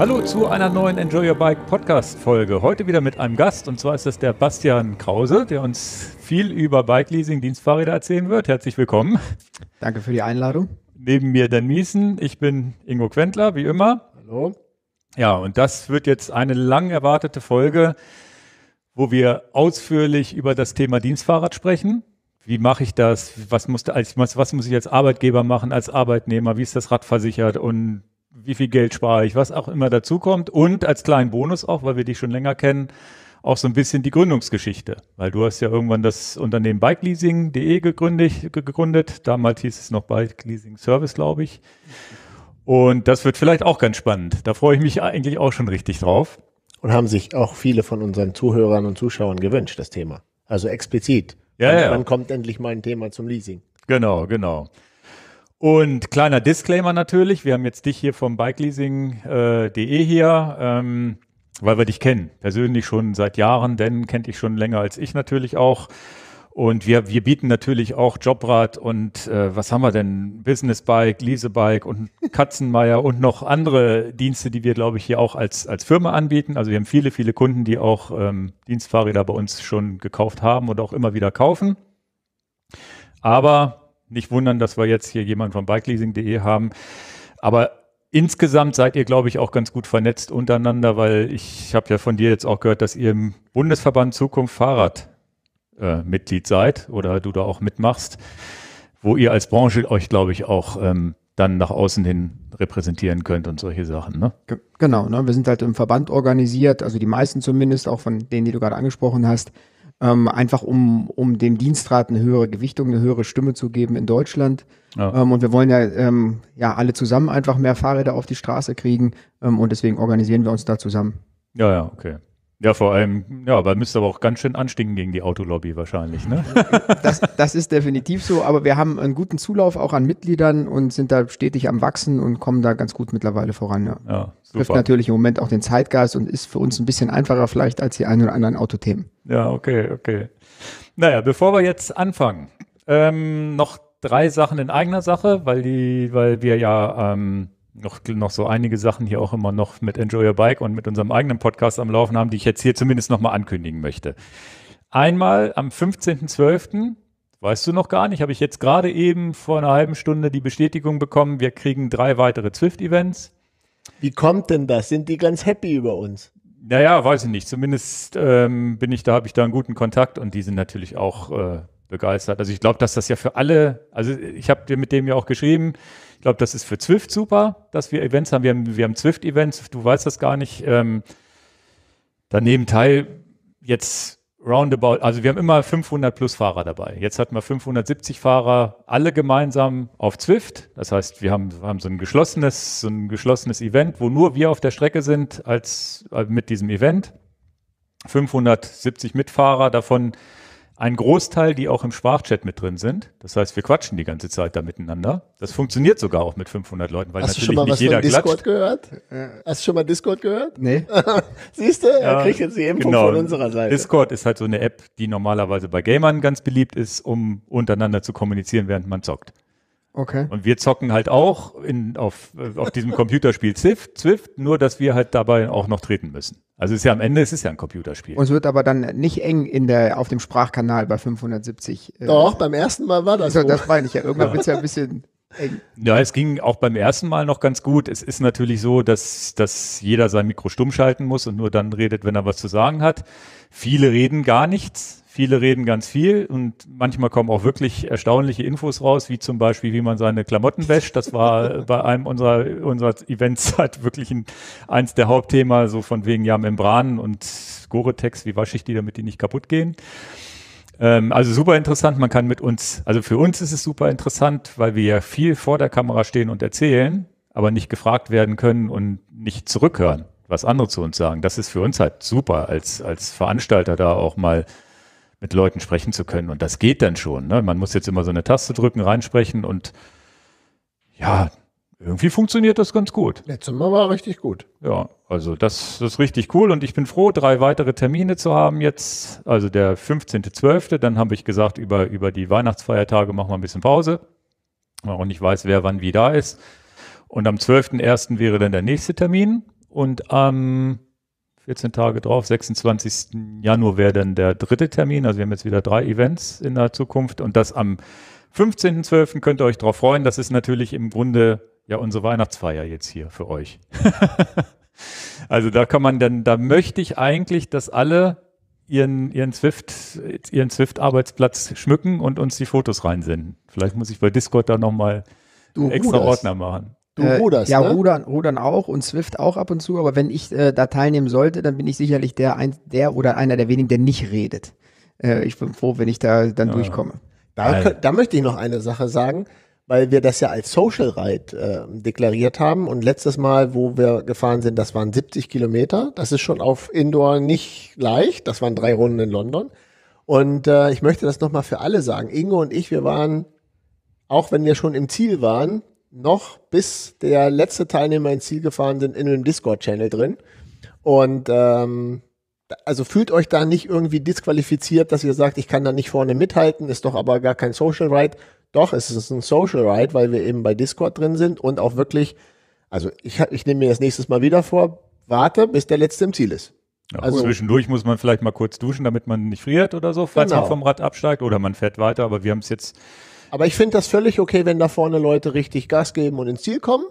Hallo zu einer neuen Enjoy Your Bike Podcast Folge. Heute wieder mit einem Gast und zwar ist das der Bastian Krause, der uns viel über Bike Leasing, Dienstfahrräder erzählen wird. Herzlich willkommen. Danke für die Einladung. Neben mir Dan Miesen, ich bin Ingo Quentler, wie immer. Hallo. Ja, und das wird jetzt eine lang erwartete Folge, wo wir ausführlich über das Thema Dienstfahrrad sprechen wie mache ich das? Was muss, was muss ich als Arbeitgeber machen, als Arbeitnehmer? Wie ist das Rad versichert? Und wie viel Geld spare ich, was auch immer dazu kommt. Und als kleinen Bonus auch, weil wir dich schon länger kennen, auch so ein bisschen die Gründungsgeschichte. Weil du hast ja irgendwann das Unternehmen bikeleasing.de gegründet, gegründet. Damals hieß es noch Bike Leasing Service, glaube ich. Und das wird vielleicht auch ganz spannend. Da freue ich mich eigentlich auch schon richtig drauf. Und haben sich auch viele von unseren Zuhörern und Zuschauern gewünscht, das Thema. Also explizit. Ja, und ja. Wann kommt endlich mein Thema zum Leasing? Genau, genau. Und kleiner Disclaimer natürlich, wir haben jetzt dich hier vom bikeleasing.de äh, e hier, ähm, weil wir dich kennen, persönlich schon seit Jahren, denn kennt dich schon länger als ich natürlich auch. Und wir, wir bieten natürlich auch Jobrat und äh, was haben wir denn? Business Bike, Leasebike und Katzenmeier und noch andere Dienste, die wir, glaube ich, hier auch als, als Firma anbieten. Also wir haben viele, viele Kunden, die auch ähm, Dienstfahrräder bei uns schon gekauft haben und auch immer wieder kaufen. Aber nicht wundern, dass wir jetzt hier jemanden von bikeleasing.de haben. Aber insgesamt seid ihr, glaube ich, auch ganz gut vernetzt untereinander, weil ich habe ja von dir jetzt auch gehört, dass ihr im Bundesverband Zukunft Fahrrad äh, Mitglied seid oder du da auch mitmachst, wo ihr als Branche euch, glaube ich, auch ähm, dann nach außen hin repräsentieren könnt und solche Sachen. Ne? Genau, ne? wir sind halt im Verband organisiert, also die meisten zumindest, auch von denen, die du gerade angesprochen hast ähm, einfach um, um dem Dienstrat eine höhere Gewichtung, eine höhere Stimme zu geben in Deutschland. Ja. Ähm, und wir wollen ja, ähm, ja alle zusammen einfach mehr Fahrräder auf die Straße kriegen ähm, und deswegen organisieren wir uns da zusammen. Ja, ja, okay. Ja, vor allem, ja, aber müsste aber auch ganz schön anstinken gegen die Autolobby wahrscheinlich, ne? Das, das ist definitiv so, aber wir haben einen guten Zulauf auch an Mitgliedern und sind da stetig am Wachsen und kommen da ganz gut mittlerweile voran. Ja, ja super. Trifft natürlich im Moment auch den Zeitgeist und ist für uns ein bisschen einfacher vielleicht als die ein oder anderen Autothemen. Ja, okay, okay. Naja, bevor wir jetzt anfangen, ähm, noch drei Sachen in eigener Sache, weil die, weil wir ja ähm, noch, noch so einige Sachen hier auch immer noch mit Enjoy Your Bike und mit unserem eigenen Podcast am Laufen haben, die ich jetzt hier zumindest nochmal ankündigen möchte. Einmal am 15.12., weißt du noch gar nicht, habe ich jetzt gerade eben vor einer halben Stunde die Bestätigung bekommen, wir kriegen drei weitere Zwift-Events. Wie kommt denn das? Sind die ganz happy über uns? Naja, weiß ich nicht. Zumindest ähm, bin ich da, habe ich da einen guten Kontakt und die sind natürlich auch äh, begeistert. Also ich glaube, dass das ja für alle, also ich habe dir mit dem ja auch geschrieben, ich glaube, das ist für Zwift super, dass wir Events haben. Wir haben, wir haben Zwift-Events, du weißt das gar nicht. Ähm, daneben Teil jetzt roundabout, also wir haben immer 500 plus Fahrer dabei. Jetzt hatten wir 570 Fahrer, alle gemeinsam auf Zwift. Das heißt, wir haben, haben so, ein geschlossenes, so ein geschlossenes Event, wo nur wir auf der Strecke sind als, äh, mit diesem Event. 570 Mitfahrer, davon ein Großteil, die auch im Sprachchat mit drin sind. Das heißt, wir quatschen die ganze Zeit da miteinander. Das funktioniert sogar auch mit 500 Leuten, weil Hast natürlich du schon mal nicht jeder Discord klatscht. gehört? Hast du schon mal Discord gehört? Nee. Siehst du, er ja, kriegt jetzt die Info genau. von unserer Seite. Discord ist halt so eine App, die normalerweise bei Gamern ganz beliebt ist, um untereinander zu kommunizieren, während man zockt. Okay. Und wir zocken halt auch in, auf, äh, auf diesem Computerspiel Zwift, Zwift, nur dass wir halt dabei auch noch treten müssen. Also ist ja am Ende, es ist ja ein Computerspiel. Und es wird aber dann nicht eng in der, auf dem Sprachkanal bei 570. Äh, Doch, beim ersten Mal war das. Also, das meine ich ja. Irgendwann ja. wird es ja ein bisschen eng. Ja, es ging auch beim ersten Mal noch ganz gut. Es ist natürlich so, dass, dass jeder sein Mikro stumm schalten muss und nur dann redet, wenn er was zu sagen hat. Viele reden gar nichts Viele reden ganz viel und manchmal kommen auch wirklich erstaunliche Infos raus, wie zum Beispiel, wie man seine Klamotten wäscht. Das war bei einem unserer, unserer Events halt wirklich ein, eins der Hauptthema, so von wegen ja Membranen und Gore-Tex, wie wasche ich die, damit die nicht kaputt gehen. Ähm, also super interessant, man kann mit uns, also für uns ist es super interessant, weil wir ja viel vor der Kamera stehen und erzählen, aber nicht gefragt werden können und nicht zurückhören, was andere zu uns sagen. Das ist für uns halt super als, als Veranstalter da auch mal mit Leuten sprechen zu können. Und das geht dann schon. Ne? Man muss jetzt immer so eine Taste drücken, reinsprechen und ja, irgendwie funktioniert das ganz gut. Letztes Mal war richtig gut. Ja, also das, das ist richtig cool und ich bin froh, drei weitere Termine zu haben jetzt. Also der 15.12., dann habe ich gesagt, über, über die Weihnachtsfeiertage machen wir ein bisschen Pause, weil auch nicht weiß, wer wann wie da ist. Und am 12.01. wäre dann der nächste Termin und am 14 Tage drauf, 26. Januar wäre dann der dritte Termin. Also wir haben jetzt wieder drei Events in der Zukunft und das am 15.12. könnt ihr euch drauf freuen. Das ist natürlich im Grunde ja unsere Weihnachtsfeier jetzt hier für euch. also da kann man dann, da möchte ich eigentlich, dass alle ihren, ihren Swift, ihren Swift-Arbeitsplatz schmücken und uns die Fotos reinsenden. Vielleicht muss ich bei Discord da nochmal uh, extra Ordner machen. Du äh, ruderst, ja, ne? rudern, rudern auch und Swift auch ab und zu, aber wenn ich äh, da teilnehmen sollte, dann bin ich sicherlich der, ein, der oder einer der wenigen, der nicht redet. Äh, ich bin froh, wenn ich da dann ja. durchkomme. Da, da, möchte ich noch eine Sache sagen, weil wir das ja als Social Ride ähm, deklariert haben und letztes Mal, wo wir gefahren sind, das waren 70 Kilometer. Das ist schon auf Indoor nicht leicht. Das waren drei Runden in London. Und äh, ich möchte das nochmal für alle sagen. Ingo und ich, wir waren, auch wenn wir schon im Ziel waren, noch bis der letzte Teilnehmer ins Ziel gefahren sind in einem Discord-Channel drin. Und ähm, also fühlt euch da nicht irgendwie disqualifiziert, dass ihr sagt, ich kann da nicht vorne mithalten, ist doch aber gar kein Social Ride. Doch, es ist ein Social Ride, weil wir eben bei Discord drin sind und auch wirklich, also ich, ich nehme mir das nächstes Mal wieder vor, warte, bis der letzte im Ziel ist. Ja, also zwischendurch muss man vielleicht mal kurz duschen, damit man nicht friert oder so, falls genau. man vom Rad absteigt oder man fährt weiter, aber wir haben es jetzt aber ich finde das völlig okay, wenn da vorne Leute richtig Gas geben und ins Ziel kommen.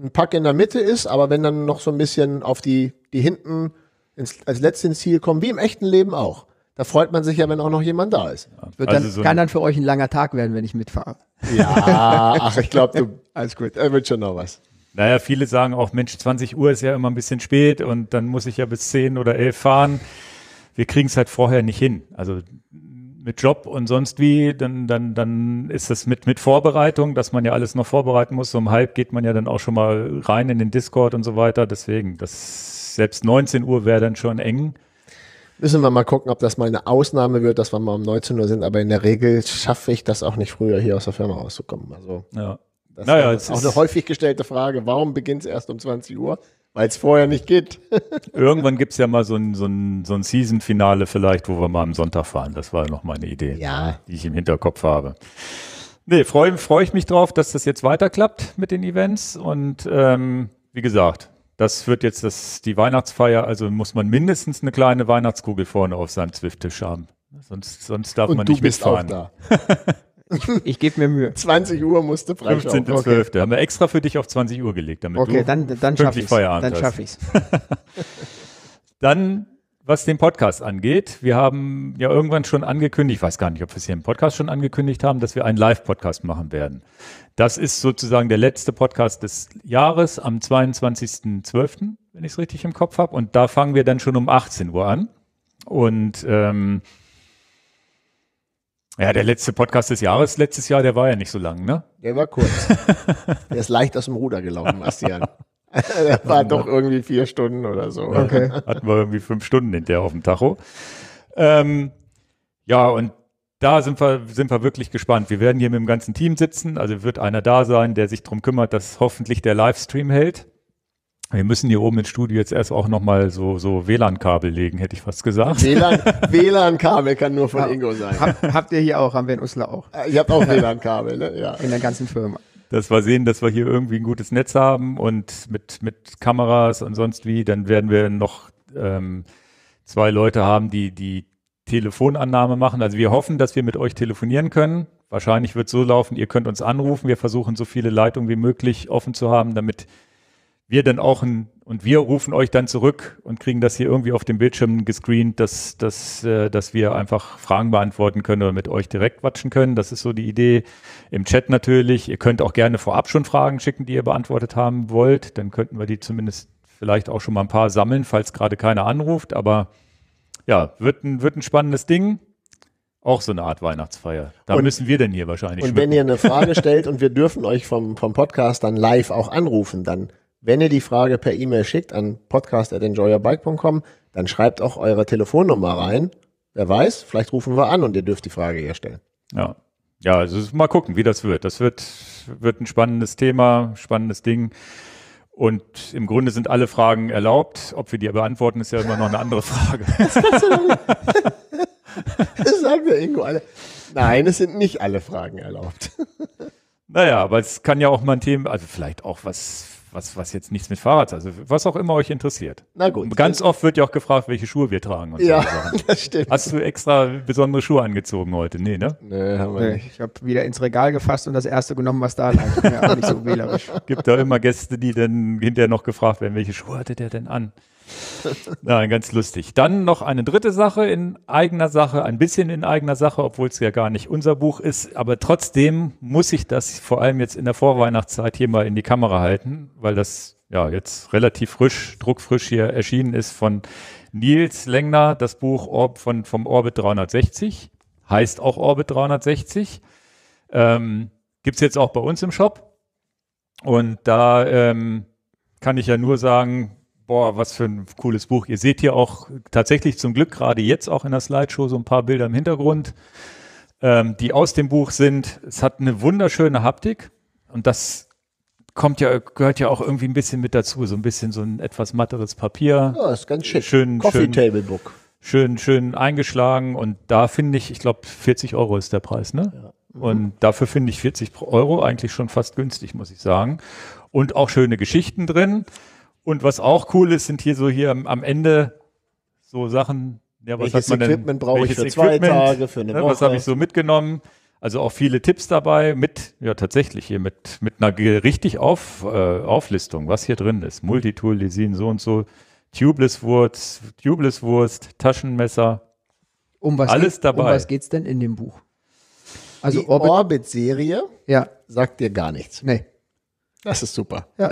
Ein Pack in der Mitte ist, aber wenn dann noch so ein bisschen auf die, die hinten ins, als letztes ins Ziel kommen, wie im echten Leben auch. Da freut man sich ja, wenn auch noch jemand da ist. Wird also so kann dann für euch ein langer Tag werden, wenn ich mitfahre. Ja, ach, ich glaube, du. Alles gut. Er wird schon noch was. Naja, viele sagen auch, Mensch, 20 Uhr ist ja immer ein bisschen spät und dann muss ich ja bis 10 oder 11 fahren. Wir kriegen es halt vorher nicht hin. Also mit Job und sonst wie, dann, dann, dann ist das mit, mit Vorbereitung, dass man ja alles noch vorbereiten muss. Um halb geht man ja dann auch schon mal rein in den Discord und so weiter. Deswegen, das, selbst 19 Uhr wäre dann schon eng. Müssen wir mal gucken, ob das mal eine Ausnahme wird, dass wir mal um 19 Uhr sind. Aber in der Regel schaffe ich das auch nicht früher, hier aus der Firma rauszukommen. Also, ja. Das naja, ist auch eine häufig gestellte Frage. Warum beginnt es erst um 20 Uhr? Weil es vorher nicht geht. Irgendwann gibt es ja mal so ein, so ein, so ein Season-Finale vielleicht, wo wir mal am Sonntag fahren. Das war noch meine Idee, ja. die ich im Hinterkopf habe. Nee, freue freu ich mich drauf, dass das jetzt weiterklappt mit den Events. Und ähm, wie gesagt, das wird jetzt das, die Weihnachtsfeier, also muss man mindestens eine kleine Weihnachtskugel vorne auf seinem Zwift-Tisch haben. Sonst, sonst darf Und man nicht mitfahren. Und du bist auch da. Ich gebe mir Mühe. 20 Uhr musste freischauen. 15.12. Okay. Haben wir extra für dich auf 20 Uhr gelegt, damit okay, du dann, dann schaffe ich Dann schaffe ich's. dann was den Podcast angeht. Wir haben ja irgendwann schon angekündigt, ich weiß gar nicht, ob wir es hier im Podcast schon angekündigt haben, dass wir einen Live-Podcast machen werden. Das ist sozusagen der letzte Podcast des Jahres am 22.12., wenn ich es richtig im Kopf habe. Und da fangen wir dann schon um 18 Uhr an. Und ähm, ja, der letzte Podcast des Jahres letztes Jahr, der war ja nicht so lang, ne? Der war kurz. der ist leicht aus dem Ruder gelaufen, Bastian. der war doch irgendwie vier Stunden oder so. Okay. Hatten wir irgendwie fünf Stunden hinterher auf dem Tacho. Ähm, ja, und da sind wir, sind wir wirklich gespannt. Wir werden hier mit dem ganzen Team sitzen. Also wird einer da sein, der sich darum kümmert, dass hoffentlich der Livestream hält. Wir müssen hier oben ins Studio jetzt erst auch nochmal so, so WLAN-Kabel legen, hätte ich fast gesagt. WLAN-Kabel WLAN kann nur von ja, Ingo sein. Hab, habt ihr hier auch, haben wir in Uslar auch. Äh, ihr habt auch WLAN-Kabel, ne? Ja. In der ganzen Firma. Dass wir sehen, dass wir hier irgendwie ein gutes Netz haben und mit, mit Kameras und sonst wie, dann werden wir noch ähm, zwei Leute haben, die die Telefonannahme machen. Also wir hoffen, dass wir mit euch telefonieren können. Wahrscheinlich wird es so laufen, ihr könnt uns anrufen. Wir versuchen, so viele Leitungen wie möglich offen zu haben, damit wir dann auch ein, und wir rufen euch dann zurück und kriegen das hier irgendwie auf dem Bildschirm gescreent, dass, dass, äh, dass wir einfach Fragen beantworten können oder mit euch direkt quatschen können. Das ist so die Idee. Im Chat natürlich. Ihr könnt auch gerne vorab schon Fragen schicken, die ihr beantwortet haben wollt. Dann könnten wir die zumindest vielleicht auch schon mal ein paar sammeln, falls gerade keiner anruft. Aber ja, wird ein, wird ein spannendes Ding auch so eine Art Weihnachtsfeier. Da und, müssen wir denn hier wahrscheinlich. Und schmücken. wenn ihr eine Frage stellt und wir dürfen euch vom, vom Podcast dann live auch anrufen, dann wenn ihr die Frage per E-Mail schickt an podcast.enjoyerbike.com, dann schreibt auch eure Telefonnummer rein. Wer weiß, vielleicht rufen wir an und ihr dürft die Frage hier stellen. Ja. Ja, also mal gucken, wie das wird. Das wird, wird ein spannendes Thema, spannendes Ding. Und im Grunde sind alle Fragen erlaubt. Ob wir die beantworten, ist ja immer noch eine andere Frage. das, das sagen wir irgendwo alle. Nein, es sind nicht alle Fragen erlaubt. Naja, aber es kann ja auch mal ein Thema, also vielleicht auch was was, was jetzt nichts mit Fahrrad, also was auch immer euch interessiert. Na gut. Ganz also oft wird ja auch gefragt, welche Schuhe wir tragen. ja, das stimmt. Hast du extra besondere Schuhe angezogen heute? Nee, ne? Nee, haben wir nicht. Ich habe wieder ins Regal gefasst und das erste genommen, was da lag. ja, nicht so wählerisch. Gibt da immer Gäste, die dann hinterher noch gefragt werden, welche Schuhe hatte der denn an? Nein, ganz lustig. Dann noch eine dritte Sache in eigener Sache, ein bisschen in eigener Sache, obwohl es ja gar nicht unser Buch ist. Aber trotzdem muss ich das vor allem jetzt in der Vorweihnachtszeit hier mal in die Kamera halten, weil das ja jetzt relativ frisch, druckfrisch hier erschienen ist von Nils Lengner, das Buch Orb von, vom Orbit 360. Heißt auch Orbit 360. Ähm, Gibt es jetzt auch bei uns im Shop. Und da ähm, kann ich ja nur sagen, Boah, was für ein cooles Buch. Ihr seht hier auch tatsächlich zum Glück gerade jetzt auch in der Slideshow so ein paar Bilder im Hintergrund, ähm, die aus dem Buch sind. Es hat eine wunderschöne Haptik und das kommt ja, gehört ja auch irgendwie ein bisschen mit dazu. So ein bisschen so ein etwas matteres Papier. Ja, ist ganz schick. Schön, Coffee Table Book. Schön, schön eingeschlagen und da finde ich, ich glaube, 40 Euro ist der Preis, ne? Ja. Und dafür finde ich 40 Euro eigentlich schon fast günstig, muss ich sagen. Und auch schöne Geschichten drin. Und was auch cool ist, sind hier so hier am, Ende so Sachen. Ja, was welches hat man denn? Equipment brauche ich für zwei Tage, für eine ne, Woche? Was habe ich so mitgenommen? Also auch viele Tipps dabei mit, ja tatsächlich hier mit, mit einer richtig auf, äh, Auflistung, was hier drin ist. Multitool, Lesin, so und so, Tubeless-Wurst, tubeless Taschenmesser, um was alles geht, dabei. Um was geht es denn in dem Buch? Also Orbit-Serie Orbit ja. sagt dir gar nichts. Nee. Das ist super. Ja.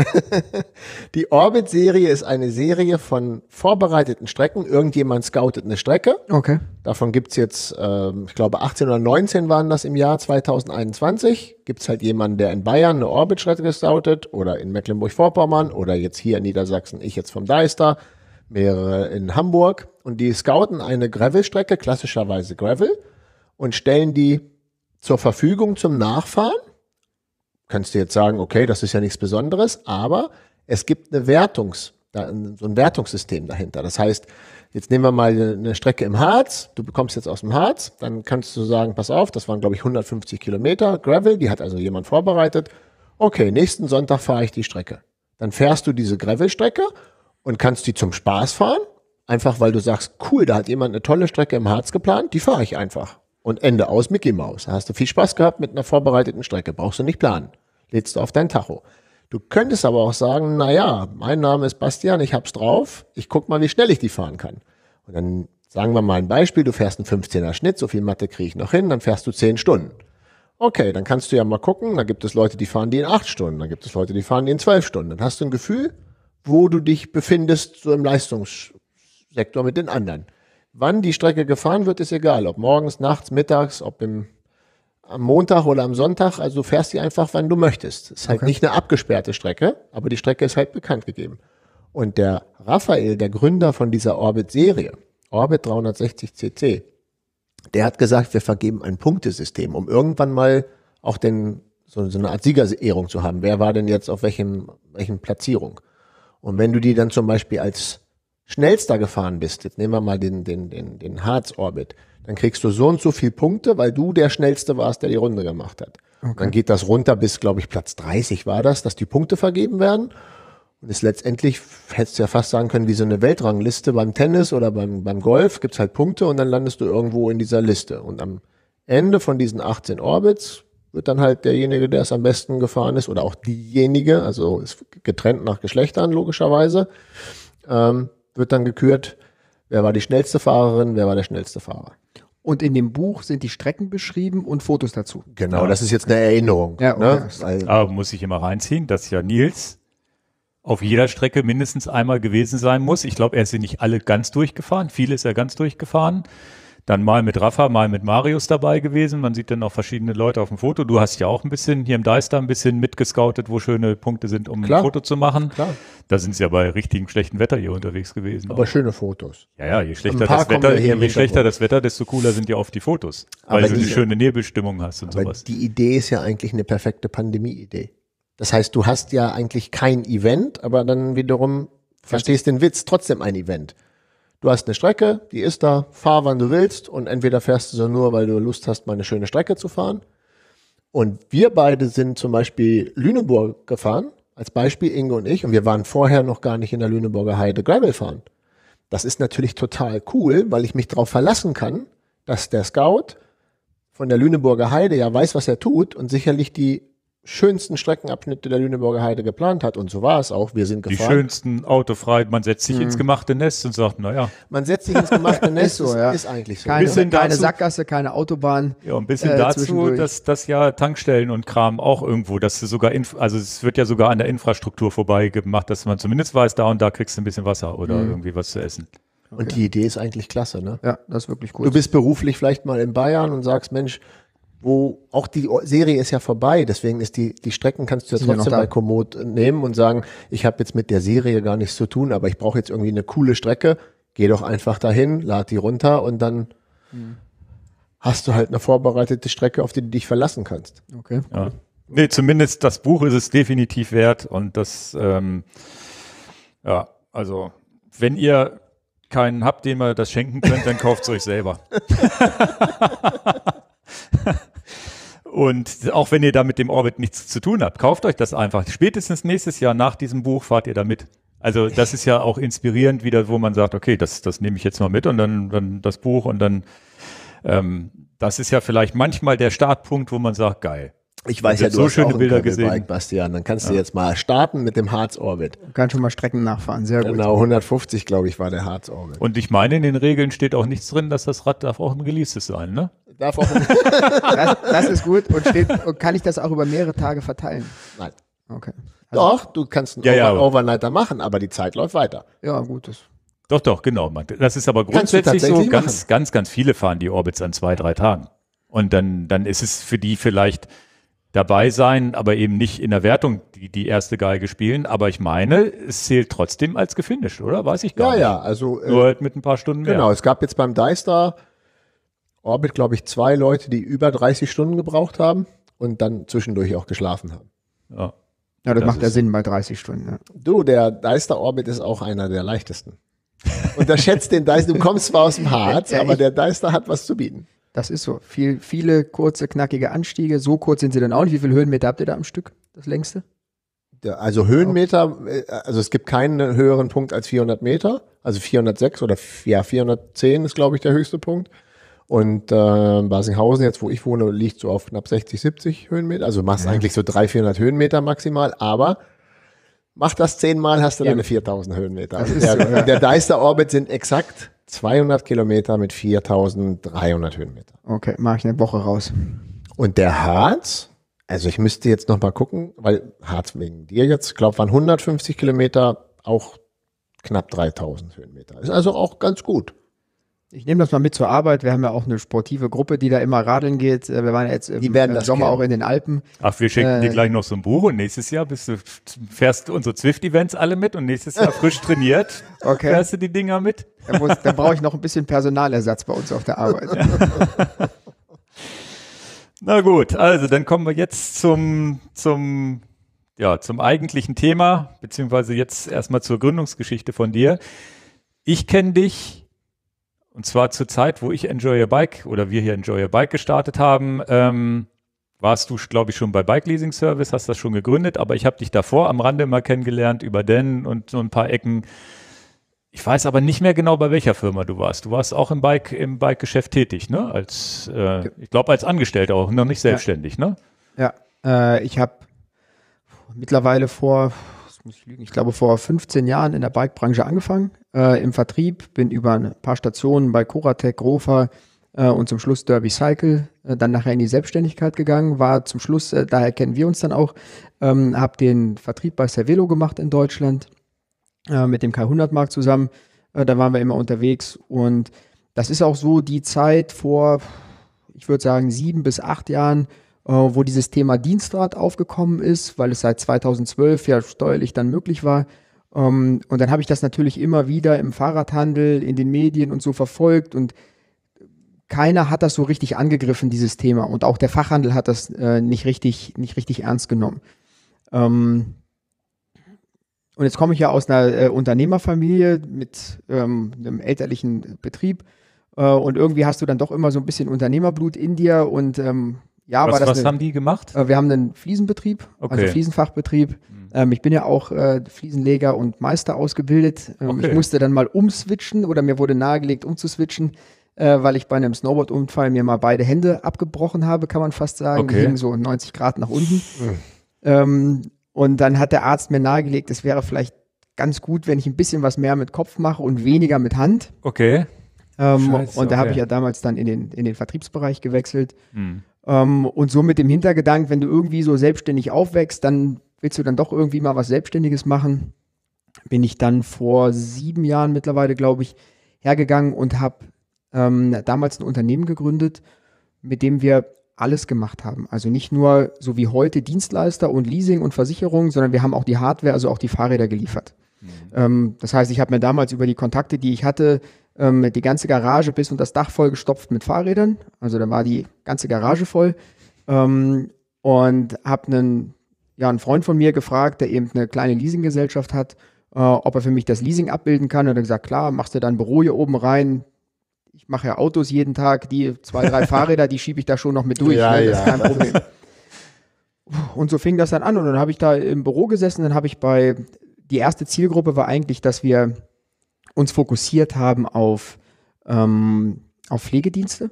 Die Orbit-Serie ist eine Serie von vorbereiteten Strecken. Irgendjemand scoutet eine Strecke. Okay. Davon gibt's jetzt, äh, ich glaube, 18 oder 19 waren das im Jahr 2021. Gibt's halt jemanden, der in Bayern eine Orbit-Strecke scoutet oder in Mecklenburg-Vorpommern oder jetzt hier in Niedersachsen, ich jetzt vom Deister, mehrere in Hamburg. Und die scouten eine Gravel-Strecke, klassischerweise Gravel, und stellen die zur Verfügung zum Nachfahren Könntest du jetzt sagen, okay, das ist ja nichts Besonderes, aber es gibt eine Wertungs, so ein Wertungssystem dahinter. Das heißt, jetzt nehmen wir mal eine Strecke im Harz, du bekommst jetzt aus dem Harz, dann kannst du sagen, pass auf, das waren glaube ich 150 Kilometer Gravel, die hat also jemand vorbereitet. Okay, nächsten Sonntag fahre ich die Strecke. Dann fährst du diese Gravel-Strecke und kannst die zum Spaß fahren, einfach weil du sagst, cool, da hat jemand eine tolle Strecke im Harz geplant, die fahre ich einfach. Und Ende aus Mickey Mouse. Da hast du viel Spaß gehabt mit einer vorbereiteten Strecke, brauchst du nicht planen lädst du auf dein Tacho. Du könntest aber auch sagen, na mein Name ist Bastian, ich hab's drauf, ich guck mal, wie schnell ich die fahren kann. Und dann sagen wir mal ein Beispiel, du fährst einen 15er Schnitt, so viel Mathe kriege ich noch hin, dann fährst du 10 Stunden. Okay, dann kannst du ja mal gucken, da gibt es Leute, die fahren die in 8 Stunden, da gibt es Leute, die fahren die in 12 Stunden. Dann hast du ein Gefühl, wo du dich befindest, so im Leistungssektor mit den anderen. Wann die Strecke gefahren wird, ist egal, ob morgens, nachts, mittags, ob im am Montag oder am Sonntag. Also du fährst die einfach, wann du möchtest. Ist halt okay. nicht eine abgesperrte Strecke, aber die Strecke ist halt bekannt gegeben. Und der Raphael, der Gründer von dieser Orbit-Serie, Orbit 360 CC, der hat gesagt, wir vergeben ein Punktesystem, um irgendwann mal auch den, so, so eine Art Siegerehrung zu haben. Wer war denn jetzt auf welchem, welchen Platzierung? Und wenn du die dann zum Beispiel als schnellster gefahren bist, jetzt nehmen wir mal den, den, den, den Harz-Orbit, dann kriegst du so und so viel Punkte, weil du der Schnellste warst, der die Runde gemacht hat. Okay. Dann geht das runter bis, glaube ich, Platz 30 war das, dass die Punkte vergeben werden. Und ist letztendlich, hättest du ja fast sagen können, wie so eine Weltrangliste beim Tennis oder beim, beim Golf, gibt's halt Punkte und dann landest du irgendwo in dieser Liste. Und am Ende von diesen 18 Orbits wird dann halt derjenige, der es am besten gefahren ist, oder auch diejenige, also ist getrennt nach Geschlechtern logischerweise, ähm, wird dann gekürt, wer war die schnellste Fahrerin, wer war der schnellste Fahrer. Und in dem Buch sind die Strecken beschrieben und Fotos dazu. Genau, ja. das ist jetzt eine Erinnerung. Ja, ne? okay. ne? Aber muss ich immer reinziehen, dass ja Nils auf jeder Strecke mindestens einmal gewesen sein muss. Ich glaube, er ist sie nicht alle ganz durchgefahren. Viele ist er ganz durchgefahren dann mal mit Rafa, mal mit Marius dabei gewesen. Man sieht dann auch verschiedene Leute auf dem Foto. Du hast ja auch ein bisschen hier im Deister ein bisschen mitgescoutet, wo schöne Punkte sind, um klar, ein Foto zu machen. Klar. Da sind sie ja bei richtigem schlechten Wetter hier unterwegs gewesen. Aber auch. schöne Fotos. Ja, ja, je schlechter, das Wetter, je schlechter das Wetter, desto cooler sind ja oft die Fotos, weil aber du die, die schöne Nebelstimmung hast und aber sowas. Die Idee ist ja eigentlich eine perfekte Pandemie-Idee. Das heißt, du hast ja eigentlich kein Event, aber dann wiederum verstehst den Witz, trotzdem ein Event. Du hast eine Strecke, die ist da, fahr wann du willst und entweder fährst du sie nur, weil du Lust hast, mal eine schöne Strecke zu fahren. Und wir beide sind zum Beispiel Lüneburg gefahren, als Beispiel Inge und ich, und wir waren vorher noch gar nicht in der Lüneburger Heide Gravel fahren. Das ist natürlich total cool, weil ich mich darauf verlassen kann, dass der Scout von der Lüneburger Heide ja weiß, was er tut und sicherlich die schönsten Streckenabschnitte der Lüneburger Heide geplant hat. Und so war es auch. Wir sind gefahren. Die schönsten autofrei. Man setzt sich hm. ins gemachte Nest und sagt, naja. Man setzt sich ins gemachte Nest, ist, so, ja. ist eigentlich so. Keine, keine dazu, Sackgasse, keine Autobahn. Ja, ein bisschen äh, dazu, dass, das ja Tankstellen und Kram auch irgendwo, dass du sogar, also es wird ja sogar an der Infrastruktur vorbei gemacht, dass man zumindest weiß, da und da kriegst du ein bisschen Wasser oder hm. irgendwie was zu essen. Okay. Und die Idee ist eigentlich klasse, ne? Ja, das ist wirklich cool. Du bist beruflich vielleicht mal in Bayern und sagst, Mensch, wo auch die Serie ist ja vorbei, deswegen ist die, die Strecken kannst du ja Sind trotzdem bei Komoot nehmen und sagen, ich habe jetzt mit der Serie gar nichts zu tun, aber ich brauche jetzt irgendwie eine coole Strecke, geh doch einfach dahin, lad die runter und dann mhm. hast du halt eine vorbereitete Strecke, auf die du dich verlassen kannst. Okay. Ja. Nee, zumindest das Buch ist es definitiv wert und das, ähm, ja, also wenn ihr keinen habt, den ihr das schenken könnt, dann kauft es euch selber. Und auch wenn ihr da mit dem Orbit nichts zu tun habt, kauft euch das einfach. Spätestens nächstes Jahr nach diesem Buch fahrt ihr da mit. Also das ist ja auch inspirierend wieder, wo man sagt, okay, das, das nehme ich jetzt mal mit und dann, dann das Buch und dann, ähm, das ist ja vielleicht manchmal der Startpunkt, wo man sagt, geil. Ich weiß ja, du so hast schöne auch Bilder gesehen, Bike, Bastian. Dann kannst ja. du jetzt mal starten mit dem Harz Orbit. Kannst schon mal Strecken nachfahren, sehr gut. Genau, 150 glaube ich war der Harz Orbit. Und ich meine, in den Regeln steht auch nichts drin, dass das Rad darf auch ein Releases sein, ne? Darf auch. Ein das, das ist gut und, steht, und kann ich das auch über mehrere Tage verteilen? Nein. Okay. Also doch, du kannst einen ja, ja, Overnighter machen, aber die Zeit läuft weiter. Ja, gut. Das doch, doch, genau. Das ist aber grundsätzlich so. Ganz, ganz, ganz viele fahren die Orbits an zwei, drei Tagen. Und dann, dann ist es für die vielleicht dabei sein, aber eben nicht in der Wertung die, die erste Geige spielen. Aber ich meine, es zählt trotzdem als gefinisht, oder? Weiß ich gar ja, nicht. Ja, ja, also. Äh, Nur halt mit ein paar Stunden mehr. Genau, es gab jetzt beim Deister Orbit, glaube ich, zwei Leute, die über 30 Stunden gebraucht haben und dann zwischendurch auch geschlafen haben. Ja. Ja, das, das macht ja Sinn bei 30 Stunden. Ja. Du, der Deister Orbit ist auch einer der leichtesten. Unterschätzt den Deister. Du kommst zwar aus dem Harz, ja, aber der Deister hat was zu bieten. Das ist so. Viel, viele kurze, knackige Anstiege. So kurz sind sie dann auch nicht. Wie viele Höhenmeter habt ihr da am Stück? Das längste? Also Höhenmeter, äh, also es gibt keinen höheren Punkt als 400 Meter. Also 406 oder ja, 410 ist, glaube ich, der höchste Punkt. Und äh, Basinghausen, jetzt wo ich wohne, liegt so auf knapp 60, 70 Höhenmeter. Also machst ja. eigentlich so 300, 400 Höhenmeter maximal. Aber mach das zehnmal, hast du ja. deine 4000 Höhenmeter. Also der, so, ja. der Deister-Orbit sind exakt 200 Kilometer mit 4300 Höhenmeter. Okay, mache ich eine Woche raus. Und der Harz, also ich müsste jetzt nochmal gucken, weil Harz wegen dir jetzt, ich glaube waren 150 Kilometer auch knapp 3000 Höhenmeter. Ist also auch ganz gut. Ich nehme das mal mit zur Arbeit. Wir haben ja auch eine sportive Gruppe, die da immer radeln geht. Äh, wir waren jetzt im, im äh, Sommer kennen. auch in den Alpen. Ach, wir schenken äh, dir gleich noch so ein Buch und nächstes Jahr bist du, fährst unsere Zwift-Events alle mit und nächstes Jahr frisch trainiert okay. fährst du die Dinger mit. Da, da brauche ich noch ein bisschen Personalersatz bei uns auf der Arbeit. Na gut, also dann kommen wir jetzt zum, zum, ja, zum eigentlichen Thema, beziehungsweise jetzt erstmal zur Gründungsgeschichte von dir. Ich kenne dich und zwar zur Zeit, wo ich Enjoy Your Bike oder wir hier Enjoy Your Bike gestartet haben, ähm, warst du, glaube ich, schon bei Bike Leasing Service, hast das schon gegründet, aber ich habe dich davor am Rande mal kennengelernt über Den und so ein paar Ecken. Ich weiß aber nicht mehr genau, bei welcher Firma du warst. Du warst auch im Bike, im Bike-Geschäft tätig, ne? Als, äh, ich glaube, als Angestellter auch, noch nicht selbstständig, ja. ne? Ja, äh, ich habe mittlerweile vor jetzt muss ich lügen, ich glaube vor 15 Jahren in der Bike-Branche angefangen, äh, im Vertrieb, bin über ein paar Stationen bei Coratec, Rofa äh, und zum Schluss Derby Cycle, äh, dann nachher in die Selbstständigkeit gegangen, war zum Schluss, äh, daher kennen wir uns dann auch, ähm, habe den Vertrieb bei Cervelo gemacht in Deutschland, äh, mit dem k 100 mark zusammen, äh, da waren wir immer unterwegs und das ist auch so die Zeit vor, ich würde sagen, sieben bis acht Jahren, äh, wo dieses Thema Dienstrat aufgekommen ist, weil es seit 2012 ja steuerlich dann möglich war. Ähm, und dann habe ich das natürlich immer wieder im Fahrradhandel, in den Medien und so verfolgt und keiner hat das so richtig angegriffen, dieses Thema. Und auch der Fachhandel hat das äh, nicht, richtig, nicht richtig ernst genommen. Ähm, und jetzt komme ich ja aus einer äh, Unternehmerfamilie mit ähm, einem elterlichen Betrieb. und irgendwie hast du dann doch immer so ein bisschen Unternehmerblut in dir. Und ja, was, aber das was eine, haben die gemacht? Äh, wir haben einen Fliesenbetrieb, also okay. also Fliesenfachbetrieb. Mhm. Ähm, ich bin ja auch äh, Fliesenleger und Meister ausgebildet. Ähm, okay. Ich musste dann mal umswitchen oder mir wurde nahegelegt, umzuswitchen, äh, weil ich bei einem Snowboard-Unfall mir mal beide Hände abgebrochen habe, kann man fast sagen. Okay. Die hingen so 90 Grad nach unten. Äh. Ähm, und dann hat der Arzt mir nahegelegt, es wäre vielleicht ganz gut, wenn ich ein bisschen was mehr mit Kopf mache und weniger mit Hand. Okay. Ähm, Scheiße, und da habe ich ja damals dann in den, in den Vertriebsbereich gewechselt. Mhm. Ähm, und so mit dem Hintergedanken, wenn du irgendwie so selbstständig aufwächst, dann willst du dann doch irgendwie mal was Selbstständiges machen. Bin ich dann vor sieben Jahren mittlerweile, glaube ich, hergegangen und habe ähm, damals ein Unternehmen gegründet, mit dem wir alles gemacht haben. Also nicht nur so wie heute Dienstleister und Leasing und Versicherung, sondern wir haben auch die Hardware, also auch die Fahrräder geliefert. Mhm. Ähm, das heißt, ich habe mir damals über die Kontakte, die ich hatte, ähm, die ganze Garage bis und das Dach vollgestopft mit Fahrrädern. Also da war die ganze Garage voll. Ähm, und habe einen, ja, einen Freund von mir gefragt, der eben eine kleine Leasinggesellschaft hat, äh, ob er für mich das Leasing abbilden kann. Und er hat gesagt, klar, machst du dann Büro hier oben rein. Ich mache ja Autos jeden Tag, die zwei, drei Fahrräder, die schiebe ich da schon noch mit durch. Ja, ne? Das ja, ist kein Problem. Und so fing das dann an. Und dann habe ich da im Büro gesessen, dann habe ich bei, die erste Zielgruppe war eigentlich, dass wir uns fokussiert haben auf, ähm, auf Pflegedienste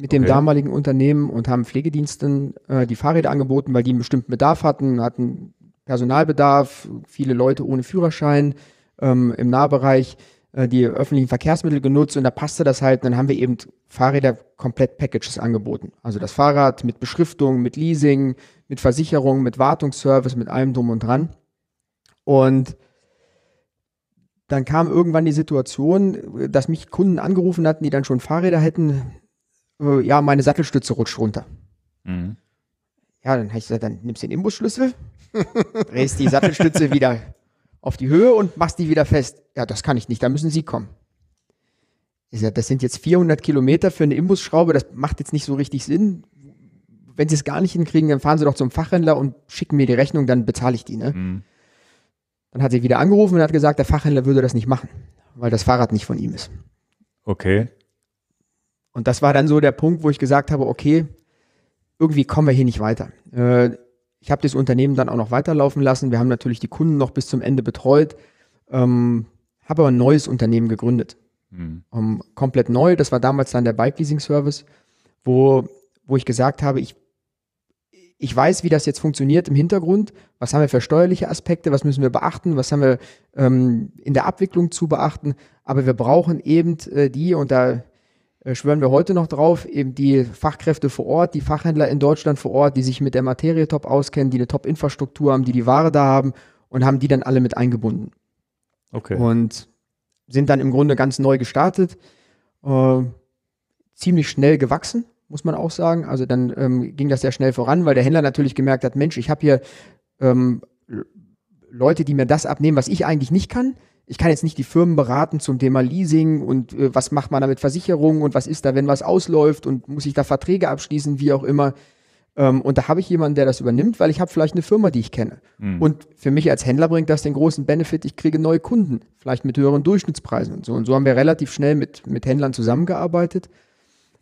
mit dem okay. damaligen Unternehmen und haben Pflegediensten äh, die Fahrräder angeboten, weil die einen bestimmten Bedarf hatten, hatten Personalbedarf, viele Leute ohne Führerschein ähm, im Nahbereich, äh, die öffentlichen Verkehrsmittel genutzt und da passte das halt. Und dann haben wir eben Fahrräder komplett Packages angeboten. Also das Fahrrad mit Beschriftung, mit Leasing, mit Versicherung, mit Wartungsservice, mit allem drum und dran. Und dann kam irgendwann die Situation, dass mich Kunden angerufen hatten, die dann schon Fahrräder hätten. Äh, ja, meine Sattelstütze rutscht runter. Mhm. Ja, dann habe ich gesagt, dann nimmst du den Imbusschlüssel, drehst die Sattelstütze wieder auf die Höhe und machst die wieder fest. Ja, das kann ich nicht, da müssen Sie kommen. Ich sage, das sind jetzt 400 Kilometer für eine Imbusschraube, das macht jetzt nicht so richtig Sinn. Wenn Sie es gar nicht hinkriegen, dann fahren Sie doch zum Fachhändler und schicken mir die Rechnung, dann bezahle ich die. Ne? Mhm. Dann hat sie wieder angerufen und hat gesagt, der Fachhändler würde das nicht machen, weil das Fahrrad nicht von ihm ist. Okay. Und das war dann so der Punkt, wo ich gesagt habe, okay, irgendwie kommen wir hier nicht weiter. Äh, ich habe das Unternehmen dann auch noch weiterlaufen lassen. Wir haben natürlich die Kunden noch bis zum Ende betreut, ähm, habe aber ein neues Unternehmen gegründet. Mhm. Um, ähm, komplett neu. Das war damals dann der Bike Leasing Service, wo, wo ich gesagt habe, ich ich weiß, wie das jetzt funktioniert im Hintergrund, was haben wir für steuerliche Aspekte, was müssen wir beachten, was haben wir ähm, in der Abwicklung zu beachten, aber wir brauchen eben äh, die, und da äh, schwören wir heute noch drauf, eben die Fachkräfte vor Ort, die Fachhändler in Deutschland vor Ort, die sich mit der Materie top auskennen, die eine Top-Infrastruktur haben, die die Ware da haben und haben die dann alle mit eingebunden. Okay. Und sind dann im Grunde ganz neu gestartet, äh, ziemlich schnell gewachsen muss man auch sagen. Also dann ähm, ging das sehr schnell voran, weil der Händler natürlich gemerkt hat, Mensch, ich habe hier ähm, Leute, die mir das abnehmen, was ich eigentlich nicht kann. Ich kann jetzt nicht die Firmen beraten zum Thema Leasing und äh, was macht man da mit Versicherungen und was ist da, wenn was ausläuft und muss ich da Verträge abschließen, wie auch immer. Ähm, und da habe ich jemanden, der das übernimmt, weil ich habe vielleicht eine Firma, die ich kenne. Mhm. Und für mich als Händler bringt das den großen Benefit, ich kriege neue Kunden, vielleicht mit höheren Durchschnittspreisen und so. Und so haben wir relativ schnell mit, mit Händlern zusammengearbeitet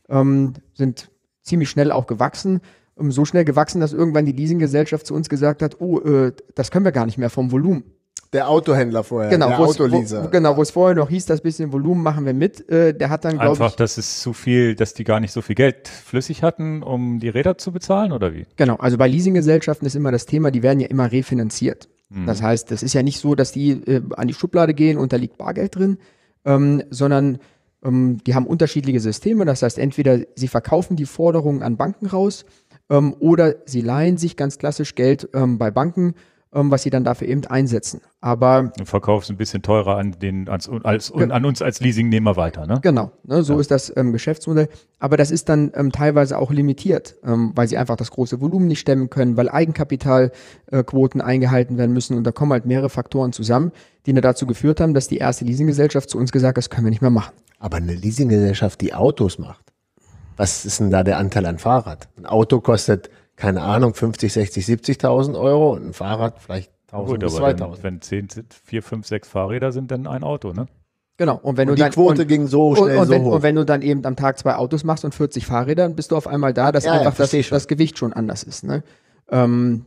ähm, sind ziemlich schnell auch gewachsen. Ähm, so schnell gewachsen, dass irgendwann die Leasinggesellschaft zu uns gesagt hat, oh, äh, das können wir gar nicht mehr vom Volumen. Der Autohändler vorher, genau, der Autoleaser. Wo, genau, wo es vorher noch hieß, das bisschen Volumen machen wir mit. Äh, der hat dann, glaube ich... Einfach, dass es zu viel, dass die gar nicht so viel Geld flüssig hatten, um die Räder zu bezahlen, oder wie? Genau, also bei Leasinggesellschaften ist immer das Thema, die werden ja immer refinanziert. Mhm. Das heißt, es ist ja nicht so, dass die äh, an die Schublade gehen und da liegt Bargeld drin, ähm, sondern ähm, die haben unterschiedliche Systeme. Das heißt, entweder sie verkaufen die Forderungen an Banken raus ähm, oder sie leihen sich ganz klassisch Geld ähm, bei Banken, was sie dann dafür eben einsetzen. Aber verkaufst ein bisschen teurer an den als, als an uns als Leasingnehmer weiter, ne? Genau, ne, so ja. ist das ähm, Geschäftsmodell. Aber das ist dann ähm, teilweise auch limitiert, ähm, weil sie einfach das große Volumen nicht stemmen können, weil Eigenkapitalquoten äh, eingehalten werden müssen und da kommen halt mehrere Faktoren zusammen, die dazu geführt haben, dass die erste Leasinggesellschaft zu uns gesagt hat, das können wir nicht mehr machen. Aber eine Leasinggesellschaft, die Autos macht, was ist denn da der Anteil an Fahrrad? Ein Auto kostet, keine Ahnung, 50, 60, 70.000 Euro und ein Fahrrad vielleicht 1.000 Gut, bis 2.000. Wenn 10, 4, 5, 6 Fahrräder sind, dann ein Auto, ne? Genau. Und wenn und du die dann, Quote und, ging so schnell und, so wenn, hoch. Und wenn du dann eben am Tag zwei Autos machst und 40 Fahrräder, dann bist du auf einmal da, dass ja, einfach ja, das, das, Gewicht schon anders ist. Ne? Ähm,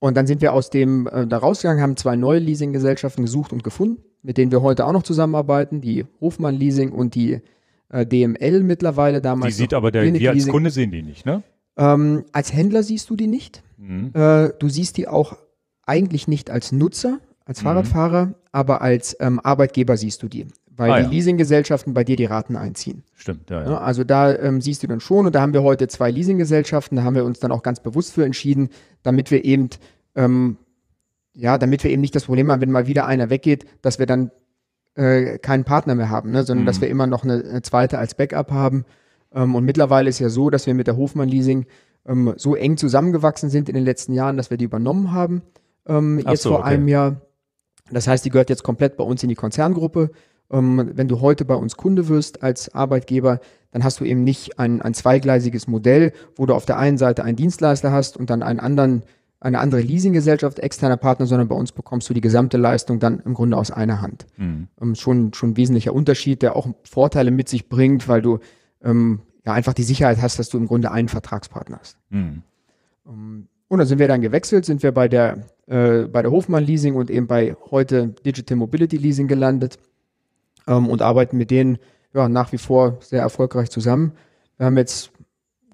und dann sind wir aus dem äh, da rausgegangen, haben zwei neue Leasinggesellschaften gesucht und gefunden mit denen wir heute auch noch zusammenarbeiten, die Hofmann Leasing und die äh, DML mittlerweile damals. Die sieht aber der, wir als Kunde sehen die nicht, ne? Ähm, als Händler siehst du die nicht. Mhm. Äh, du siehst die auch eigentlich nicht als Nutzer, als mhm. Fahrradfahrer, aber als ähm, Arbeitgeber siehst du die, weil ah, die ja. Leasinggesellschaften bei dir die Raten einziehen. Stimmt, ja. ja. Ne, also da ähm, siehst du dann schon und da haben wir heute zwei Leasinggesellschaften, da haben wir uns dann auch ganz bewusst für entschieden, damit wir eben ähm, ja, damit wir eben nicht das Problem haben, wenn mal wieder einer weggeht, dass wir dann äh, keinen Partner mehr haben, ne? sondern mhm. dass wir immer noch eine, eine äh, zweite als Backup haben. Ähm, und mittlerweile ist ja so, dass wir mit der Hofmann Leasing ähm, so eng zusammengewachsen sind in den letzten Jahren, dass wir die übernommen haben. Ähm, jetzt so, vor okay. einem Jahr. Das heißt, die gehört jetzt komplett bei uns in die Konzerngruppe. Ähm, wenn du heute bei uns Kunde wirst als Arbeitgeber, dann hast du eben nicht ein, ein zweigleisiges Modell, wo du auf der einen Seite einen Dienstleister hast und dann einen anderen eine andere Leasinggesellschaft, externer Partner, sondern bei uns bekommst du die gesamte Leistung dann im Grunde aus einer Hand. Mhm. Ähm, schon, schon ein wesentlicher Unterschied, der auch Vorteile mit sich bringt, weil du ähm, ja einfach die Sicherheit hast, dass du im Grunde einen Vertragspartner hast. Mhm. Ähm, und dann sind wir dann gewechselt, sind wir bei der, äh, bei der Hofmann Leasing und eben bei heute Digital Mobility Leasing gelandet ähm, und arbeiten mit denen ja, nach wie vor sehr erfolgreich zusammen. Wir haben jetzt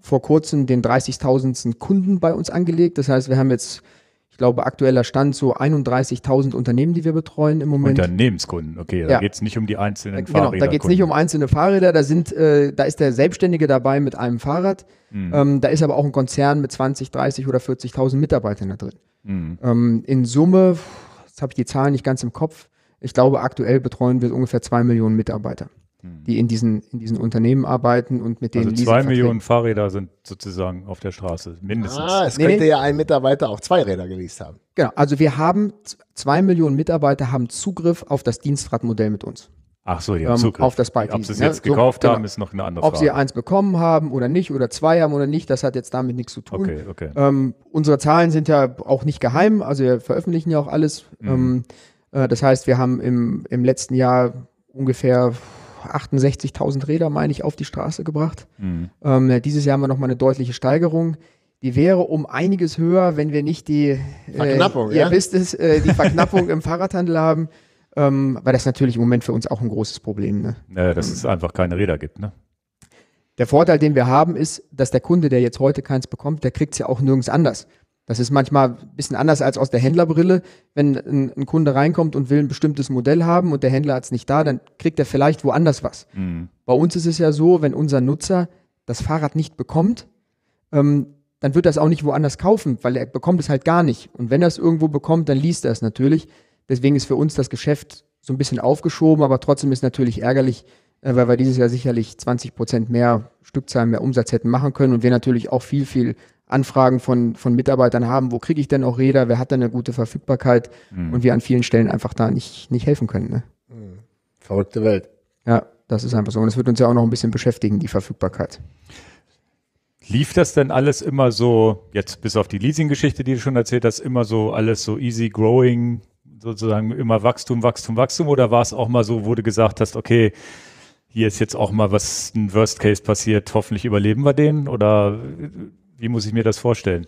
vor kurzem den 30.000. Kunden bei uns angelegt. Das heißt, wir haben jetzt, ich glaube, aktueller Stand so 31.000 Unternehmen, die wir betreuen im Moment. Unternehmenskunden, okay. Da ja. geht es nicht um die einzelnen genau, Fahrräder. Genau, da geht es nicht um einzelne Fahrräder. Da, sind, äh, da ist der Selbstständige dabei mit einem Fahrrad. Mhm. Ähm, da ist aber auch ein Konzern mit 20, 30 oder 40.000 Mitarbeitern da drin. Mhm. Ähm, in Summe, jetzt habe ich die Zahlen nicht ganz im Kopf, ich glaube, aktuell betreuen wir ungefähr zwei Millionen Mitarbeiter die in diesen, in diesen Unternehmen arbeiten und mit denen. Also zwei Millionen Fahrräder sind sozusagen auf der Straße, mindestens. Ah, es nee, könnte nee. ja ein Mitarbeiter auch zwei Räder geleast haben. Genau, also wir haben zwei Millionen Mitarbeiter haben Zugriff auf das Dienstradmodell mit uns. Ach so, die haben ähm, Zugriff. Auf das Bike. Ob sie es ne? jetzt ne? gekauft so, haben, genau. ist noch eine andere Frage. Ob sie eins bekommen haben oder nicht oder zwei haben oder nicht, das hat jetzt damit nichts zu tun. Okay, okay. Ähm, unsere Zahlen sind ja auch nicht geheim, also wir veröffentlichen ja auch alles. Mhm. Ähm, äh, das heißt, wir haben im, im letzten Jahr ungefähr 68.000 Räder, meine ich, auf die Straße gebracht. Mhm. Ähm, dieses Jahr haben wir nochmal eine deutliche Steigerung. Die wäre um einiges höher, wenn wir nicht die äh, Verknappung, äh, ja? wisst es, äh, die Verknappung im Fahrradhandel haben. Ähm, weil das natürlich im Moment für uns auch ein großes Problem. Ne? Ja, dass es einfach keine Räder gibt, ne? Der Vorteil, den wir haben, ist, dass der Kunde, der jetzt heute keins bekommt, der kriegt es ja auch nirgends anders. Das ist manchmal ein bisschen anders als aus der Händlerbrille. Wenn ein, ein Kunde reinkommt und will ein bestimmtes Modell haben und der Händler hat es nicht da, dann kriegt er vielleicht woanders was. Mhm. Bei uns ist es ja so, wenn unser Nutzer das Fahrrad nicht bekommt, ähm, dann wird er es auch nicht woanders kaufen, weil er bekommt es halt gar nicht. Und wenn er es irgendwo bekommt, dann liest er es natürlich. Deswegen ist für uns das Geschäft so ein bisschen aufgeschoben, aber trotzdem ist natürlich ärgerlich, äh, weil wir dieses Jahr sicherlich 20 Prozent mehr Stückzahlen, mehr Umsatz hätten machen können und wir natürlich auch viel, viel Anfragen von, von Mitarbeitern haben, wo kriege ich denn auch Räder, wer hat denn eine gute Verfügbarkeit mhm. und wir an vielen Stellen einfach da nicht, nicht helfen können. Ne? Mhm. Verrückte Welt. Ja, das ist einfach so. Und es wird uns ja auch noch ein bisschen beschäftigen, die Verfügbarkeit. Lief das denn alles immer so, jetzt bis auf die Leasing-Geschichte, die du schon erzählt hast, immer so alles so easy growing, sozusagen immer Wachstum, Wachstum, Wachstum? Oder war es auch mal so, wo du gesagt hast, okay, hier ist jetzt auch mal was, ein Worst Case passiert, hoffentlich überleben wir den? Oder wie muss ich mir das vorstellen?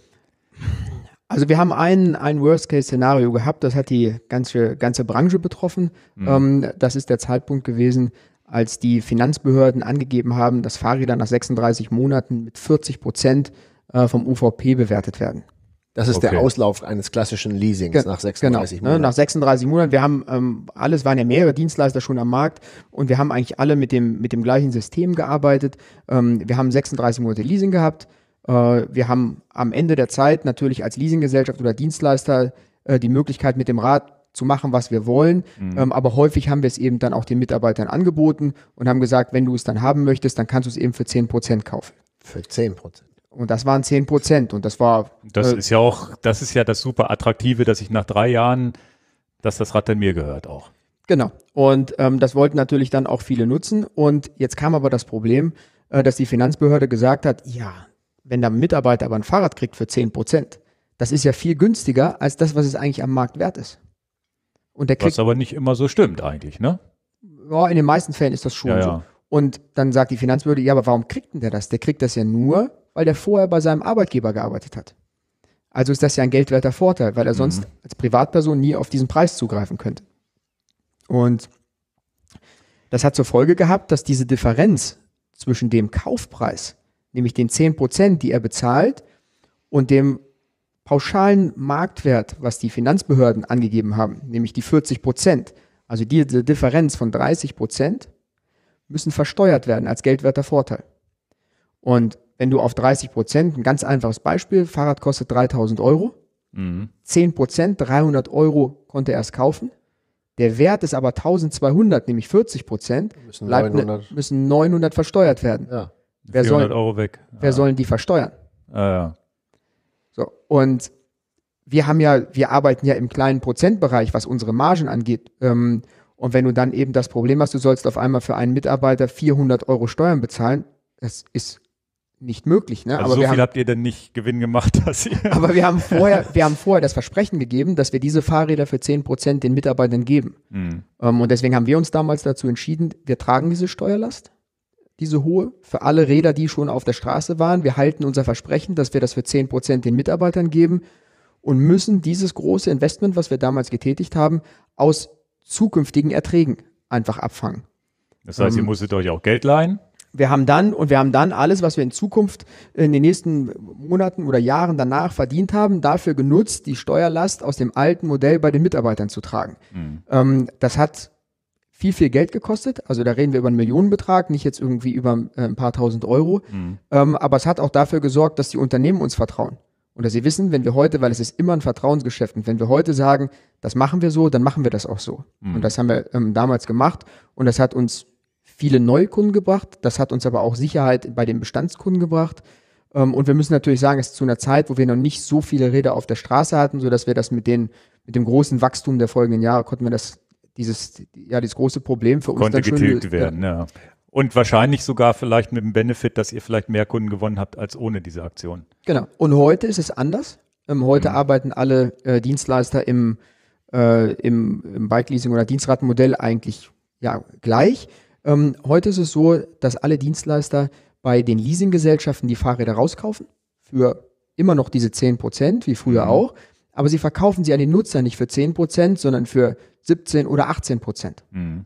Also wir haben ein, ein Worst-Case-Szenario gehabt, das hat die ganze, ganze Branche betroffen. Mhm. Ähm, das ist der Zeitpunkt gewesen, als die Finanzbehörden angegeben haben, dass Fahrräder nach 36 Monaten mit 40 Prozent äh, vom UVP bewertet werden. Das ist okay. der Auslauf eines klassischen Leasings Ge nach 36 genau, ne, Monaten. Nach 36 Monaten. Wir haben ähm, alles, waren ja mehrere Dienstleister schon am Markt und wir haben eigentlich alle mit dem, mit dem gleichen System gearbeitet. Ähm, wir haben 36 Monate Leasing gehabt. Äh, wir haben am Ende der Zeit natürlich als Leasinggesellschaft oder Dienstleister äh, die Möglichkeit, mit dem Rad zu machen, was wir wollen. Mhm. Ähm, aber häufig haben wir es eben dann auch den Mitarbeitern angeboten und haben gesagt, wenn du es dann haben möchtest, dann kannst du es eben für 10% kaufen. Für 10%. Und das waren 10 Prozent. Und das war. Das äh, ist ja auch, das ist ja das super Attraktive, dass ich nach drei Jahren, dass das Rad dann mir gehört auch. Genau. Und ähm, das wollten natürlich dann auch viele nutzen. Und jetzt kam aber das Problem, äh, dass die Finanzbehörde gesagt hat, ja, wenn der Mitarbeiter aber ein Fahrrad kriegt für 10 Prozent, das ist ja viel günstiger als das, was es eigentlich am Markt wert ist. Und der kriegt, was aber nicht immer so stimmt eigentlich, ne? Ja, in den meisten Fällen ist das schon ja, so. Und dann sagt die Finanzbehörde, ja, aber warum kriegt denn der das? Der kriegt das ja nur, weil der vorher bei seinem Arbeitgeber gearbeitet hat. Also ist das ja ein geldwerter Vorteil, weil er mhm. sonst mhm. als Privatperson nie auf diesen Preis zugreifen könnte. Und das hat zur Folge gehabt, dass diese Differenz zwischen dem Kaufpreis nämlich den 10%, die er bezahlt, und dem pauschalen Marktwert, was die Finanzbehörden angegeben haben, nämlich die 40%, also diese Differenz von 30%, müssen versteuert werden als geldwerter Vorteil. Und wenn du auf 30%, ein ganz einfaches Beispiel, Fahrrad kostet 3000 Euro, mhm. 10%, 300 Euro konnte er es kaufen, der Wert ist aber 1200, nämlich 40 Prozent, müssen, ne- müssen, 900 versteuert werden. Ja. Wer, soll, Euro weg. wer ja. sollen die versteuern? Ja, ja. So, und wir haben ja, wir arbeiten ja im kleinen Prozentbereich, was unsere Margen angeht. Ähm, und wenn du dann eben das Problem hast, du sollst auf einmal für einen Mitarbeiter 400 Euro Steuern bezahlen, das ist nicht möglich. Ne? Also aber so viel haben, habt ihr denn nicht Gewinn gemacht, dass ihr Aber wir haben, vorher, wir haben vorher das Versprechen gegeben, dass wir diese Fahrräder für 10% den Mitarbeitern geben. Mhm. Ähm, und deswegen haben wir uns damals dazu entschieden, wir tragen diese Steuerlast diese hohe, für alle Räder, die schon auf der Straße waren. Wir halten unser Versprechen, dass wir das für 10% den Mitarbeitern geben und müssen dieses große Investment, was wir damals getätigt haben, aus zukünftigen Erträgen einfach abfangen. Das heißt, ähm, ihr musstet euch auch Geld leihen? Wir haben dann und wir haben dann alles, was wir in Zukunft in den nächsten Monaten oder Jahren danach verdient haben, dafür genutzt, die Steuerlast aus dem alten Modell bei den Mitarbeitern zu tragen. Mhm. Ähm, das hat viel, viel Geld gekostet. Also da reden wir über einen Millionenbetrag, nicht jetzt irgendwie über äh, ein paar tausend Euro. Mhm. Ähm, aber es hat auch dafür gesorgt, dass die Unternehmen uns vertrauen. Und dass sie wissen, wenn wir heute, weil es ist immer ein Vertrauensgeschäft, und wenn wir heute sagen, das machen wir so, dann machen wir das auch so. Mhm. Und das haben wir ähm, damals gemacht und das hat uns viele neue Kunden gebracht, das hat uns aber auch Sicherheit bei den Bestandskunden gebracht. Ähm, und wir müssen natürlich sagen, es ist zu einer Zeit, wo wir noch nicht so viele Räder auf der Straße hatten, sodass wir das mit, den, mit dem großen Wachstum der folgenden Jahre konnten wir das dieses, ja, dieses große Problem für uns konnte dann getilgt werden. Ja. ja. Und wahrscheinlich sogar vielleicht mit dem Benefit, dass ihr vielleicht mehr Kunden gewonnen habt als ohne diese Aktion. Genau. Und heute ist es anders. Ähm, heute mhm. arbeiten alle äh, Dienstleister im, äh, im, im Bike-Leasing- oder Dienstratenmodell eigentlich ja, gleich. Ähm, heute ist es so, dass alle Dienstleister bei den Leasinggesellschaften die Fahrräder rauskaufen für immer noch diese 10 Prozent, wie früher mhm. auch. Aber sie verkaufen sie an den Nutzer nicht für 10 Prozent, sondern für 17 oder 18 Prozent. Mhm.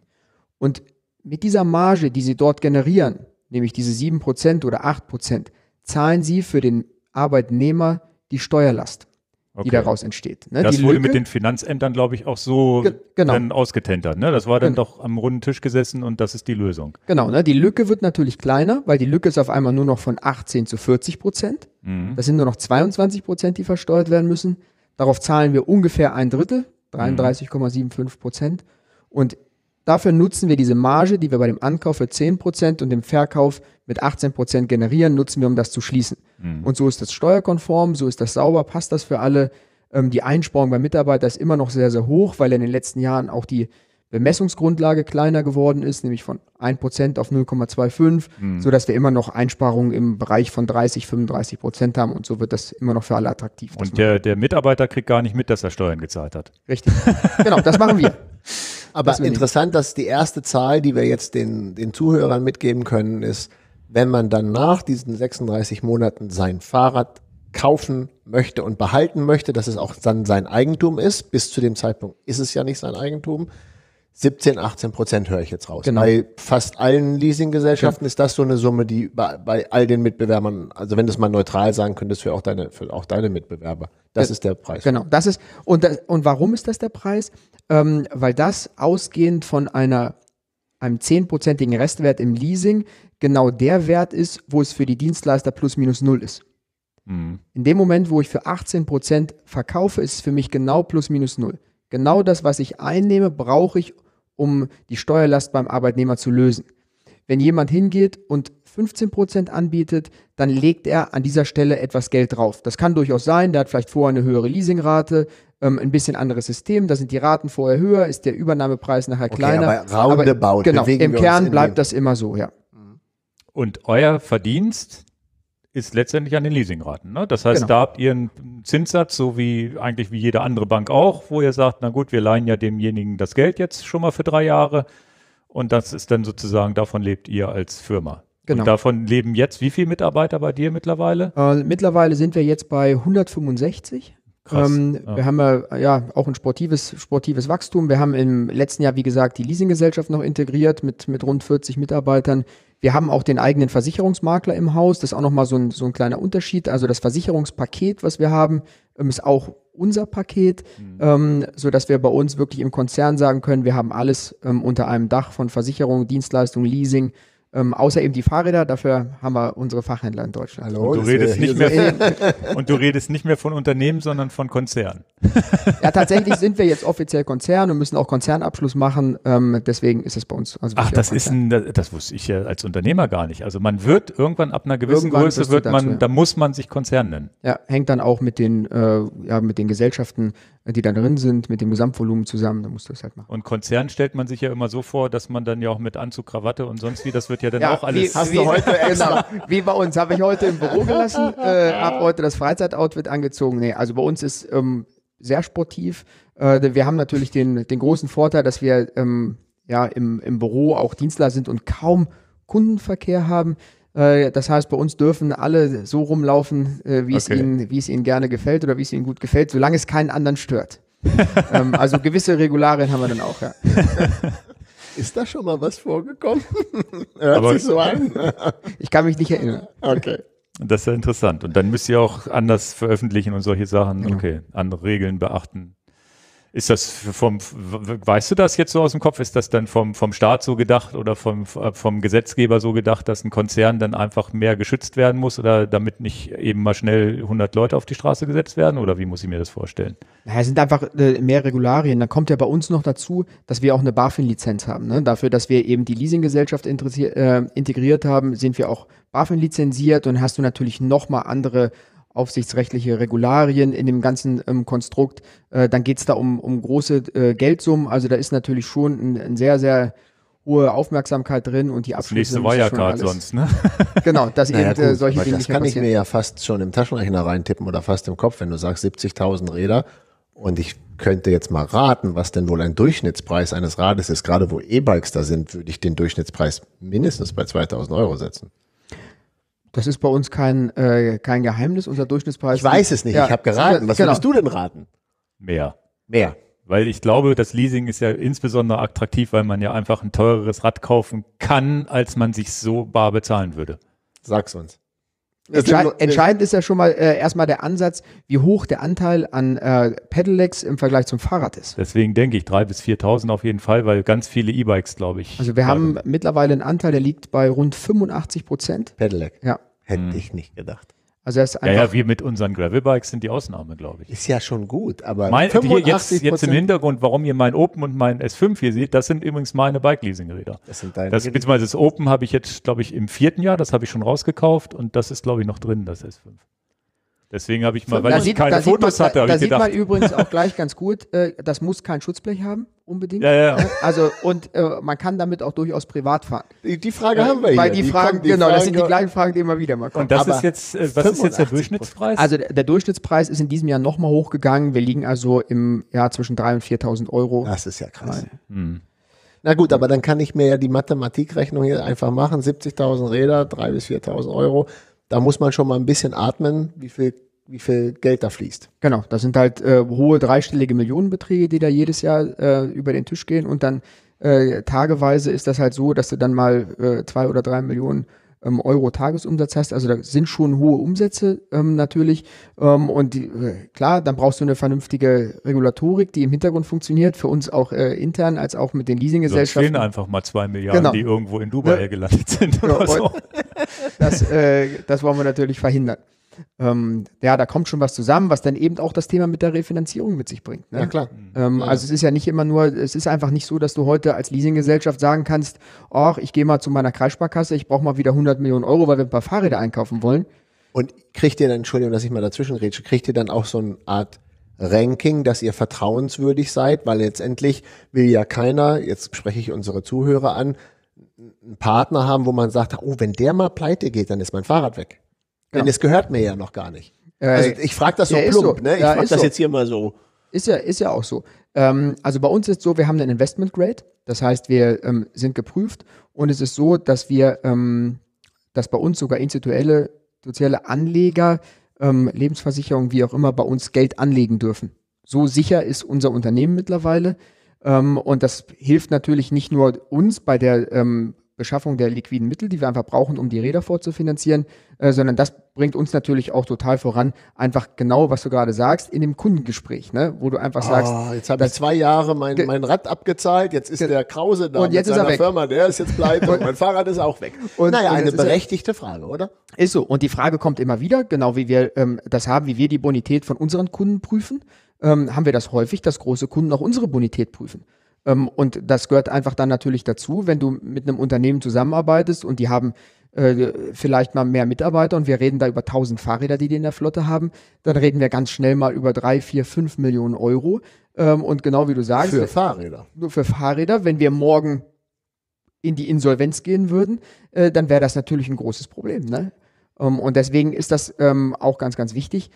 Und mit dieser Marge, die sie dort generieren, nämlich diese 7 Prozent oder 8 Prozent, zahlen sie für den Arbeitnehmer die Steuerlast, okay. die daraus entsteht. Ne? Das die wurde Lücke, mit den Finanzämtern, glaube ich, auch so ge genau. dann ausgetentert. Ne? Das war dann genau. doch am runden Tisch gesessen und das ist die Lösung. Genau, ne? die Lücke wird natürlich kleiner, weil die Lücke ist auf einmal nur noch von 18 zu 40 Prozent. Mhm. Das sind nur noch 22 Prozent, die versteuert werden müssen. Darauf zahlen wir ungefähr ein Drittel 33,75 Prozent. Und dafür nutzen wir diese Marge, die wir bei dem Ankauf für 10 Prozent und dem Verkauf mit 18 Prozent generieren, nutzen wir, um das zu schließen. Mhm. Und so ist das steuerkonform, so ist das sauber, passt das für alle. Ähm, die Einsparung beim Mitarbeiter ist immer noch sehr, sehr hoch, weil in den letzten Jahren auch die Bemessungsgrundlage kleiner geworden ist, nämlich von 1% auf 0,25, mhm. sodass wir immer noch Einsparungen im Bereich von 30, 35 Prozent haben und so wird das immer noch für alle attraktiv. Und der, der Mitarbeiter kriegt gar nicht mit, dass er Steuern gezahlt hat. Richtig. genau, das machen wir. Aber das interessant, dass die erste Zahl, die wir jetzt den, den Zuhörern mitgeben können, ist, wenn man dann nach diesen 36 Monaten sein Fahrrad kaufen möchte und behalten möchte, dass es auch dann sein Eigentum ist, bis zu dem Zeitpunkt ist es ja nicht sein Eigentum, 17, 18 Prozent höre ich jetzt raus. Genau. Bei fast allen Leasinggesellschaften ja. Genau. ist das so eine Summe, die bei, bei all den Mitbewerbern, also wenn du es mal neutral sagen könntest, für auch deine, für auch deine Mitbewerber. Das ja, ist der Preis. Genau, das ist, und, das, und warum ist das der Preis? Ähm, weil das ausgehend von einer, einem 10-prozentigen Restwert im Leasing genau der Wert ist, wo es für die Dienstleister plus minus null ist. Mhm. In dem Moment, wo ich für 18 Prozent verkaufe, ist es für mich genau plus minus null. Genau das, was ich einnehme, brauche ich, um die Steuerlast beim Arbeitnehmer zu lösen. Wenn jemand hingeht und 15% anbietet, dann legt er an dieser Stelle etwas Geld drauf. Das kann durchaus sein, der hat vielleicht vorher eine höhere Leasingrate, ähm, ein bisschen anderes System, da sind die Raten vorher höher, ist der Übernahmepreis nachher okay, kleiner. Aber roundabout. Aber, genau, im Kern bleibt das immer so, ja. Und euer Verdienst ist letztendlich an den Leasingraten. Ne? Das heißt, genau. da habt ihr einen Zinssatz, so wie eigentlich wie jede andere Bank auch, wo ihr sagt, na gut, wir leihen ja demjenigen das Geld jetzt schon mal für drei Jahre und das ist dann sozusagen, davon lebt ihr als Firma. Genau. Und davon leben jetzt wie viele Mitarbeiter bei dir mittlerweile? Äh, mittlerweile sind wir jetzt bei 165. Krass, ähm, ja. Wir haben ja auch ein sportives, sportives Wachstum. Wir haben im letzten Jahr, wie gesagt, die Leasinggesellschaft noch integriert mit, mit rund 40 Mitarbeitern. Wir haben auch den eigenen Versicherungsmakler im Haus. Das ist auch nochmal so ein, so ein kleiner Unterschied. Also das Versicherungspaket, was wir haben, ähm, ist auch unser Paket, mhm. ähm, sodass wir bei uns wirklich im Konzern sagen können, wir haben alles ähm, unter einem Dach von Versicherung, Dienstleistung, Leasing, ähm, außer eben die Fahrräder, dafür haben wir unsere Fachhändler in Deutschland. Hallo, und, du redest nicht mehr von, und du redest nicht mehr von Unternehmen, sondern von Konzernen. ja, tatsächlich sind wir jetzt offiziell Konzern und müssen auch Konzernabschluss machen. Ähm, deswegen ist es bei uns. Also Ach, das ist ein, das wusste ich ja als Unternehmer gar nicht. Also man wird irgendwann ab einer gewissen irgendwann Größe wird man, dazu, ja. da muss man sich Konzern nennen. Ja, hängt dann auch mit den, äh, ja, mit den Gesellschaften die da drin sind, mit dem Gesamtvolumen zusammen, dann musst du das halt machen. Und Konzern stellt man sich ja immer so vor, dass man dann ja auch mit Anzug, Krawatte und sonst wie, das wird ja dann ja, auch alles. Wie, hast wie, du heute genau, wie bei uns, habe ich heute im Büro gelassen, äh, habe heute das Freizeitoutfit angezogen. Nee, also bei uns ist ähm, sehr sportiv. Äh, wir haben natürlich den, den großen Vorteil, dass wir ähm, ja im, im Büro auch Dienstler sind und kaum Kundenverkehr haben. Äh, das heißt, bei uns dürfen alle so rumlaufen, äh, wie, okay. es ihnen, wie es ihnen gerne gefällt oder wie es ihnen gut gefällt, solange es keinen anderen stört. ähm, also gewisse Regularien haben wir dann auch, ja. Ist da schon mal was vorgekommen? Hört Aber sich so an. ich kann mich nicht erinnern. Okay. Das ist ja interessant. Und dann müsst ihr auch anders veröffentlichen und solche Sachen. Genau. Okay, andere Regeln beachten. Ist das vom, weißt du das jetzt so aus dem Kopf? Ist das dann vom, vom Staat so gedacht oder vom, äh, vom Gesetzgeber so gedacht, dass ein Konzern dann einfach mehr geschützt werden muss oder damit nicht eben mal schnell 100 Leute auf die Straße gesetzt werden? Oder wie muss ich mir das vorstellen? Naja, es sind einfach äh, mehr Regularien. Da kommt ja bei uns noch dazu, dass wir auch eine BaFin-Lizenz haben. Ne? Dafür, dass wir eben die Leasinggesellschaft äh, integriert haben, sind wir auch BaFin lizenziert und hast du natürlich nochmal andere aufsichtsrechtliche Regularien in dem ganzen ähm, Konstrukt. Äh, dann geht es da um, um große äh, Geldsummen. Also da ist natürlich schon ein, ein, sehr, sehr hohe Aufmerksamkeit drin und die Abschlüsse. Das nächste Wirecard sonst, ne? genau, dass naja, eben äh, solche Dinge Das kann ich mir ja fast schon im Taschenrechner reintippen oder fast im Kopf, wenn du sagst 70.000 Räder und ich könnte jetzt mal raten, was denn wohl ein Durchschnittspreis eines Rades ist. Gerade wo E-Bikes da sind, würde ich den Durchschnittspreis mindestens bei 2000 Euro setzen. Das ist bei uns kein, äh, kein Geheimnis, unser Durchschnittspreis. Ich weiß es nicht, ja, ich habe geraten. Was genau. würdest du denn raten? Mehr. Mehr. Weil ich glaube, das Leasing ist ja insbesondere attraktiv, weil man ja einfach ein teureres Rad kaufen kann, als man sich so bar bezahlen würde. Sag's uns. Entschei entscheidend ist ja schon mal äh, erstmal der Ansatz, wie hoch der Anteil an äh, Pedelecs im Vergleich zum Fahrrad ist. Deswegen denke ich 3.000 bis 4.000 auf jeden Fall, weil ganz viele E-Bikes, glaube ich. Also wir haben mittlerweile einen Anteil, der liegt bei rund 85 Prozent. Pedelec? Ja. Hätte hm. ich nicht gedacht. Also er ist ja, ja, wir mit unseren Gravelbikes sind die Ausnahme, glaube ich. Ist ja schon gut, aber mein, hier, jetzt, jetzt im Hintergrund, warum ihr mein Open und mein S5 hier seht, das sind übrigens meine Bike-Leasing-Räder. Das sind deine. Das, beziehungsweise das Open habe ich jetzt, glaube ich, im vierten Jahr, das habe ich schon rausgekauft und das ist, glaube ich, noch drin, das S5. Deswegen habe ich mal, weil da ich sieht, keine Fotos man, hatte, habe ich gedacht. Da sieht man übrigens auch gleich ganz gut, äh, das muss kein Schutzblech haben, unbedingt. Ja, ja. Ne? Also, und äh, man kann damit auch durchaus privat fahren. Die, die Frage haben wir äh, hier. die, die Fragen, kommen, die genau, Fragen das sind die gleichen Fragen, die immer wieder mal kommen. Und das Aber ist jetzt, äh, was ist jetzt der Durchschnittspreis? Also, der, der Durchschnittspreis ist in diesem Jahr nochmal hochgegangen. Wir liegen also im Jahr zwischen 3.000 und 4.000 Euro. Das ist ja krass. Hm. Na gut, aber dann kann ich mir ja die Mathematikrechnung hier einfach machen. 70.000 Räder, 3.000 bis 4.000 Euro da muss man schon mal ein bisschen atmen, wie viel wie viel Geld da fließt. Genau, das sind halt äh, hohe dreistellige Millionenbeträge, die da jedes Jahr äh, über den Tisch gehen und dann äh, tageweise ist das halt so, dass du dann mal äh, zwei oder drei Millionen ähm, Euro Tagesumsatz hast. Also da sind schon hohe Umsätze ähm, natürlich. Ähm, und die, äh, klar, dann brauchst du eine vernünftige Regulatorik, die im Hintergrund funktioniert, für uns auch äh, intern als auch mit den Leasinggesellschaften. Es fehlen einfach mal zwei Milliarden, genau. die irgendwo in Dubai ja. gelandet sind. Ja, so. das, äh, das wollen wir natürlich verhindern ähm, ja, da kommt schon was zusammen, was dann eben auch das Thema mit der Refinanzierung mit sich bringt. Ne? Ja, klar. Ähm, ja, also es ist ja nicht immer nur, es ist einfach nicht so, dass du heute als Leasinggesellschaft sagen kannst, ach, ich gehe mal zu meiner Kreissparkasse, ich brauche mal wieder 100 Millionen Euro, weil wir ein paar Fahrräder mhm. einkaufen wollen. Und kriegt ihr dann, Entschuldigung, dass ich mal dazwischen rede, kriegt ihr dann auch so eine Art Ranking, dass ihr vertrauenswürdig seid, weil letztendlich will ja keiner, jetzt spreche ich unsere Zuhörer an, einen Partner haben, wo man sagt, oh, wenn der mal pleite geht, dann ist mein Fahrrad weg. Denn es gehört mir ja noch gar nicht. Äh, also ich frage das so ja, plump, so. ne? Ich ja, frage das so. jetzt hier mal so. Ist ja, ist ja auch so. Ähm, also bei uns ist so, wir haben einen Investment Grade, das heißt, wir ähm, sind geprüft und es ist so, dass wir, ähm, dass bei uns sogar institutionelle, soziale Anleger, ähm, Lebensversicherung, wie auch immer, bei uns Geld anlegen dürfen. So sicher ist unser Unternehmen mittlerweile. Ähm, und das hilft natürlich nicht nur uns bei der ähm, Beschaffung der liquiden Mittel, die wir einfach brauchen, um die Räder fortzufinanzieren, äh, sondern das bringt uns natürlich auch total voran, einfach genau, was du gerade sagst, in dem Kundengespräch, ne? wo du einfach sagst. Oh, jetzt habe ich zwei Jahre mein, mein Rad abgezahlt, jetzt ist der Krause da und jetzt mit ist er weg. Firma, der ist jetzt pleite und mein Fahrrad ist auch weg. Und, naja, und eine berechtigte Frage, oder? Ist so. Und die Frage kommt immer wieder, genau wie wir ähm, das haben, wie wir die Bonität von unseren Kunden prüfen, ähm, haben wir das häufig, dass große Kunden auch unsere Bonität prüfen. Ähm, und das gehört einfach dann natürlich dazu, wenn du mit einem Unternehmen zusammenarbeitest und die haben äh, vielleicht mal mehr Mitarbeiter und wir reden da über 1000 Fahrräder, die die in der Flotte haben, dann reden wir ganz schnell mal über 3, 4, 5 Millionen Euro. Ähm, und genau wie du sagst. Für Fahrräder. Nur für Fahrräder. Wenn wir morgen in die Insolvenz gehen würden, äh, dann wäre das natürlich ein großes Problem. Ne? Ähm, und deswegen ist das ähm, auch ganz, ganz wichtig.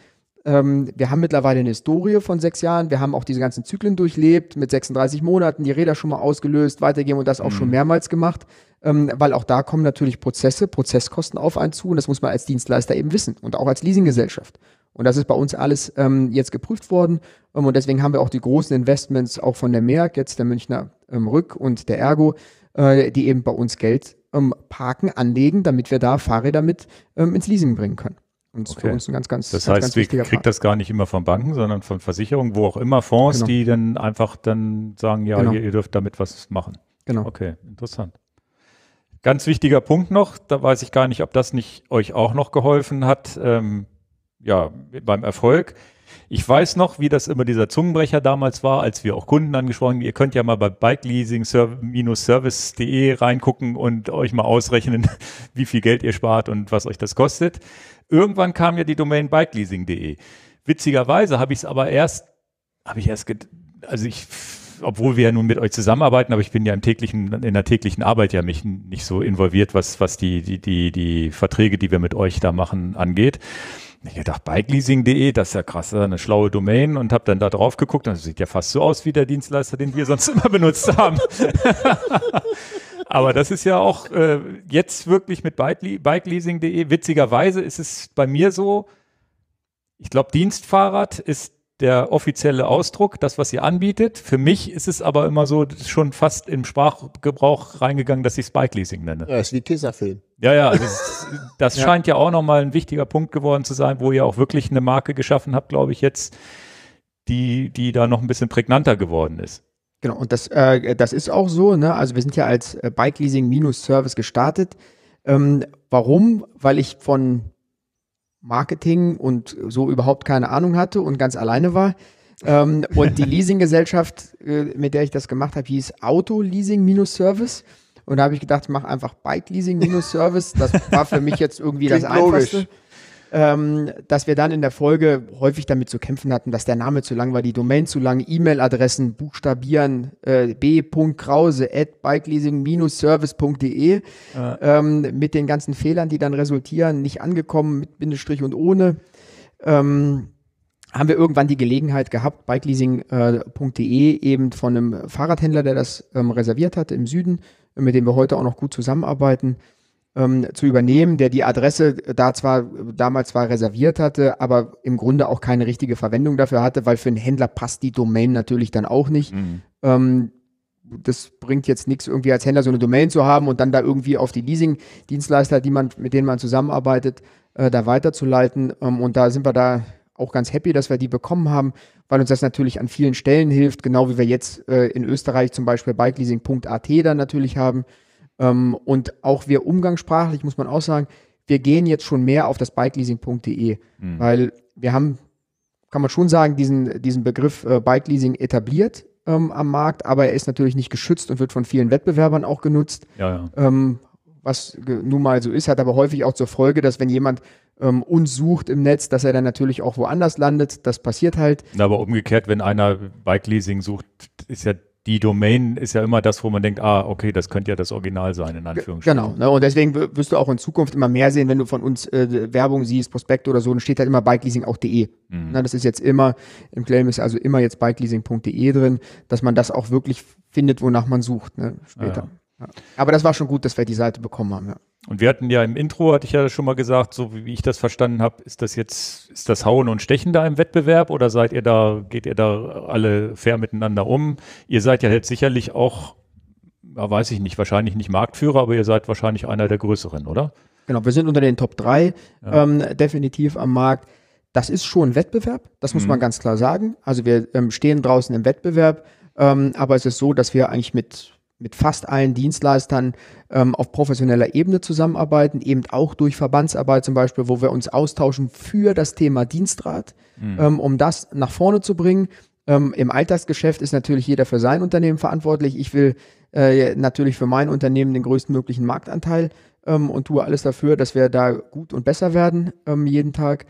Ähm, wir haben mittlerweile eine Historie von sechs Jahren. Wir haben auch diese ganzen Zyklen durchlebt, mit 36 Monaten die Räder schon mal ausgelöst, weitergeben und das auch mhm. schon mehrmals gemacht. Ähm, weil auch da kommen natürlich Prozesse, Prozesskosten auf einen zu und das muss man als Dienstleister eben wissen und auch als Leasinggesellschaft. Und das ist bei uns alles ähm, jetzt geprüft worden. Ähm, und deswegen haben wir auch die großen Investments auch von der Merck, jetzt der Münchner ähm, Rück und der Ergo, äh, die eben bei uns Geld ähm, parken, anlegen, damit wir da Fahrräder mit ähm, ins Leasing bringen können. Und okay. für uns ein ganz, ganz Das ganz, heißt, ganz, wir kriegt das gar nicht immer von Banken, sondern von Versicherungen, wo auch immer Fonds, genau. die dann einfach dann sagen, ja, genau. ihr, ihr, dürft damit was machen. Genau. Okay, interessant. Ganz wichtiger Punkt noch, da weiß ich gar nicht, ob das nicht euch auch noch geholfen hat. Ähm, ja, beim Erfolg. Ich weiß noch, wie das immer dieser Zungenbrecher damals war, als wir auch Kunden angesprochen haben. Ihr könnt ja mal bei bikeleasing-service.de reingucken und euch mal ausrechnen, wie viel Geld ihr spart und was euch das kostet. Irgendwann kam ja die Domain bikeleasing.de. Witzigerweise habe ich es aber erst, habe ich erst, also ich, obwohl wir ja nun mit euch zusammenarbeiten, aber ich bin ja im täglichen, in der täglichen Arbeit ja mich nicht so involviert, was, was die, die, die, die Verträge, die wir mit euch da machen, angeht. Ich gedacht, bikeleasing.de, das ist ja krass, ne? eine schlaue Domain und habe dann da drauf geguckt und das sieht ja fast so aus wie der Dienstleister, den wir sonst immer benutzt haben. Aber das ist ja auch äh, jetzt wirklich mit bikeleasing.de. Witzigerweise ist es bei mir so, ich glaube, Dienstfahrrad ist der offizielle Ausdruck, das, was ihr anbietet. Für mich ist es aber immer so schon fast im Sprachgebrauch reingegangen, dass ich es Bike Leasing nenne. Ja, ist wie Tesafilm. Ja, ja, also das, das ja. scheint ja auch nochmal ein wichtiger Punkt geworden zu sein, wo ihr auch wirklich eine Marke geschaffen habt, glaube ich, jetzt, die, die da noch ein bisschen prägnanter geworden ist. Genau, und das, äh, das ist auch so, ne? Also wir sind ja als äh, Bike Leasing Minus Service gestartet. Ähm, warum? Weil ich von Marketing und so überhaupt keine Ahnung hatte und ganz alleine war. ähm, und die Leasinggesellschaft, äh, mit der ich das gemacht habe, hieß Auto Leasing minus Service. Und da habe ich gedacht, mach einfach Bike Leasing minus Service. Das war für mich jetzt irgendwie Klingt das Einfachste ähm, dass wir dann in der Folge häufig damit zu kämpfen hatten, dass der Name zu lang war, die Domain zu lang, E-Mail-Adressen buchstabieren, äh, b.krause at bikeleasing-service.de ah. ähm, mit den ganzen Fehlern, die dann resultieren, nicht angekommen mit Bindestrich und ohne. Ähm, haben wir irgendwann die Gelegenheit gehabt, bikeleasing.de äh, eben von einem Fahrradhändler, der das ähm, reserviert hat im Süden, mit dem wir heute auch noch gut zusammenarbeiten, ähm, zu übernehmen, der die Adresse äh, da zwar damals zwar reserviert hatte, aber im Grunde auch keine richtige Verwendung dafür hatte, weil für einen Händler passt die Domain natürlich dann auch nicht. Mhm. Ähm, das bringt jetzt nichts, irgendwie als Händler so eine Domain zu haben und dann da irgendwie auf die Leasing-Dienstleister, die man, mit denen man zusammenarbeitet, äh, da weiterzuleiten. Ähm, und da sind wir da auch ganz happy, dass wir die bekommen haben, weil uns das natürlich an vielen Stellen hilft, genau wie wir jetzt äh, in Österreich zum Beispiel bikeleasing.at dann natürlich haben, ähm, und auch wir umgangssprachlich, muss man auch sagen, wir gehen jetzt schon mehr auf das bikeleasing.de, mhm. weil wir haben, kann man schon sagen, diesen, diesen Begriff äh, Bikeleasing etabliert ähm, am Markt, aber er ist natürlich nicht geschützt und wird von vielen Wettbewerbern auch genutzt. Ja, ja. Ähm, was nun mal so ist, hat aber häufig auch zur Folge, dass wenn jemand ähm, uns sucht im Netz, dass er dann natürlich auch woanders landet. Das passiert halt. Na, aber umgekehrt, wenn einer Bike Leasing sucht, ist ja die Domain ist ja immer das, wo man denkt, ah, okay, das könnte ja das Original sein, in Anführungsstrichen. Genau, ne? und deswegen wirst du auch in Zukunft immer mehr sehen, wenn du von uns äh, Werbung siehst, Prospekte oder so, dann steht halt immer bikeleasing auch Mhm. Ne, das ist jetzt immer, im Claim ist also immer jetzt bikeleasing.de drin, dass man das auch wirklich findet, wonach man sucht, ne? später. Ja. Aber das war schon gut, dass wir die Seite bekommen haben. Ja. Und wir hatten ja im Intro, hatte ich ja schon mal gesagt, so wie ich das verstanden habe, ist das jetzt, ist das Hauen und Stechen da im Wettbewerb oder seid ihr da, geht ihr da alle fair miteinander um? Ihr seid ja jetzt sicherlich auch, weiß ich nicht, wahrscheinlich nicht Marktführer, aber ihr seid wahrscheinlich einer der größeren, oder? Genau, wir sind unter den Top 3 ja. ähm, definitiv am Markt. Das ist schon ein Wettbewerb, das muss mhm. man ganz klar sagen. Also wir ähm, stehen draußen im Wettbewerb, ähm, aber es ist so, dass wir eigentlich mit mit fast allen Dienstleistern ähm, auf professioneller Ebene zusammenarbeiten, eben auch durch Verbandsarbeit zum Beispiel, wo wir uns austauschen für das Thema Dienstrat, mhm. ähm, um das nach vorne zu bringen. Ähm, Im Alltagsgeschäft ist natürlich jeder für sein Unternehmen verantwortlich. Ich will äh, natürlich für mein Unternehmen den größtmöglichen Marktanteil ähm, und tue alles dafür, dass wir da gut und besser werden ähm, jeden Tag.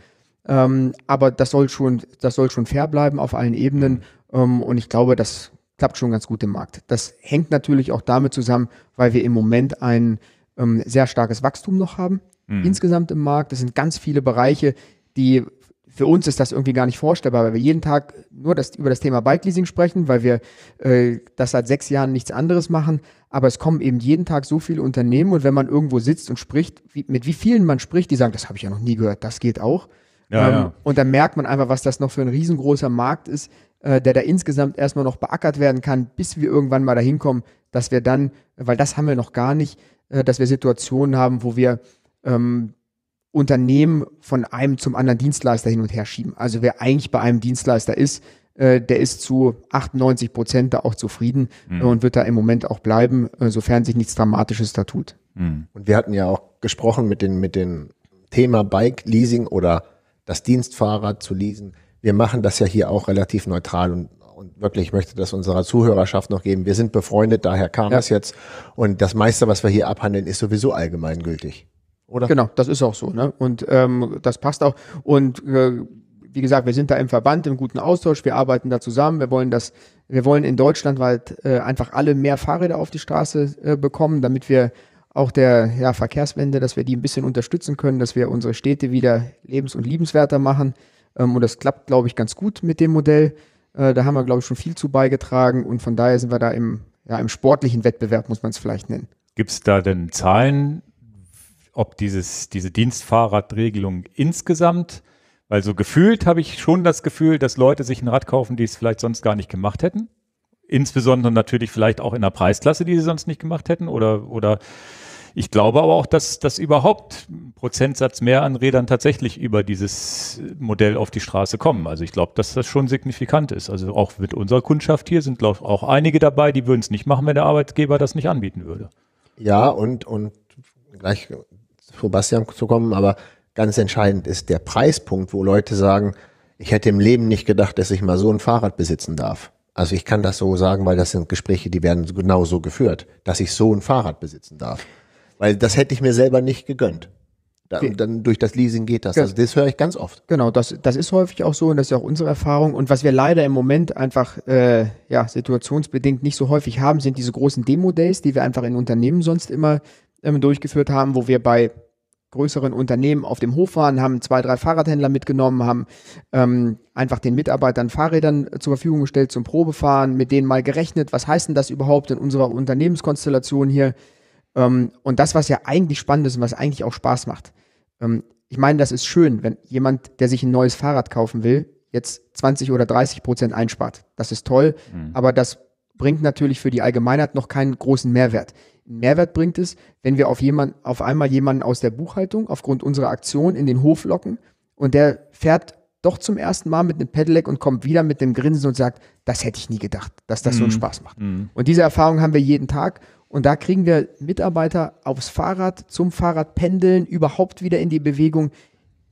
Ähm, aber das soll schon, das soll schon fair bleiben auf allen Ebenen. Mhm. und ich glaube, das klappt schon ganz gut im Markt. Das hängt natürlich auch damit zusammen, weil wir im Moment ein ähm, sehr starkes Wachstum noch haben. Mhm. Insgesamt im Markt. Das sind ganz viele Bereiche, die für uns ist das irgendwie gar nicht vorstellbar, weil wir jeden Tag nur das, über das Thema Bike-Leasing sprechen, weil wir äh, das seit sechs Jahren nichts anderes machen. Aber es kommen eben jeden Tag so viele Unternehmen und wenn man irgendwo sitzt und spricht, wie, mit wie vielen man spricht, die sagen, das habe ich ja noch nie gehört, das geht auch. Ja, ähm, ja. Und dann merkt man einfach, was das noch für ein riesengroßer Markt ist, äh, der da insgesamt erstmal noch beackert werden kann, bis wir irgendwann mal dahin kommen, dass wir dann, weil das haben wir noch gar nicht, äh, dass wir Situationen haben, wo wir ähm, Unternehmen von einem zum anderen Dienstleister hin und her schieben. Also wer eigentlich bei einem Dienstleister ist, äh, der ist zu 98 Prozent da auch zufrieden mhm. und wird da im Moment auch bleiben, sofern sich nichts Dramatisches da tut. Mhm. Und wir hatten ja auch gesprochen mit dem mit den Thema Bike-Leasing oder das Dienstfahrrad zu leasen wir machen das ja hier auch relativ neutral und, und wirklich, möchte das unserer Zuhörerschaft noch geben. Wir sind befreundet, daher kam ja. das jetzt. Und das meiste, was wir hier abhandeln, ist sowieso allgemeingültig. Oder? Genau, das ist auch so. Ne? Und ähm, das passt auch. Und äh, wie gesagt, wir sind da im Verband, im guten Austausch, wir arbeiten da zusammen, wir wollen das, wir wollen in Deutschland halt, äh, einfach alle mehr Fahrräder auf die Straße äh, bekommen, damit wir auch der ja, Verkehrswende, dass wir die ein bisschen unterstützen können, dass wir unsere Städte wieder lebens- und liebenswerter machen. Ähm, und das klappt, glaube ich, ganz gut mit dem Modell. Äh, da haben wir, glaube ich, schon viel zu beigetragen und von daher sind wir da im, ja, im sportlichen Wettbewerb, muss man es vielleicht nennen. Gibt es da denn Zahlen, ob dieses, diese Dienstfahrradregelung insgesamt, weil so gefühlt habe ich schon das Gefühl, dass Leute sich ein Rad kaufen, die es vielleicht sonst gar nicht gemacht hätten? Insbesondere natürlich vielleicht auch in der Preisklasse, die sie sonst nicht gemacht hätten oder, oder ich glaube aber auch, dass, dass überhaupt ein Prozentsatz mehr an Rädern tatsächlich über dieses Modell auf die Straße kommen. Also ich glaube, dass das schon signifikant ist. Also auch mit unserer Kundschaft hier sind, auch einige dabei, die würden es nicht machen, wenn der Arbeitgeber das nicht anbieten würde. Ja, und, und gleich vor Bastian zu kommen, aber ganz entscheidend ist der Preispunkt, wo Leute sagen, ich hätte im Leben nicht gedacht, dass ich mal so ein Fahrrad besitzen darf. Also ich kann das so sagen, weil das sind Gespräche, die werden genau so geführt, dass ich so ein Fahrrad besitzen darf. Weil das hätte ich mir selber nicht gegönnt. Dann, dann durch das Leasing geht das. Ja. Also das höre ich ganz oft. Genau, das, das ist häufig auch so und das ist ja auch unsere Erfahrung. Und was wir leider im Moment einfach äh, ja, situationsbedingt nicht so häufig haben, sind diese großen Demo-Days, die wir einfach in Unternehmen sonst immer ähm, durchgeführt haben, wo wir bei größeren Unternehmen auf dem Hof waren, haben zwei, drei Fahrradhändler mitgenommen, haben ähm, einfach den Mitarbeitern Fahrrädern zur Verfügung gestellt zum Probefahren, mit denen mal gerechnet, was heißt denn das überhaupt in unserer Unternehmenskonstellation hier, ähm, und das, was ja eigentlich spannend ist und was eigentlich auch Spaß macht. Ähm, ich meine, das ist schön, wenn jemand, der sich ein neues Fahrrad kaufen will, jetzt 20 oder 30 Prozent einspart. Das ist toll, mhm. aber das bringt natürlich für die Allgemeinheit noch keinen großen Mehrwert. Mehrwert bringt es, wenn wir auf, jemand, auf einmal jemanden aus der Buchhaltung aufgrund unserer Aktion in den Hof locken und der fährt doch zum ersten Mal mit einem Pedelec und kommt wieder mit dem Grinsen und sagt, das hätte ich nie gedacht, dass das mhm. so einen mhm. Spaß macht. Mhm. Und diese Erfahrung haben wir jeden Tag und da kriegen wir Mitarbeiter aufs Fahrrad, zum Fahrrad pendeln, überhaupt wieder in die Bewegung,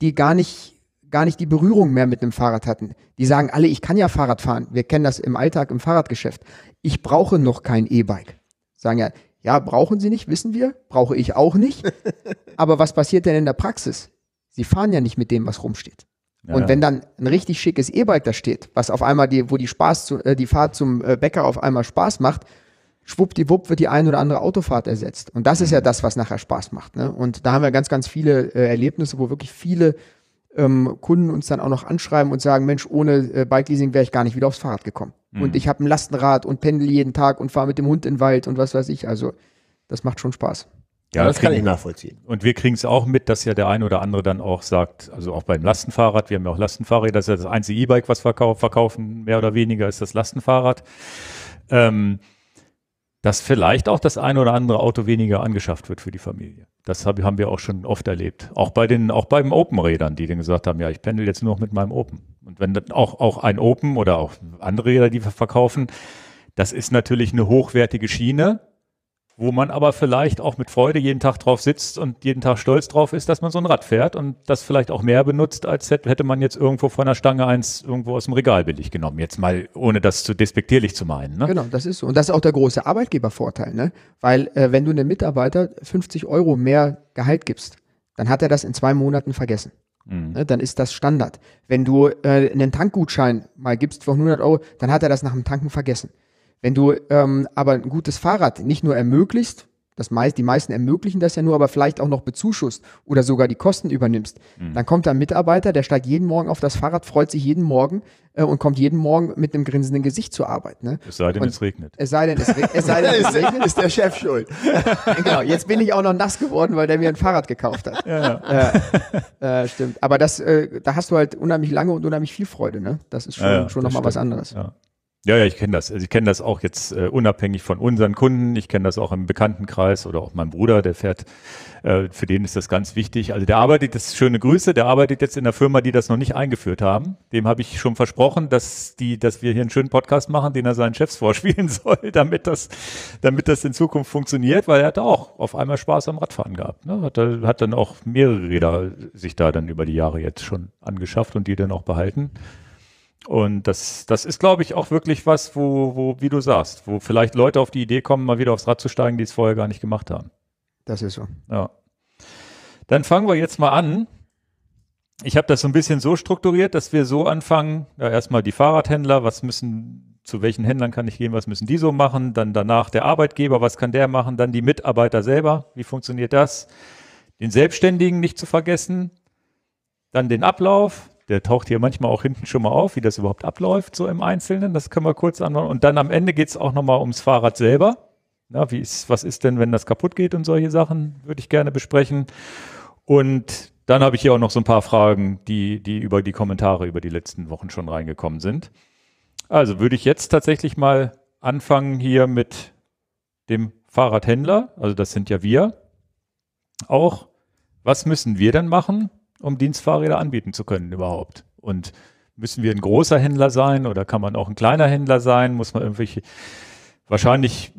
die gar nicht, gar nicht die Berührung mehr mit einem Fahrrad hatten. Die sagen alle, ich kann ja Fahrrad fahren. Wir kennen das im Alltag, im Fahrradgeschäft. Ich brauche noch kein E-Bike. Sagen ja, ja, brauchen sie nicht, wissen wir, brauche ich auch nicht. Aber was passiert denn in der Praxis? Sie fahren ja nicht mit dem, was rumsteht. Ja. Und wenn dann ein richtig schickes E-Bike da steht, was auf einmal die, wo die Spaß zu, äh, die Fahrt zum äh, Bäcker auf einmal Spaß macht schwuppdiwupp wird die ein oder andere Autofahrt ersetzt. Und das ist ja mhm. das, was nachher Spaß macht. Ne? Und da haben wir ganz, ganz viele äh, Erlebnisse, wo wirklich viele ähm, Kunden uns dann auch noch anschreiben und sagen, Mensch, ohne äh, Bike-Leasing wäre ich gar nicht wieder aufs Fahrrad gekommen. Mhm. Und ich habe ein Lastenrad und pendel jeden Tag und fahre mit dem Hund in den Wald und was weiß ich. Also das macht schon Spaß. Ja, das kann ich nachvollziehen. Und wir kriegen es auch mit, dass ja der ein oder andere dann auch sagt, also auch beim Lastenfahrrad, wir haben ja auch Lastenfahrräder, das ist ja das einzige E-Bike, was wir verkaufen, mehr oder weniger ist das Lastenfahrrad. Ähm, dass vielleicht auch das ein oder andere Auto weniger angeschafft wird für die Familie. Das haben wir auch schon oft erlebt. Auch bei den, auch beim Open-Rädern, die dann gesagt haben, ja, ich pendel jetzt nur noch mit meinem Open. Und wenn dann auch, auch ein Open oder auch andere Räder, die wir verkaufen, das ist natürlich eine hochwertige Schiene, wo man aber vielleicht auch mit Freude jeden Tag drauf sitzt und jeden Tag stolz drauf ist, dass man so ein Rad fährt und das vielleicht auch mehr benutzt, als hätte man jetzt irgendwo von der Stange eins irgendwo aus dem Regal billig genommen. Jetzt mal, ohne das zu despektierlich zu meinen. Ne? Genau, das ist so. Und das ist auch der große Arbeitgebervorteil, ne? Weil äh, wenn du einem Mitarbeiter 50 Euro mehr Gehalt gibst, dann hat er das in zwei Monaten vergessen. Mhm. Ne? Dann ist das Standard. Wenn du äh, einen Tankgutschein mal gibst von 100 Euro, dann hat er das nach dem Tanken vergessen. Wenn du ähm, aber ein gutes Fahrrad nicht nur ermöglicht, das meist, die meisten ermöglichen das ja nur, aber vielleicht auch noch bezuschusst oder sogar die Kosten übernimmst. Mhm. Dann kommt da ein Mitarbeiter, der steigt jeden Morgen auf das Fahrrad, freut sich jeden Morgen äh, und kommt jeden Morgen mit einem grinsenden Gesicht zur Arbeit. Ne? Es sei denn, und es regnet. Es sei denn, es, reg es, sei denn, es regnet. ist der Chef schuld. genau, jetzt bin ich auch noch nass geworden, weil der mir ein Fahrrad gekauft hat. Ja, ja. Äh, äh, stimmt. Aber das, äh, da hast du halt unheimlich lange und unheimlich viel Freude. Ne? Das ist schon, ja, ja, schon nochmal was anderes. Ja. Ja, ja, ich kenne das. Also ich kenne das auch jetzt äh, unabhängig von unseren Kunden. Ich kenne das auch im Bekanntenkreis oder auch mein Bruder, der fährt, äh, für den ist das ganz wichtig. Also der arbeitet, das ist schöne Grüße, der arbeitet jetzt in einer Firma, die das noch nicht eingeführt haben. Dem habe ich schon versprochen, dass die, dass wir hier einen schönen Podcast machen, den er seinen Chefs vorspielen soll, damit das, damit das in Zukunft funktioniert, weil er hat auch auf einmal Spaß am Radfahren gehabt. Ne? Hat, hat dann auch mehrere Räder sich da dann über die Jahre jetzt schon angeschafft und die dann auch behalten. Und das, das ist, glaube ich, auch wirklich was, wo, wo, wie du sagst, wo vielleicht Leute auf die Idee kommen, mal wieder aufs Rad zu steigen, die es vorher gar nicht gemacht haben. Das ist so. Ja. Dann fangen wir jetzt mal an. Ich habe das so ein bisschen so strukturiert, dass wir so anfangen, ja, erstmal die Fahrradhändler, was müssen, zu welchen Händlern kann ich gehen, was müssen die so machen, dann danach der Arbeitgeber, was kann der machen, dann die Mitarbeiter selber, wie funktioniert das, den Selbstständigen nicht zu vergessen, dann den Ablauf, der taucht hier manchmal auch hinten schon mal auf, wie das überhaupt abläuft, so im Einzelnen. Das können wir kurz anwenden. Und dann am Ende geht es auch nochmal ums Fahrrad selber. Na, wie ist, was ist denn, wenn das kaputt geht und solche Sachen, würde ich gerne besprechen. Und dann habe ich hier auch noch so ein paar Fragen, die, die über die Kommentare über die letzten Wochen schon reingekommen sind. Also würde ich jetzt tatsächlich mal anfangen hier mit dem Fahrradhändler. Also das sind ja wir. Auch, was müssen wir denn machen, um Dienstfahrräder anbieten zu können überhaupt. Und müssen wir ein großer Händler sein oder kann man auch ein kleiner Händler sein? Muss man irgendwelche, wahrscheinlich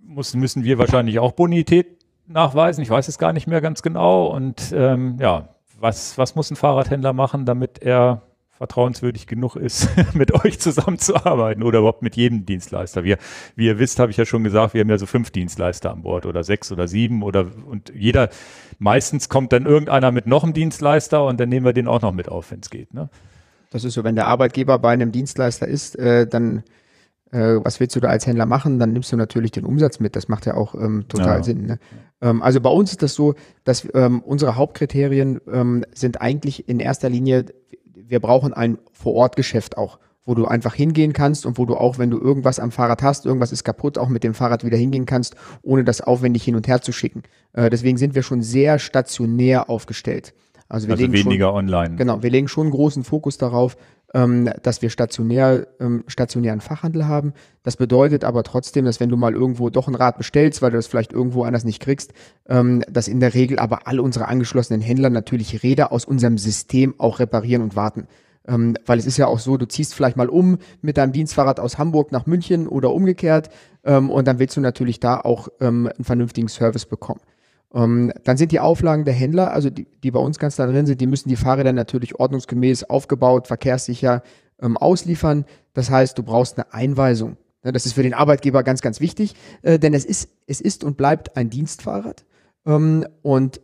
muss, müssen wir wahrscheinlich auch Bonität nachweisen. Ich weiß es gar nicht mehr ganz genau. Und ähm, ja, was, was muss ein Fahrradhändler machen, damit er vertrauenswürdig genug ist, mit euch zusammenzuarbeiten oder überhaupt mit jedem Dienstleister. Wir, wie ihr wisst, habe ich ja schon gesagt, wir haben ja so fünf Dienstleister an Bord oder sechs oder sieben oder und jeder, meistens kommt dann irgendeiner mit noch einem Dienstleister und dann nehmen wir den auch noch mit auf, wenn es geht. Ne? Das ist so, wenn der Arbeitgeber bei einem Dienstleister ist, äh, dann äh, was willst du da als Händler machen, dann nimmst du natürlich den Umsatz mit. Das macht ja auch ähm, total ja. Sinn. Ne? Ähm, also bei uns ist das so, dass ähm, unsere Hauptkriterien ähm, sind eigentlich in erster Linie, wir brauchen ein Vor-Ort-Geschäft auch, wo du einfach hingehen kannst und wo du auch, wenn du irgendwas am Fahrrad hast, irgendwas ist kaputt, auch mit dem Fahrrad wieder hingehen kannst, ohne das aufwendig hin und her zu schicken. Äh, deswegen sind wir schon sehr stationär aufgestellt. Also, wir also legen weniger schon, online. Genau, wir legen schon großen Fokus darauf, ähm, dass wir stationär, ähm, stationären Fachhandel haben. Das bedeutet aber trotzdem, dass wenn du mal irgendwo doch ein Rad bestellst, weil du das vielleicht irgendwo anders nicht kriegst, ähm, dass in der Regel aber alle unsere angeschlossenen Händler natürlich Räder aus unserem System auch reparieren und warten. Ähm, weil es ist ja auch so, du ziehst vielleicht mal um mit deinem Dienstfahrrad aus Hamburg nach München oder umgekehrt ähm, und dann willst du natürlich da auch ähm, einen vernünftigen Service bekommen. Ähm, dann sind die Auflagen der Händler, also die, die bei uns ganz da drin sind, die müssen die Fahrräder natürlich ordnungsgemäß aufgebaut, verkehrssicher ähm, ausliefern. Das heißt, du brauchst eine Einweisung. Ja, das ist für den Arbeitgeber ganz, ganz wichtig, äh, denn es ist, es ist und bleibt ein Dienstfahrrad. Ähm, und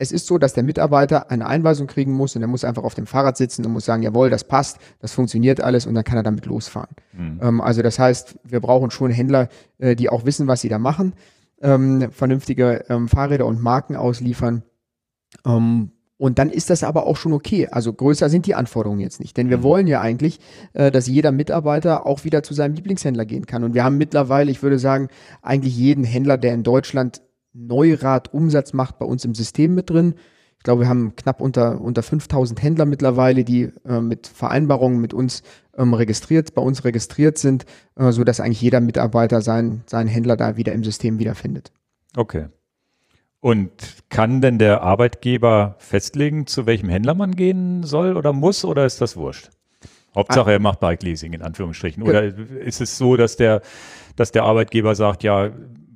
es ist so, dass der Mitarbeiter eine Einweisung kriegen muss und er muss einfach auf dem Fahrrad sitzen und muss sagen, jawohl, das passt, das funktioniert alles und dann kann er damit losfahren. Mhm. Ähm, also das heißt, wir brauchen schon Händler, äh, die auch wissen, was sie da machen ähm, vernünftige ähm, Fahrräder und Marken ausliefern. Ähm, und dann ist das aber auch schon okay. Also größer sind die Anforderungen jetzt nicht. Denn wir mhm. wollen ja eigentlich, äh, dass jeder Mitarbeiter auch wieder zu seinem Lieblingshändler gehen kann. Und wir haben mittlerweile, ich würde sagen, eigentlich jeden Händler, der in Deutschland Neurad Umsatz macht, bei uns im System mit drin. Ich glaube, wir haben knapp unter, unter 5000 Händler mittlerweile, die äh, mit Vereinbarungen mit uns ähm, registriert, bei uns registriert sind, äh, sodass eigentlich jeder Mitarbeiter seinen, seinen Händler da wieder im System wiederfindet. Okay. Und kann denn der Arbeitgeber festlegen, zu welchem Händler man gehen soll oder muss oder ist das wurscht? Hauptsache, er macht Bike Leasing in Anführungsstrichen. Oder ist es so, dass der, dass der Arbeitgeber sagt, ja,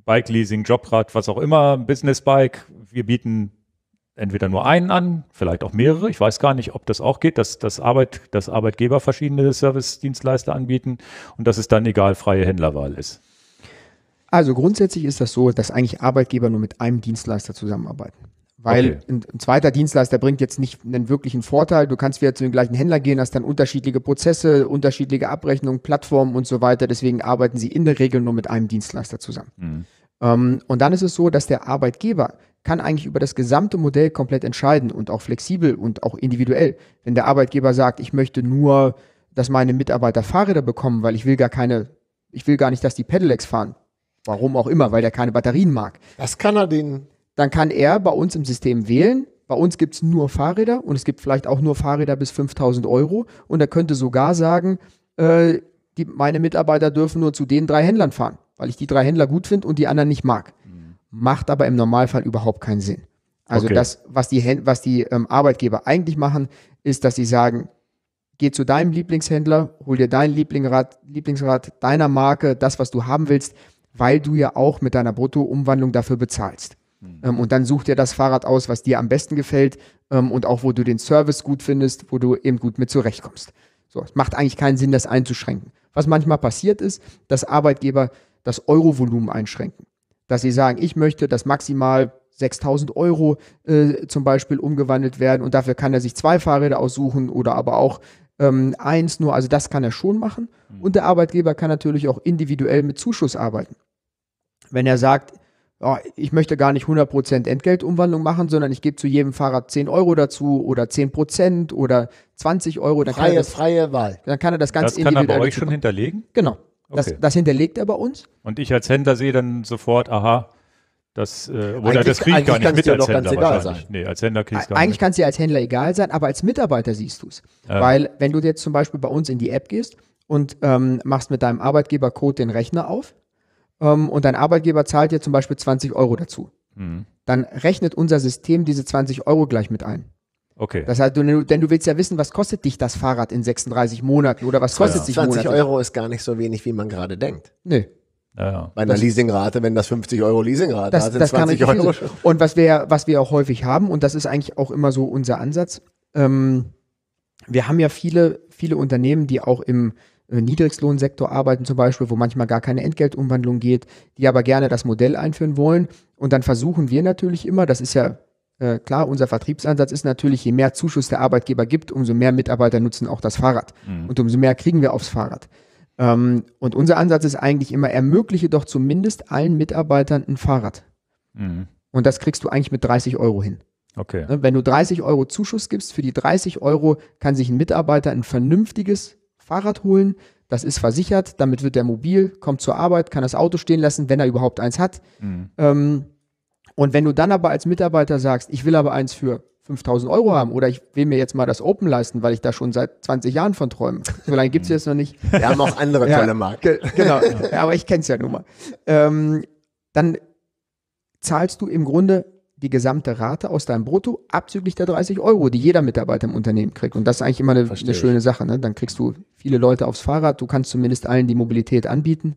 Bike Leasing, Jobrad, was auch immer, Business Bike, wir bieten entweder nur einen an, vielleicht auch mehrere. Ich weiß gar nicht, ob das auch geht, dass, dass, Arbeit, dass Arbeitgeber verschiedene Service-Dienstleister anbieten und dass es dann egal freie Händlerwahl ist. Also grundsätzlich ist das so, dass eigentlich Arbeitgeber nur mit einem Dienstleister zusammenarbeiten. Weil okay. ein, ein, zweiter Dienstleister bringt jetzt nicht einen wirklichen Vorteil. Du kannst wieder zu dem gleichen Händler gehen, hast dann unterschiedliche Prozesse, unterschiedliche Abrechnungen, Plattformen und so weiter. Deswegen arbeiten sie in der Regel nur mit einem Dienstleister zusammen. Mhm. Ähm, und dann ist es so, dass der Arbeitgeber kann eigentlich über das gesamte Modell komplett entscheiden und auch flexibel und auch individuell. Wenn der Arbeitgeber sagt, ich möchte nur, dass meine Mitarbeiter Fahrräder bekommen, weil ich will gar keine, ich will gar nicht, dass die Pedelecs fahren. Warum auch immer, weil der keine Batterien mag. Das kann er denen. Dann kann er bei uns im System wählen. Bei uns gibt es nur Fahrräder und es gibt vielleicht auch nur Fahrräder bis 5000 Euro. Und er könnte sogar sagen, äh, die, meine Mitarbeiter dürfen nur zu den drei Händlern fahren, weil ich die drei Händler gut finde und die anderen nicht mag macht aber im Normalfall überhaupt keinen Sinn. Also okay. das, was die, was die ähm, Arbeitgeber eigentlich machen, ist, dass sie sagen, geh zu deinem Lieblingshändler, hol dir dein Lieblingsrad, Lieblingsrad deiner Marke, das, was du haben willst, weil du ja auch mit deiner Bruttoumwandlung dafür bezahlst. Mhm. Ähm, und dann such dir das Fahrrad aus, was dir am besten gefällt ähm, und auch wo du den Service gut findest, wo du eben gut mit zurechtkommst. So, es macht eigentlich keinen Sinn, das einzuschränken. Was manchmal passiert ist, dass Arbeitgeber das Eurovolumen einschränken dass sie sagen, ich möchte, dass maximal 6000 Euro äh, zum Beispiel umgewandelt werden und dafür kann er sich zwei Fahrräder aussuchen oder aber auch ähm, eins nur, also das kann er schon machen. Mhm. Und der Arbeitgeber kann natürlich auch individuell mit Zuschuss arbeiten. Wenn er sagt, oh, ich möchte gar nicht 100% Entgeltumwandlung machen, sondern ich gebe zu jedem Fahrrad 10 Euro dazu oder 10% oder 20 Euro. Dann freie, kann er das, freie Wahl. Dann kann er das ganz das individuell. Das kann er bei euch schon machen. hinterlegen? Genau. Das, okay. das hinterlegt er bei uns. Und ich als Händler sehe dann sofort, aha, das, äh, oder das kriege ich gar nicht mit als Händler wahrscheinlich. Nee, als Händler krieg ich's gar Eigentlich kann es dir als Händler egal sein, aber als Mitarbeiter siehst du es. Ähm. Weil wenn du jetzt zum Beispiel bei uns in die App gehst und ähm, machst mit deinem Arbeitgebercode den Rechner auf ähm, und dein Arbeitgeber zahlt dir zum Beispiel 20 Euro dazu, mhm. dann rechnet unser System diese 20 Euro gleich mit ein. Okay. Das heißt, du, ne, denn du willst ja wissen, was kostet dich das Fahrrad in 36 Monaten oder was kostet ja. sich 20 Monate? Euro ist gar nicht so wenig, wie man gerade denkt. Nö. Ja, ja. Bei einer das, Leasingrate, wenn das 50 Euro Leasingrate das, hat, sind das 20 Euro. Schon. Und was wir, was wir auch häufig haben, und das ist eigentlich auch immer so unser Ansatz, ähm, wir haben ja viele, viele Unternehmen, die auch im äh, Niedriglohnsektor arbeiten zum Beispiel, wo manchmal gar keine Entgeltumwandlung geht, die aber gerne das Modell einführen wollen. Und dann versuchen wir natürlich immer, das ist ja äh, klar, unser Vertriebsansatz ist natürlich, je mehr Zuschuss der Arbeitgeber gibt, umso mehr Mitarbeiter nutzen auch das Fahrrad mhm. und umso mehr kriegen wir aufs Fahrrad. Ähm, und unser Ansatz ist eigentlich immer, ermögliche doch zumindest allen Mitarbeitern ein Fahrrad. Mhm. Und das kriegst du eigentlich mit 30 Euro hin. Okay. Ne, wenn du 30 Euro Zuschuss gibst, für die 30 Euro kann sich ein Mitarbeiter ein vernünftiges Fahrrad holen. Das ist versichert, damit wird er mobil, kommt zur Arbeit, kann das Auto stehen lassen, wenn er überhaupt eins hat. Mhm. Ähm, und wenn du dann aber als Mitarbeiter sagst, ich will aber eins für 5000 Euro haben oder ich will mir jetzt mal das Open leisten, weil ich da schon seit 20 Jahren von träume. So lange gibt es hm. jetzt noch nicht. Wir haben auch andere tolle Marken. Genau, ja, aber ich kenne es ja nun mal. Ähm, dann zahlst du im Grunde die gesamte Rate aus deinem Brutto abzüglich der 30 Euro, die jeder Mitarbeiter im Unternehmen kriegt. Und das ist eigentlich immer eine, eine schöne Sache. Ne? Dann kriegst du viele Leute aufs Fahrrad, du kannst zumindest allen die Mobilität anbieten.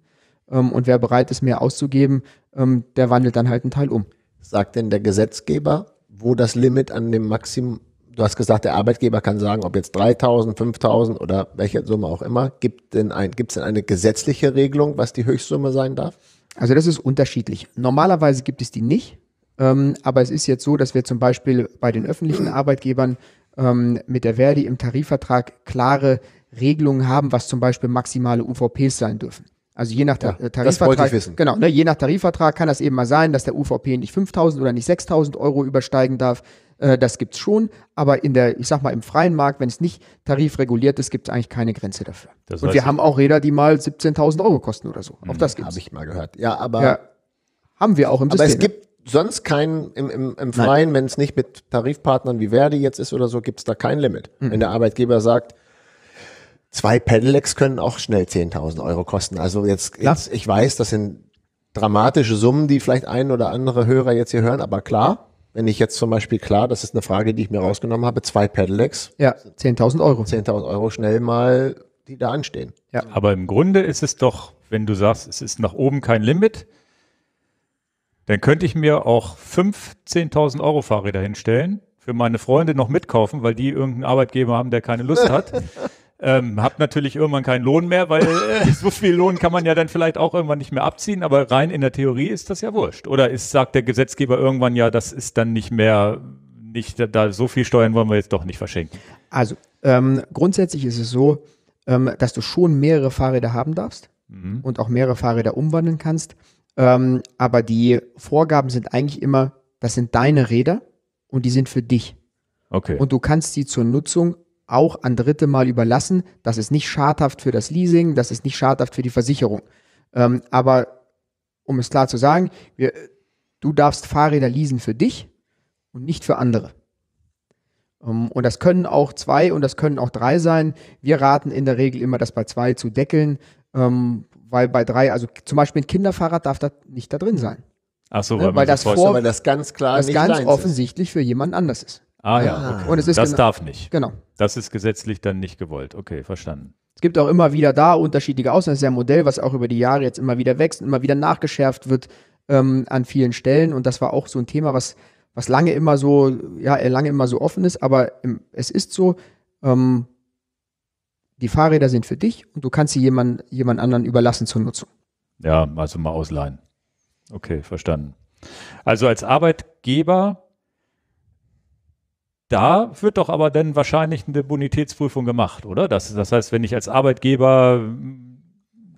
Ähm, und wer bereit ist, mehr auszugeben, ähm, der wandelt dann halt einen Teil um sagt denn der Gesetzgeber, wo das Limit an dem Maximum, du hast gesagt, der Arbeitgeber kann sagen, ob jetzt 3000, 5000 oder welche Summe auch immer, gibt denn ein, denn eine gesetzliche Regelung, was die Höchstsumme sein darf? Also das ist unterschiedlich. Normalerweise gibt es die nicht, ähm, aber es ist jetzt so, dass wir zum Beispiel bei den öffentlichen Arbeitgebern ähm, mit der Verdi im Tarifvertrag klare Regelungen haben, was zum Beispiel maximale UVPs sein dürfen. Also je nach Tar ja, äh, Tarifvertrag. Genau, ne, je nach Tarifvertrag kann das eben mal sein, dass der UVP nicht 5.000 oder nicht 6.000 Euro übersteigen darf. Äh, das gibt's schon, aber in der, ich sag mal, im freien Markt, wenn es nicht tarifreguliert ist, gibt es eigentlich keine Grenze dafür. Das Und wir haben auch Räder, die mal 17.000 Euro kosten oder so. Mhm. Auch hm, das gibt's. Habe ich mal gehört. Ja, aber ja, haben wir auch im aber System. Aber es gibt sonst keinen im, im, im Freien, wenn es nicht mit Tarifpartnern wie Verdi jetzt ist oder so, gibt es da kein Limit. Mhm. Wenn der Arbeitgeber sagt, Zwei Pedelecs können auch schnell 10.000 Euro kosten. Also jetzt, jetzt, ich weiß, das sind dramatische Summen, die vielleicht ein oder andere Hörer jetzt hier hören, aber klar, wenn ich jetzt zum Beispiel, klar, das ist eine Frage, die ich mir rausgenommen habe, zwei Pedelecs. Ja, 10.000 Euro. 10.000 Euro schnell mal, die da anstehen. Ja. Aber im Grunde ist es doch, wenn du sagst, es ist nach oben kein Limit, dann könnte ich mir auch fünf 10.000 Euro Fahrräder hinstellen, für meine Freunde noch mitkaufen, weil die irgendeinen Arbeitgeber haben, der keine Lust hat. Ähm, hab natürlich irgendwann keinen Lohn mehr, weil äh, so viel Lohn kann man ja dann vielleicht auch irgendwann nicht mehr abziehen, aber rein in der Theorie ist das ja wurscht. Oder ist, sagt der Gesetzgeber irgendwann ja, das ist dann nicht mehr, nicht, da, so viel Steuern wollen wir jetzt doch nicht verschenken. Also ähm, grundsätzlich ist es so, ähm, dass du schon mehrere Fahrräder haben darfst mhm. und auch mehrere Fahrräder umwandeln kannst. Ähm, aber die Vorgaben sind eigentlich immer, das sind deine Räder und die sind für dich. Okay. Und du kannst sie zur Nutzung auch an Dritte mal überlassen. Das ist nicht schadhaft für das Leasing, das ist nicht schadhaft für die Versicherung. Ähm, aber um es klar zu sagen, wir, du darfst Fahrräder leasen für dich und nicht für andere. Um, ähm, und das können auch zwei und das können auch drei sein. Wir raten in der Regel immer, das bei zwei zu deckeln, ähm, weil bei drei, also zum Beispiel ein Kinderfahrrad darf da nicht da drin sein. Ach so, weil, ne? weil das, vor, weil das ganz klar das ganz offensichtlich ist. für jemanden anders ist. Ah ja, ah, okay. und es ist das darf nicht. Genau. Das ist gesetzlich dann nicht gewollt. Okay, verstanden. Es gibt auch immer wieder da unterschiedliche Ausnahmen. Das ist ja ein Modell, was auch über die Jahre jetzt immer wieder wächst und immer wieder nachgeschärft wird ähm, an vielen Stellen. Und das war auch so ein Thema, was, was lange immer so, ja, lange immer so offen ist. Aber im, es ist so, ähm, die Fahrräder sind für dich und du kannst sie jemand, jemand anderen überlassen zur Nutzung. Ja, also mal ausleihen. Okay, verstanden. Also als Arbeitgeber da wird doch aber dann wahrscheinlich eine Bonitätsprüfung gemacht, oder? Das, das heißt, wenn ich als Arbeitgeber hm,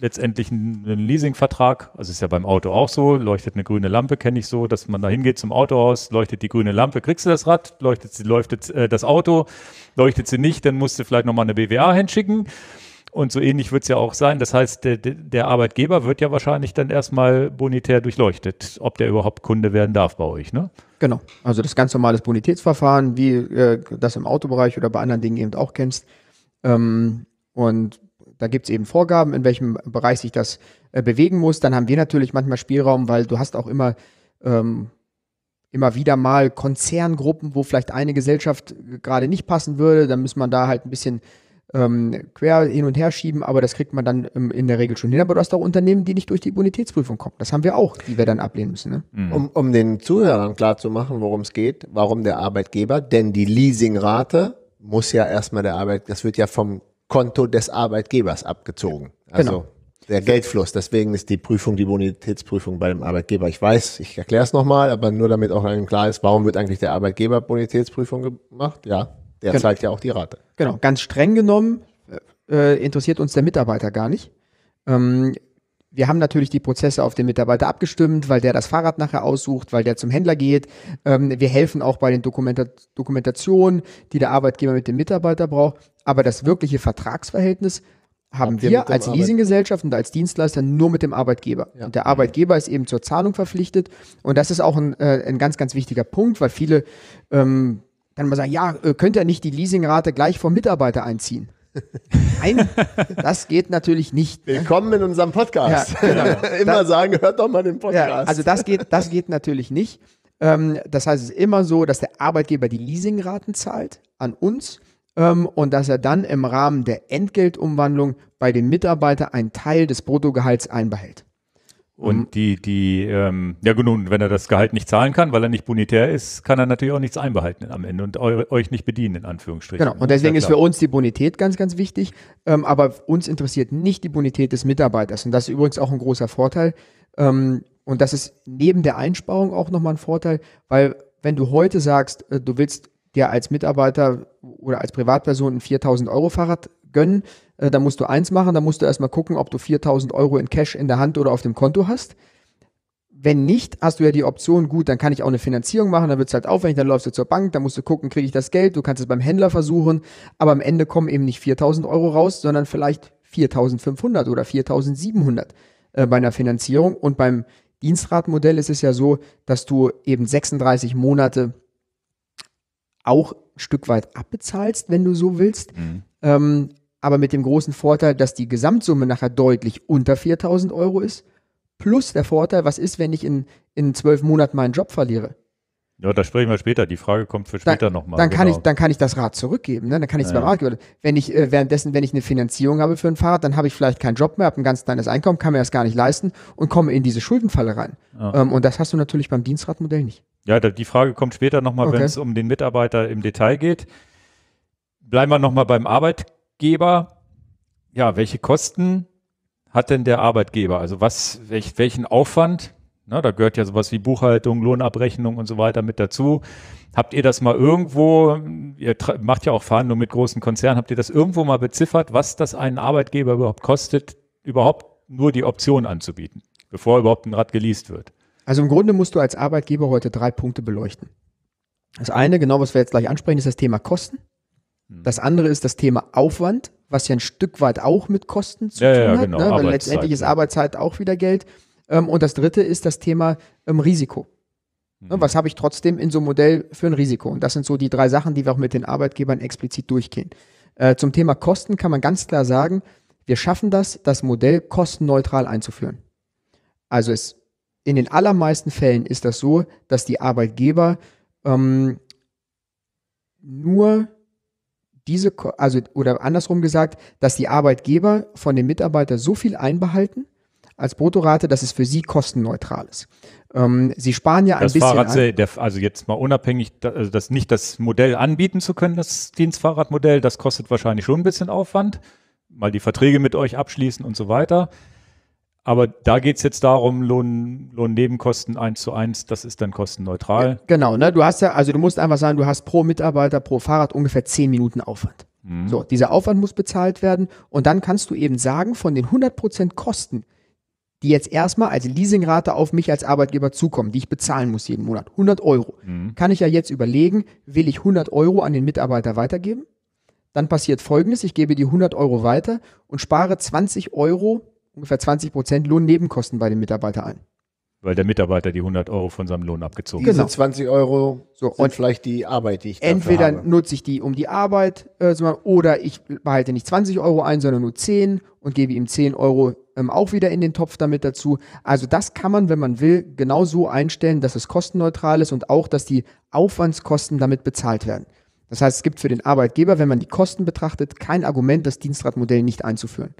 letztendlich einen Leasingvertrag, also ist ja beim Auto auch so, leuchtet eine grüne Lampe, kenne ich so, dass man da hingeht zum Autohaus, leuchtet die grüne Lampe, kriegst du das Rad, leuchtet, sie, leuchtet äh, das Auto, leuchtet sie nicht, dann musst du vielleicht nochmal eine BWA hinschicken. Und so ähnlich wird es ja auch sein. Das heißt, der, der, Arbeitgeber wird ja wahrscheinlich dann erstmal bonitär durchleuchtet, ob der überhaupt Kunde werden darf bei euch, ne? Genau. Also das ganz normale Bonitätsverfahren, wie äh, das im Autobereich oder bei anderen Dingen eben auch kennst. Ähm, und da gibt es eben Vorgaben, in welchem Bereich sich das äh, bewegen muss. Dann haben wir natürlich manchmal Spielraum, weil du hast auch immer ähm, immer wieder mal Konzerngruppen, wo vielleicht eine Gesellschaft äh, gerade nicht passen würde. Dann muss man da halt ein bisschen ähm, quer hin und her schieben, aber das kriegt man dann ähm, in der Regel schon hin. Aber du hast auch Unternehmen, die nicht durch die Bonitätsprüfung kommen. Das haben wir auch, die wir dann ablehnen müssen. Ne? Mhm. Um, um den Zuhörern klar zu machen, worum es geht, warum der Arbeitgeber, denn die Leasingrate muss ja erstmal der Arbeit, das wird ja vom Konto des Arbeitgebers abgezogen. Genau. Also genau. der Geldfluss. Deswegen ist die Prüfung, die Bonitätsprüfung beim Arbeitgeber. Ich weiß, ich erkläre es nochmal, aber nur damit auch einem klar ist, warum wird eigentlich der Arbeitgeber Bonitätsprüfung gemacht? Ja. Der genau. zeigt ja auch die Rate. Genau, ganz streng genommen äh, äh, interessiert uns der Mitarbeiter gar nicht. Ähm, wir haben natürlich die Prozesse auf den Mitarbeiter abgestimmt, weil der das Fahrrad nachher aussucht, weil der zum Händler geht. Ähm, wir helfen auch bei den Dokumenta Dokumentationen, die der Arbeitgeber mit dem Mitarbeiter braucht. Aber das wirkliche Vertragsverhältnis haben wir, wir als Leasinggesellschaft und als Dienstleister nur mit dem Arbeitgeber. Ja. Und der Arbeitgeber ist eben zur Zahlung verpflichtet. Und das ist auch ein, äh, ein ganz, ganz wichtiger Punkt, weil viele ähm, kann man sagen, ja, äh, könnt ihr nicht die Leasingrate gleich vom Mitarbeiter einziehen? Nein, das geht natürlich nicht. Ne? Willkommen ne? in unserem Podcast. Ja, genau. immer das, sagen, hört doch mal den Podcast. Ja, also das geht, das geht natürlich nicht. Ähm, das heißt, es ist immer so, dass der Arbeitgeber die Leasingraten zahlt an uns ähm, und dass er dann im Rahmen der Entgeltumwandlung bei dem Mitarbeiter einen Teil des Bruttogehalts einbehält. Und mhm. die, die, ähm, ja nun, wenn er das Gehalt nicht zahlen kann, weil er nicht bonitär ist, kann er natürlich auch nichts einbehalten am Ende und eu, euch nicht bedienen, in Anführungsstrichen. Genau, und deswegen ja, ist für uns die Bonität ganz, ganz wichtig. Ähm, aber uns interessiert nicht die Bonität des Mitarbeiters. Und das ist übrigens auch ein großer Vorteil. Ähm, und das ist neben der Einsparung auch nochmal ein Vorteil, weil wenn du heute sagst, äh, du willst dir als Mitarbeiter oder als Privatperson ein 4000 Euro Fahrrad gönnen, äh, da musst du eins machen, da musst du erstmal gucken, ob du 4000 Euro in Cash in der Hand oder auf dem Konto hast. Wenn nicht, hast du ja die Option, gut, dann kann ich auch eine Finanzierung machen, dann wird es halt aufwendig, dann läufst du zur Bank, dann musst du gucken, kriege ich das Geld, du kannst es beim Händler versuchen, aber am Ende kommen eben nicht 4000 Euro raus, sondern vielleicht 4500 oder 4700 äh, bei einer Finanzierung. Und beim Dienstratmodell ist es ja so, dass du eben 36 Monate auch ein Stück weit abbezahlst, wenn du so willst. Mhm. Ähm, aber mit dem großen Vorteil, dass die Gesamtsumme nachher deutlich unter 4000 Euro ist. Plus der Vorteil, was ist, wenn ich in, in zwölf Monaten meinen Job verliere? Ja, da sprechen wir später. Die Frage kommt für später nochmal. Dann, kann genau. ich, dann kann ich das Rad zurückgeben. Ne? Dann kann ich es beim Rad geben. Wenn ich äh, währenddessen, wenn ich eine Finanzierung habe für ein Fahrrad, dann habe ich vielleicht keinen Job mehr, habe ein ganz kleines Einkommen, kann mir das gar nicht leisten und komme in diese Schuldenfalle rein. Ja. Ähm, und das hast du natürlich beim Dienstradmodell nicht. Ja, da, die Frage kommt später nochmal, okay. wenn es um den Mitarbeiter im Detail geht. Bleiben wir nochmal beim Arbeitgeber. Arbeitgeber, ja, welche Kosten hat denn der Arbeitgeber? Also was, welch, welchen Aufwand? Na, da gehört ja sowas wie Buchhaltung, Lohnabrechnung und so weiter mit dazu. Habt ihr das mal irgendwo, ihr macht ja auch Verhandlungen mit großen Konzernen, habt ihr das irgendwo mal beziffert, was das einen Arbeitgeber überhaupt kostet, überhaupt nur die Option anzubieten, bevor überhaupt ein Rad geleast wird? Also im Grunde musst du als Arbeitgeber heute drei Punkte beleuchten. Das eine, genau was wir jetzt gleich ansprechen, ist das Thema Kosten. Hm. Das andere ist das Thema Aufwand, was ja ein Stück weit auch mit Kosten zu ja, tun ja, hat, genau. ne? weil letztendlich ist Arbeitszeit auch wieder Geld. Ähm, und das dritte ist das Thema ähm, Risiko. Mhm. Was habe ich trotzdem in so einem Modell für ein Risiko? Und das sind so die drei Sachen, die wir auch mit den Arbeitgebern explizit durchgehen. Äh, zum Thema Kosten kann man ganz klar sagen, wir schaffen das, das Modell kostenneutral einzuführen. Also es, in den allermeisten Fällen ist das so, dass die Arbeitgeber ähm, nur diese, also, oder andersrum gesagt, dass die Arbeitgeber von den Mitarbeitern so viel einbehalten als Bruttorate, dass es für sie kostenneutral ist. Ähm, sie sparen ja ein das bisschen. Fahrrad, an. Der, also jetzt mal unabhängig, das, also das nicht das Modell anbieten zu können, das Dienstfahrradmodell, das kostet wahrscheinlich schon ein bisschen Aufwand. Mal die Verträge mit euch abschließen und so weiter. Aber da geht es jetzt darum, Lohn, Lohnnebenkosten 1 zu 1, das ist dann kostenneutral. Genau, ne? Du hast ja, also du musst einfach sagen, du hast pro Mitarbeiter, pro Fahrrad ungefähr 10 Minuten Aufwand. Mhm. So, dieser Aufwand muss bezahlt werden und dann kannst du eben sagen, von den 100% Kosten, die jetzt erstmal als Leasingrate auf mich als Arbeitgeber zukommen, die ich bezahlen muss jeden Monat, 100 Euro, mhm. kann ich ja jetzt überlegen, will ich 100 Euro an den Mitarbeiter weitergeben? Dann passiert folgendes, ich gebe die 100 Euro weiter und spare 20 Euro ungefähr 20 Prozent Lohnnebenkosten bei dem Mitarbeiter ein. Weil der Mitarbeiter die 100 Euro von seinem Lohn abgezogen hat. Diese genau. 20 Euro so, und vielleicht die Arbeit, die ich dafür Entweder habe. nutze ich die um die Arbeit äh, oder ich behalte nicht 20 Euro ein, sondern nur 10 und gebe ihm 10 Euro ähm, auch wieder in den Topf damit dazu. Also das kann man, wenn man will, genau so einstellen, dass es kostenneutral ist und auch, dass die Aufwandskosten damit bezahlt werden. Das heißt, es gibt für den Arbeitgeber, wenn man die Kosten betrachtet, kein Argument, das Dienstradmodell nicht einzuführen.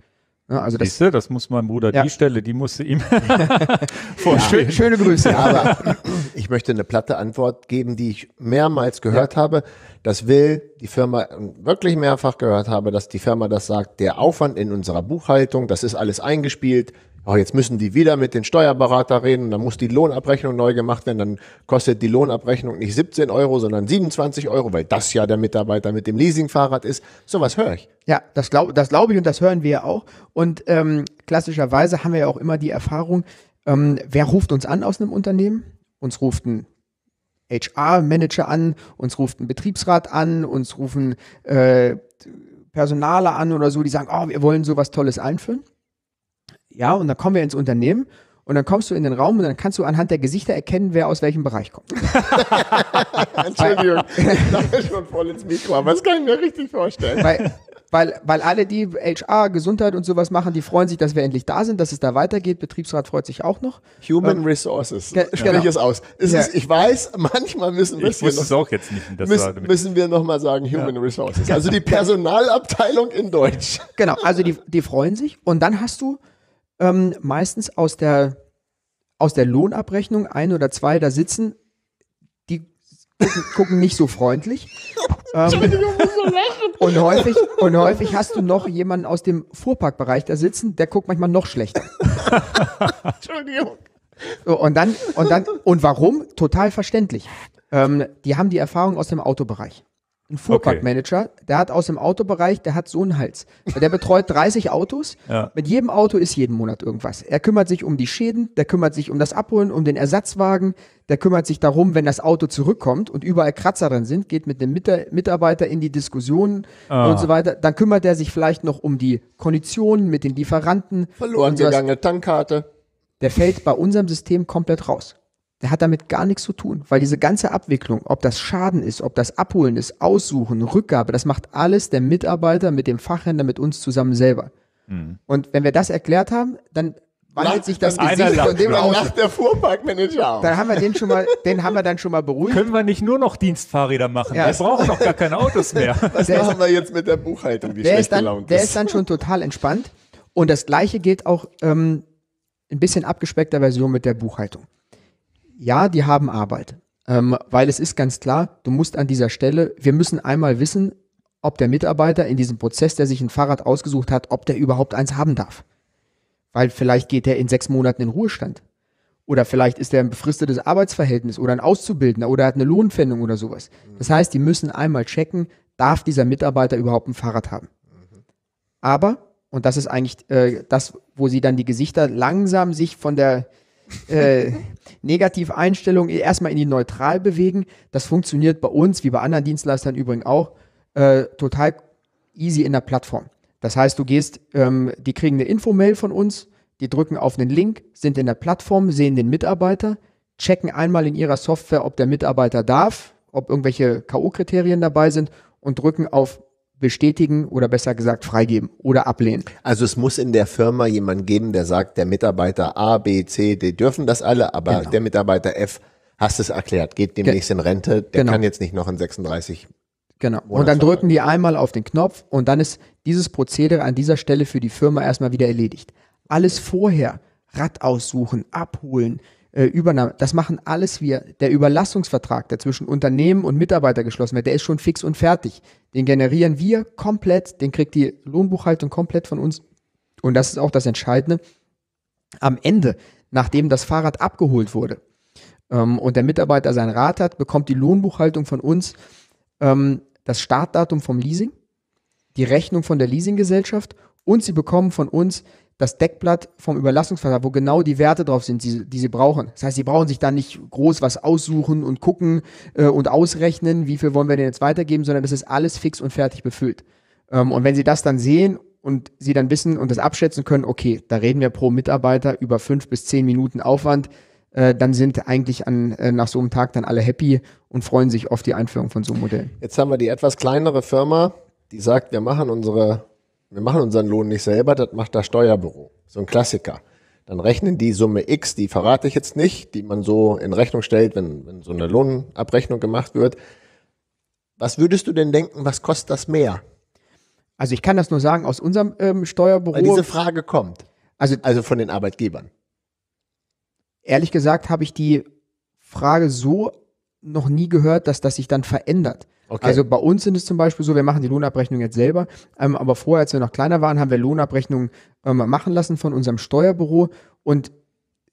Ja, ne, Also das, Siehste, das muss mein Bruder, ja. die Stelle, die musste ihm vorstellen. Ja, schöne Grüße. Aber ich möchte eine platte Antwort geben, die ich mehrmals gehört ja. habe. Das will die Firma, äh, wirklich mehrfach gehört habe, dass die Firma das sagt, der Aufwand in unserer Buchhaltung, das ist alles eingespielt, oh, jetzt müssen die wieder mit den Steuerberater reden, dann muss die Lohnabrechnung neu gemacht werden, dann kostet die Lohnabrechnung nicht 17 Euro, sondern 27 Euro, weil das ja der Mitarbeiter mit dem Leasingfahrrad ist. Sowas höre ich. Ja, das glaube das glaub ich und das hören wir auch. Und ähm, klassischerweise haben wir ja auch immer die Erfahrung, ähm, wer ruft uns an aus einem Unternehmen? Uns ruft ein HR-Manager an, uns ruft ein Betriebsrat an, uns rufen äh, Personale an oder so, die sagen, oh, wir wollen sowas Tolles einführen. Ja, und dann kommen wir ins Unternehmen und dann kommst du in den Raum und dann kannst du anhand der Gesichter erkennen, wer aus welchem Bereich kommt. Entschuldigung, ich dachte schon voll ins Mikro, aber das kann ich mir richtig vorstellen. Weil, weil, weil alle, die HR, Gesundheit und sowas machen, die freuen sich, dass wir endlich da sind, dass es da weitergeht. Betriebsrat freut sich auch noch. Human ähm, Resources, ge sprich genau. es aus. Es ja. ist, ich weiß, manchmal müssen, müssen wir... Noch, auch jetzt nicht. müssen, müssen wir nochmal sagen, Human ja. Resources. Also die Personalabteilung in Deutsch. Genau, also die, die freuen sich und dann hast du ähm, meistens aus der, aus der Lohnabrechnung ein oder zwei da sitzen, die gucken, gucken nicht so freundlich. ähm, und häufig, und häufig hast du noch jemanden aus dem Fuhrparkbereich da sitzen, der guckt manchmal noch schlechter. Entschuldigung. So, und dann, und dann, und warum? Total verständlich. Ähm, die haben die Erfahrung aus dem Autobereich ein Fuhrparkmanager, okay. der hat aus dem Autobereich, der hat so einen Hals. Der betreut 30 Autos. Ja. Mit jedem Auto ist jeden Monat irgendwas. Er kümmert sich um die Schäden, der kümmert sich um das Abholen, um den Ersatzwagen, der kümmert sich darum, wenn das Auto zurückkommt und überall Kratzer drin sind, geht mit dem Mitarbeiter in die Diskussionen ah. und so weiter. Dann kümmert er sich vielleicht noch um die Konditionen mit den Lieferanten. Verloren gegangene Tankkarte. Der fällt bei unserem System komplett raus der hat damit gar nichts zu tun, weil diese ganze Abwicklung, ob das Schaden ist, ob das Abholen ist, Aussuchen, Rückgabe, das macht alles der Mitarbeiter mit dem Fachhändler, mit uns zusammen selber. Mhm. Und wenn wir das erklärt haben, dann wandelt sich das Gesicht von dem dann lacht der Fuhrparkmanager auch. Dann haben wir den schon mal, den haben wir dann schon mal beruhigt. Können wir nicht nur noch Dienstfahrräder machen? Ja. Wir brauchen doch gar keine Autos mehr. Was der machen ist, wir jetzt mit der Buchhaltung, die schlecht dann, gelaunt ist? Der ist dann schon total entspannt. Und das Gleiche gilt auch ähm, ein bisschen abgespeckter Version mit der Buchhaltung. Ja, die haben Arbeit, ähm, weil es ist ganz klar, du musst an dieser Stelle, wir müssen einmal wissen, ob der Mitarbeiter in diesem Prozess, der sich ein Fahrrad ausgesucht hat, ob der überhaupt eins haben darf. Weil vielleicht geht er in sechs Monaten in Ruhestand. Oder vielleicht ist er ein befristetes Arbeitsverhältnis oder ein Auszubildender oder hat eine Lohnfindung oder sowas. Das heißt, die müssen einmal checken, darf dieser Mitarbeiter überhaupt ein Fahrrad haben. Aber, und das ist eigentlich äh, das, wo sie dann die Gesichter langsam sich von der äh, Negativeinstellungen erstmal in die neutral bewegen. Das funktioniert bei uns, wie bei anderen Dienstleistern übrigens auch, äh, total easy in der Plattform. Das heißt, du gehst, ähm, die kriegen eine Infomail von uns, die drücken auf einen Link, sind in der Plattform, sehen den Mitarbeiter, checken einmal in ihrer Software, ob der Mitarbeiter darf, ob irgendwelche K.O.-Kriterien dabei sind und drücken auf bestätigen oder besser gesagt freigeben oder ablehnen. Also es muss in der Firma jemand geben, der sagt, der Mitarbeiter A, B, C, D dürfen das alle, aber genau. der Mitarbeiter F, hast es erklärt, geht demnächst in Rente, der genau. kann jetzt nicht noch in 36. Genau. Monat und dann drücken die einmal auf den Knopf und dann ist dieses Prozedere an dieser Stelle für die Firma erstmal wieder erledigt. Alles vorher, Rad aussuchen, abholen, äh, Übernahme, das machen alles wir. Der Überlassungsvertrag, der zwischen Unternehmen und Mitarbeiter geschlossen wird, der ist schon fix und fertig. Den generieren wir komplett, den kriegt die Lohnbuchhaltung komplett von uns. Und das ist auch das Entscheidende. Am Ende, nachdem das Fahrrad abgeholt wurde ähm, und der Mitarbeiter sein Rad hat, bekommt die Lohnbuchhaltung von uns ähm, das Startdatum vom Leasing, die Rechnung von der Leasinggesellschaft und sie bekommen von uns das Deckblatt vom Überlastungsvertrag, wo genau die Werte drauf sind, die, die sie brauchen. Das heißt, sie brauchen sich da nicht groß was aussuchen und gucken äh, und ausrechnen, wie viel wollen wir denn jetzt weitergeben, sondern das ist alles fix und fertig befüllt. Ähm, und wenn sie das dann sehen und sie dann wissen und das abschätzen können, okay, da reden wir pro Mitarbeiter über fünf bis zehn Minuten Aufwand, äh, dann sind eigentlich an, äh, nach so einem Tag dann alle happy und freuen sich auf die Einführung von so einem Modell. Jetzt haben wir die etwas kleinere Firma, die sagt, wir machen unsere wir machen unseren Lohn nicht selber, das macht das Steuerbüro. So ein Klassiker. Dann rechnen die Summe X, die verrate ich jetzt nicht, die man so in Rechnung stellt, wenn, wenn so eine Lohnabrechnung gemacht wird. Was würdest du denn denken, was kostet das mehr? Also ich kann das nur sagen aus unserem ähm, Steuerbüro. Weil diese Frage kommt. Also, also von den Arbeitgebern. Ehrlich gesagt habe ich die Frage so noch nie gehört, dass das sich dann verändert. Okay. Also bei uns sind es zum Beispiel so, wir machen die Lohnabrechnung jetzt selber, ähm, aber vorher, als wir noch kleiner waren, haben wir Lohnabrechnungen ähm, machen lassen von unserem Steuerbüro und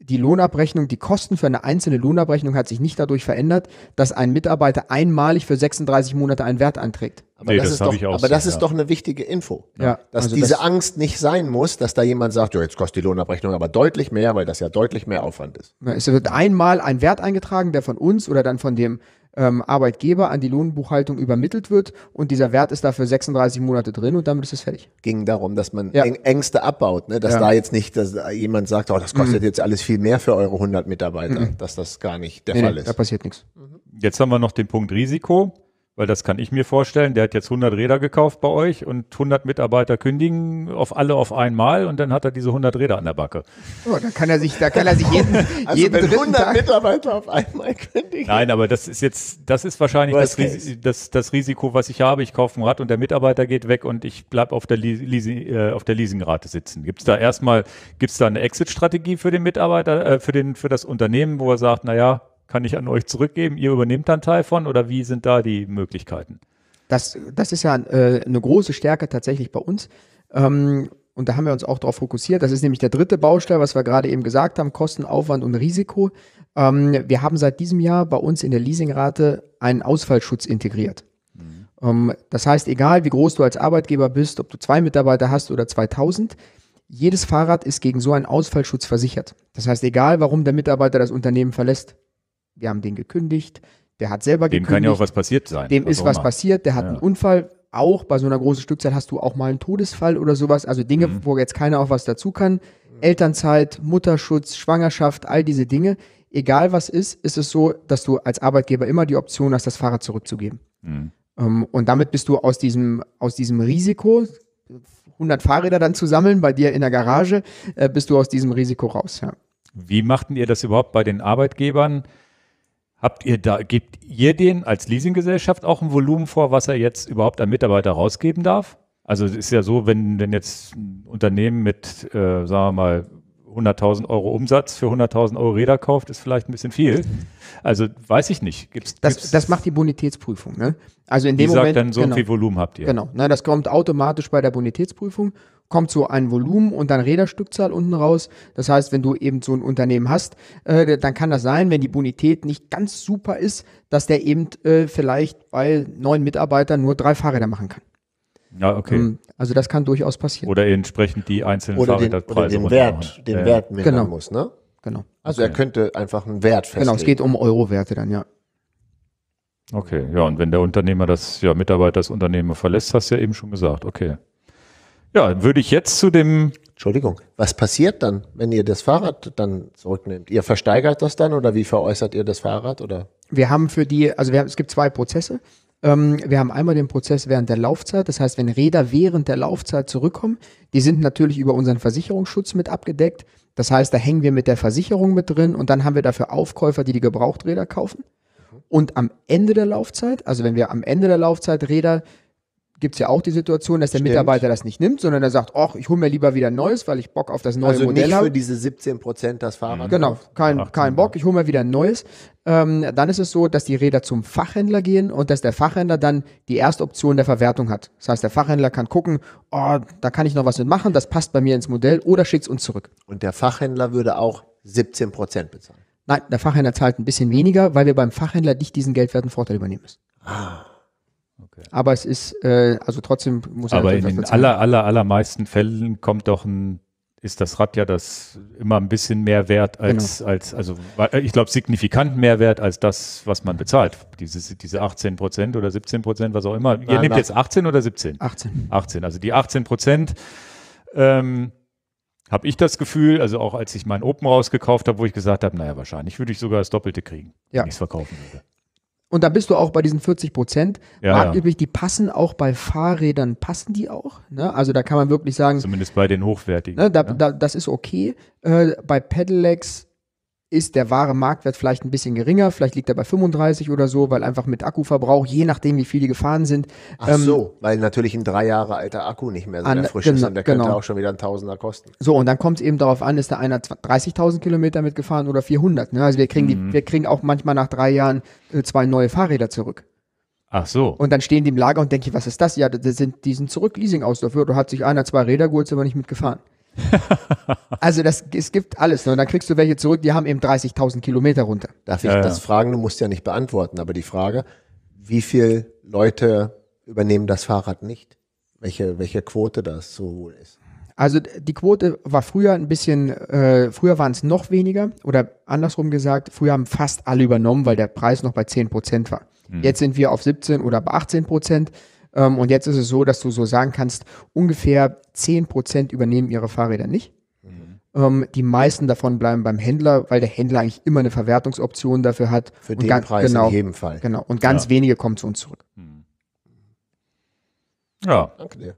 die Lohnabrechnung, die Kosten für eine einzelne Lohnabrechnung hat sich nicht dadurch verändert, dass ein Mitarbeiter einmalig für 36 Monate einen Wert anträgt. Aber nee, das, das ist, doch, aber das ist doch eine wichtige Info, ja, dass also diese das Angst nicht sein muss, dass da jemand sagt, ja, jetzt kostet die Lohnabrechnung aber deutlich mehr, weil das ja deutlich mehr Aufwand ist. Es wird einmal ein Wert eingetragen, der von uns oder dann von dem ähm, Arbeitgeber an die Lohnbuchhaltung übermittelt wird und dieser Wert ist dafür 36 Monate drin und damit ist es fertig. Ging darum, dass man ja. Ängste abbaut, ne? dass ja. da jetzt nicht dass jemand sagt, oh, das kostet mhm. jetzt alles viel mehr für eure 100 Mitarbeiter, mhm. dass das gar nicht der nee, Fall nee, Da passiert nichts. Jetzt haben wir noch den Punkt Risiko. Weil das kann ich mir vorstellen. Der hat jetzt 100 Räder gekauft bei euch und 100 Mitarbeiter kündigen auf alle auf einmal und dann hat er diese 100 Räder an der Backe. Oh, da kann er sich, da kann er sich jeden, also jeden wenn 100 Tag Mitarbeiter auf einmal kündigen. Nein, aber das ist jetzt, das ist wahrscheinlich das, Ris das, das, Risiko, was ich habe. Ich kaufe ein Rad und der Mitarbeiter geht weg und ich bleibe auf der, Leasing, äh, auf der Leasingrate sitzen. Gibt es da erstmal, gibt es da eine Exit-Strategie für den Mitarbeiter, äh, für den, für das Unternehmen, wo er sagt, na ja, kann ich an euch zurückgeben, ihr übernehmt dann Teil von oder wie sind da die Möglichkeiten? Das, das ist ja äh, eine große Stärke tatsächlich bei uns. Ähm, und da haben wir uns auch darauf fokussiert. Das ist nämlich der dritte Baustein, was wir gerade eben gesagt haben, Kosten, Aufwand und Risiko. Ähm, wir haben seit diesem Jahr bei uns in der Leasingrate einen Ausfallschutz integriert. Mhm. Ähm, das heißt, egal wie groß du als Arbeitgeber bist, ob du zwei Mitarbeiter hast oder 2000, jedes Fahrrad ist gegen so einen Ausfallschutz versichert. Das heißt, egal warum der Mitarbeiter das Unternehmen verlässt, wir haben den gekündigt, der hat selber dem gekündigt. Dem kann ja auch was passiert sein. Dem was ist was passiert, der hat ja. einen Unfall. Auch bei so einer großen Stückzahl hast du auch mal einen Todesfall oder sowas. Also Dinge, mhm. wo jetzt keiner auch was dazu kann. Elternzeit, Mutterschutz, Schwangerschaft, all diese Dinge. Egal was ist, ist es so, dass du als Arbeitgeber immer die Option hast, das Fahrrad zurückzugeben. Mhm. Ähm, und damit bist du aus diesem, aus diesem Risiko, 100 Fahrräder dann zu sammeln bei dir in der Garage, äh, bist du aus diesem Risiko raus. Ja. Wie machten ihr das überhaupt bei den Arbeitgebern? Habt ihr da, gebt ihr den als Leasinggesellschaft auch ein Volumen vor, was er jetzt überhaupt an Mitarbeiter rausgeben darf? Also es ist ja so, wenn, wenn jetzt ein Unternehmen mit, äh, sagen wir mal, 100.000 Euro Umsatz für 100.000 Euro Räder kauft, ist vielleicht ein bisschen viel. Also weiß ich nicht. Gibt's, das, gibt's, das macht die Bonitätsprüfung. Ne? Also in dem die Moment. sagt dann, so genau, viel Volumen habt ihr. Genau. Na, das kommt automatisch bei der Bonitätsprüfung, kommt so ein Volumen und dann Räderstückzahl unten raus. Das heißt, wenn du eben so ein Unternehmen hast, äh, dann kann das sein, wenn die Bonität nicht ganz super ist, dass der eben äh, vielleicht bei neun Mitarbeitern nur drei Fahrräder machen kann. Ja, okay. Ähm, also das kann durchaus passieren. Oder entsprechend die einzelnen oder den, oder den Wert, den ja. Wert mindern genau. muss, ne? Genau. Also okay. er könnte einfach einen Wert festlegen. Genau, es geht um Euro-Werte dann, ja. Okay, ja, und wenn der Unternehmer das, ja, Mitarbeiter das Unternehmen verlässt, hast du ja eben schon gesagt, okay. Ja, würde ich jetzt zu dem. Entschuldigung, was passiert dann, wenn ihr das Fahrrad dann zurücknehmt? Ihr versteigert das dann oder wie veräußert ihr das Fahrrad oder? Wir haben für die, also wir, es gibt zwei Prozesse. Ähm, wir haben einmal den Prozess während der Laufzeit. Das heißt, wenn Räder während der Laufzeit zurückkommen, die sind natürlich über unseren Versicherungsschutz mit abgedeckt. Das heißt, da hängen wir mit der Versicherung mit drin und dann haben wir dafür Aufkäufer, die die Gebrauchträder kaufen. Und am Ende der Laufzeit, also wenn wir am Ende der Laufzeit Räder gibt es ja auch die Situation, dass der Stimmt. Mitarbeiter das nicht nimmt, sondern er sagt, ach, ich hole mir lieber wieder ein neues, weil ich Bock auf das neue also Modell habe. Also nicht für diese 17 Prozent das Fahrrad. Mhm. Genau, kein, kein Bock, ich hole mir wieder ein neues. Ähm, dann ist es so, dass die Räder zum Fachhändler gehen und dass der Fachhändler dann die erste Option der Verwertung hat. Das heißt, der Fachhändler kann gucken, oh, da kann ich noch was mit machen, das passt bei mir ins Modell oder schickt es uns zurück. Und der Fachhändler würde auch 17 Prozent bezahlen? Nein, der Fachhändler zahlt ein bisschen weniger, weil wir beim Fachhändler nicht diesen geldwerten Vorteil übernehmen müssen. Ah. Okay. Aber es ist, äh, also trotzdem muss er Aber in den aller, aller, allermeisten Fällen kommt doch ein, ist das Rad ja das immer ein bisschen mehr wert als, genau. als also äh, ich glaube, signifikant mehr wert als das, was man bezahlt. Diese, diese 18 Prozent oder 17 Prozent, was auch immer. Ihr nehmt nein. jetzt 18 oder 17? 18. 18, also die 18 Prozent. Ähm, habe ich das Gefühl, also auch als ich meinen Open rausgekauft habe, wo ich gesagt habe, naja, wahrscheinlich würde ich sogar das Doppelte kriegen, ja. wenn ich es verkaufen würde. Und da bist du auch bei diesen 40 Prozent. Ja, Marktüblich, ja. die passen auch bei Fahrrädern, passen die auch. Ne? Also da kann man wirklich sagen. Zumindest bei den hochwertigen. Ne, da, ja. da, das ist okay. Äh, bei Pedelecs ist der wahre Marktwert vielleicht ein bisschen geringer, vielleicht liegt er bei 35 oder so, weil einfach mit Akkuverbrauch, je nachdem wie viele gefahren sind. Ach ähm, so, weil natürlich ein drei Jahre alter Akku nicht mehr so an, frisch genau, ist und der genau. könnte auch schon wieder ein Tausender kosten. So, und dann kommt es eben darauf an, ist da einer 30.000 Kilometer mitgefahren oder 400. Ne? Also wir kriegen, mhm. die, wir kriegen auch manchmal nach drei Jahren äh, zwei neue Fahrräder zurück. Ach so. Und dann stehen die im Lager und denke ich, was ist das? Ja, das sind, die sind zurück Leasing aus dafür. Da hat sich einer zwei Räder geholt, ist aber nicht mitgefahren. also das, es gibt alles. Ne? Und dann kriegst du welche zurück, die haben eben 30.000 Kilometer runter. Darf ich ja, das fragen? Du musst ja nicht beantworten, aber die Frage, wie viele Leute übernehmen das Fahrrad nicht? Welche, welche Quote das wohl ist? Also die Quote war früher ein bisschen, äh, früher waren es noch weniger oder andersrum gesagt, früher haben fast alle übernommen, weil der Preis noch bei 10 Prozent war. Mhm. Jetzt sind wir auf 17 oder bei 18 Prozent. Ähm, und jetzt ist es so, dass du so sagen kannst, ungefähr 10% übernehmen ihre Fahrräder nicht. Mhm. Ähm, die meisten davon bleiben beim Händler, weil der Händler eigentlich immer eine Verwertungsoption dafür hat. Für den Preis genau, in jedem Fall. Genau. Und ganz ja. wenige kommen zu uns zurück. Mhm. Ja. Danke dir.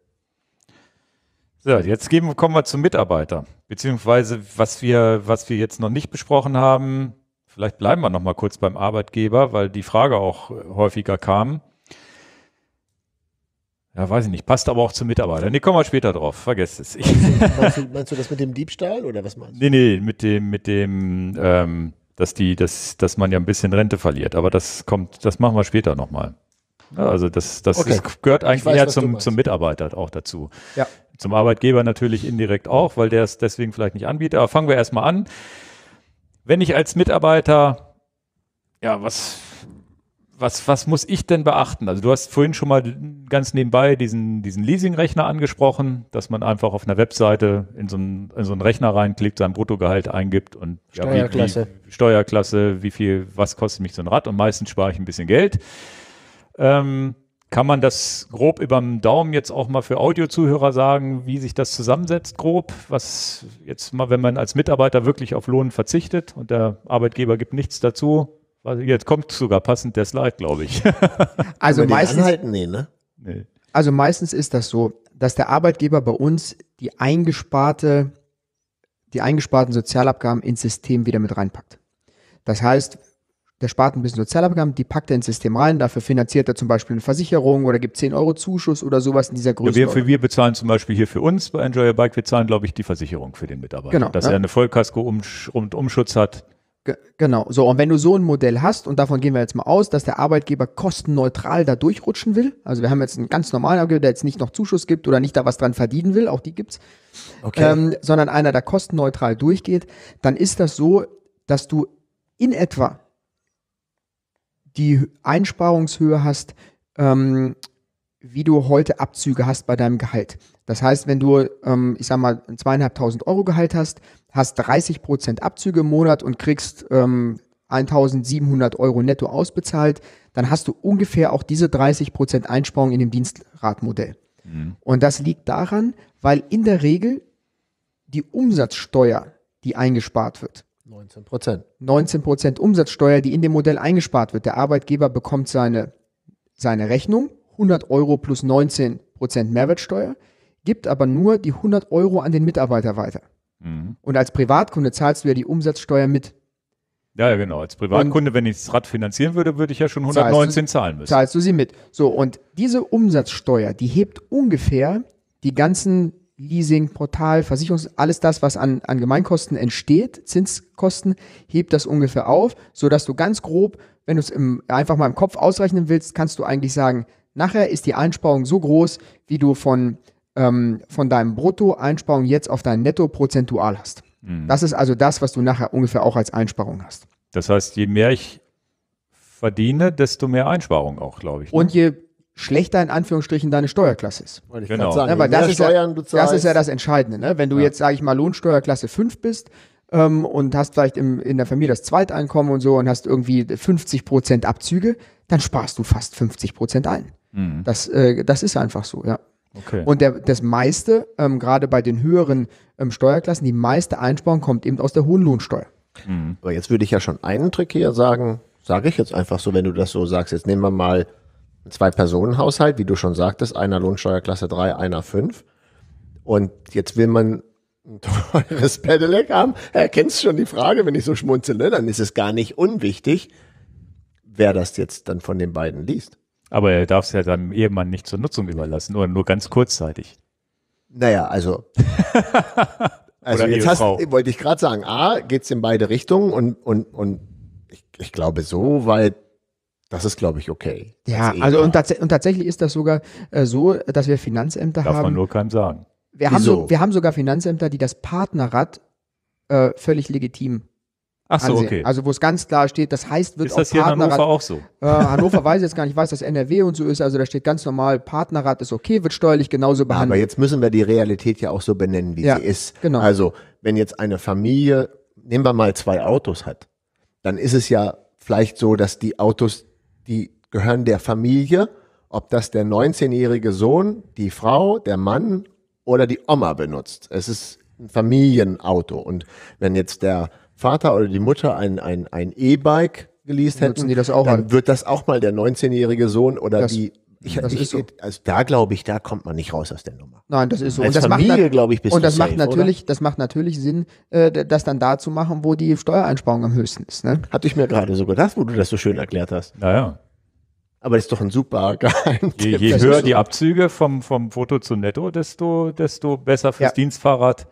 So, jetzt gehen, kommen wir zum Mitarbeiter. Beziehungsweise, was wir, was wir jetzt noch nicht besprochen haben, vielleicht bleiben wir noch mal kurz beim Arbeitgeber, weil die Frage auch häufiger kam. Ja, weiß ich nicht. Passt aber auch zum Mitarbeiter. Nee, kommen wir später drauf. Vergesst es. Meinst du, meinst, du, meinst, du, das mit dem Diebstahl oder was meinst du? Nee, nee, mit dem, mit dem, ähm, dass die, dass, dass man ja ein bisschen Rente verliert. Aber das kommt, das machen wir später nochmal. Ja, also das, das okay. ist, gehört eigentlich weiß, eher zum, zum Mitarbeiter auch dazu. Ja. Zum Arbeitgeber natürlich indirekt auch, weil der es deswegen vielleicht nicht anbietet. Aber fangen wir erstmal an. Wenn ich als Mitarbeiter, ja, was was, was muss ich denn beachten? Also du hast vorhin schon mal ganz nebenbei diesen, diesen Leasing-Rechner angesprochen, dass man einfach auf einer Webseite in so einen, in so einen Rechner reinklickt, sein Bruttogehalt eingibt und Steuerklasse. Ja, wie, wie, Steuerklasse, wie viel, was kostet mich so ein Rad und meistens spare ich ein bisschen Geld. Ähm, kann man das grob überm Daumen jetzt auch mal für Audiozuhörer sagen, wie sich das zusammensetzt, grob? Was jetzt mal, wenn man als Mitarbeiter wirklich auf Lohn verzichtet und der Arbeitgeber gibt nichts dazu, also jetzt kommt sogar passend der Slide, glaube ich. also meistens. Anhalten, nee, ne? nee. Also meistens ist das so, dass der Arbeitgeber bei uns die eingesparte, die eingesparten Sozialabgaben ins System wieder mit reinpackt. Das heißt, der spart ein bisschen Sozialabgaben, die packt er ins System rein, dafür finanziert er zum Beispiel eine Versicherung oder gibt 10 Euro Zuschuss oder sowas in dieser Größe. Ja, wir, wir, bezahlen zum Beispiel hier für uns bei Enjoy Your Bike, wir zahlen, glaube ich, die Versicherung für den Mitarbeiter. Genau, dass ne? er eine Vollkasko-Rundumschutz hat, Genau, so und wenn du so ein Modell hast und davon gehen wir jetzt mal aus, dass der Arbeitgeber kostenneutral da durchrutschen will, also wir haben jetzt einen ganz normalen Arbeitgeber, der jetzt nicht noch Zuschuss gibt oder nicht da was dran verdienen will, auch die gibt's, okay. ähm, sondern einer, der kostenneutral durchgeht, dann ist das so, dass du in etwa die Einsparungshöhe hast, ähm, wie du heute Abzüge hast bei deinem Gehalt. Das heißt, wenn du, ähm, ich sag mal, ein zweieinhalbtausend Euro Gehalt hast, hast 30 Prozent Abzüge im Monat und kriegst ähm, 1700 Euro netto ausbezahlt, dann hast du ungefähr auch diese 30 Prozent Einsparung in dem Dienstratmodell. Mhm. Und das liegt daran, weil in der Regel die Umsatzsteuer, die eingespart wird, 19 Prozent. 19 Prozent Umsatzsteuer, die in dem Modell eingespart wird. Der Arbeitgeber bekommt seine, seine Rechnung, 100 Euro plus 19 Prozent Mehrwertsteuer, gibt aber nur die 100 Euro an den Mitarbeiter weiter. Mhm. Und als Privatkunde zahlst du ja die Umsatzsteuer mit. Ja, ja, genau. Als Privatkunde, und wenn ich das Rad finanzieren würde, würde ich ja schon 119 zahlst du, zahlen müssen. Zahlst du sie mit. So, und diese Umsatzsteuer, die hebt ungefähr die ganzen Leasing, Portal, Versicherungs, alles das, was an, an Gemeinkosten entsteht, Zinskosten, hebt das ungefähr auf, sodass du ganz grob, wenn du es einfach mal im Kopf ausrechnen willst, kannst du eigentlich sagen, nachher ist die Einsparung so groß, wie du von ähm, von deinem Bruttoeinsparung jetzt auf dein Netto prozentual hast. Mhm. Das ist also das, was du nachher ungefähr auch als Einsparung hast. Das heißt, je mehr ich verdiene, desto mehr Einsparung auch, glaube ich. Ne? Und je schlechter in Anführungsstrichen deine Steuerklasse ist. genau. Sagen, ne, das ist, ja, das Entscheidende. Ne? Wenn du ja. jetzt, sage ich mal, Lohnsteuerklasse 5 bist ähm, und hast vielleicht im, in der Familie das Zweiteinkommen und so und hast irgendwie 50 Prozent Abzüge, dann sparst du fast 50 Prozent ein. Mhm. Das, äh, das ist einfach so, ja. Okay. Und der, das meiste, ähm, gerade bei den höheren ähm, Steuerklassen, die meiste Einsparung kommt eben aus der hohen Lohnsteuer. Mhm. Aber jetzt würde ich ja schon einen Trick hier sagen, sage ich jetzt einfach so, wenn du das so sagst. Jetzt nehmen wir mal einen Zwei-Personen-Haushalt, wie du schon sagtest, einer Lohnsteuerklasse 3, einer 5. Und jetzt will man ein teures Pedelec haben. Erkennst schon die Frage, wenn ich so schmunzele, dann ist es gar nicht unwichtig, wer das jetzt dann von den beiden liest. Aber er darf es ja seinem Ehemann nicht zur Nutzung überlassen oder nur ganz kurzzeitig. Naja, also. also Oder jetzt hast, wollte ich gerade sagen, A, geht es in beide Richtungen und, und, und ich, ich glaube, so weil. das ist, glaube ich, okay. Ja, eh also und, tats und, tatsächlich ist das sogar äh, so, dass wir Finanzämter Darf haben. Darf man nur keinem sagen. Wir haben, so, wir haben sogar Finanzämter, die das Partnerrad äh, völlig legitim Ach so, ansehen. okay. Also wo es ganz klar steht, das heißt, wird ist auch das hier Partnerrat, in Hannover auch so? Äh, Hannover weiß jetzt gar nicht, weiß, dass NRW und so ist, also da steht ganz normal, Partnerrat ist okay, wird steuerlich genauso behandelt. Aber jetzt müssen wir die Realität ja auch so benennen, wie ja, sie ist. Genau. Also wenn jetzt eine Familie, nehmen wir mal zwei Autos hat, dann ist es ja vielleicht so, dass die Autos, die gehören der Familie, ob das der 19-jährige Sohn, die Frau, der Mann oder die Oma benutzt. Es ist ein Familienauto und wenn jetzt der Vater oder die Mutter ein, ein, ein E-Bike geleast hätten, dann an. Halt. wird das auch mal der 19-jährige Sohn oder das, die ich, ich, so. also da glaube ich, da kommt man nicht raus aus der Nummer. Nein, das ist so. Als und das Familie, glaube ich, bist Und das safe, macht natürlich, oder? das macht natürlich Sinn, äh, das dann da zu machen, wo die Steuereinsparung am höchsten ist. Ne? Hatte ich mir gerade so gedacht, wo du das so schön erklärt hast. Naja. Aber das ist doch ein super Geheimtipp. Je, je höher so. die Abzüge vom, vom Foto zu Netto, desto, desto besser fürs ja. Dienstfahrrad.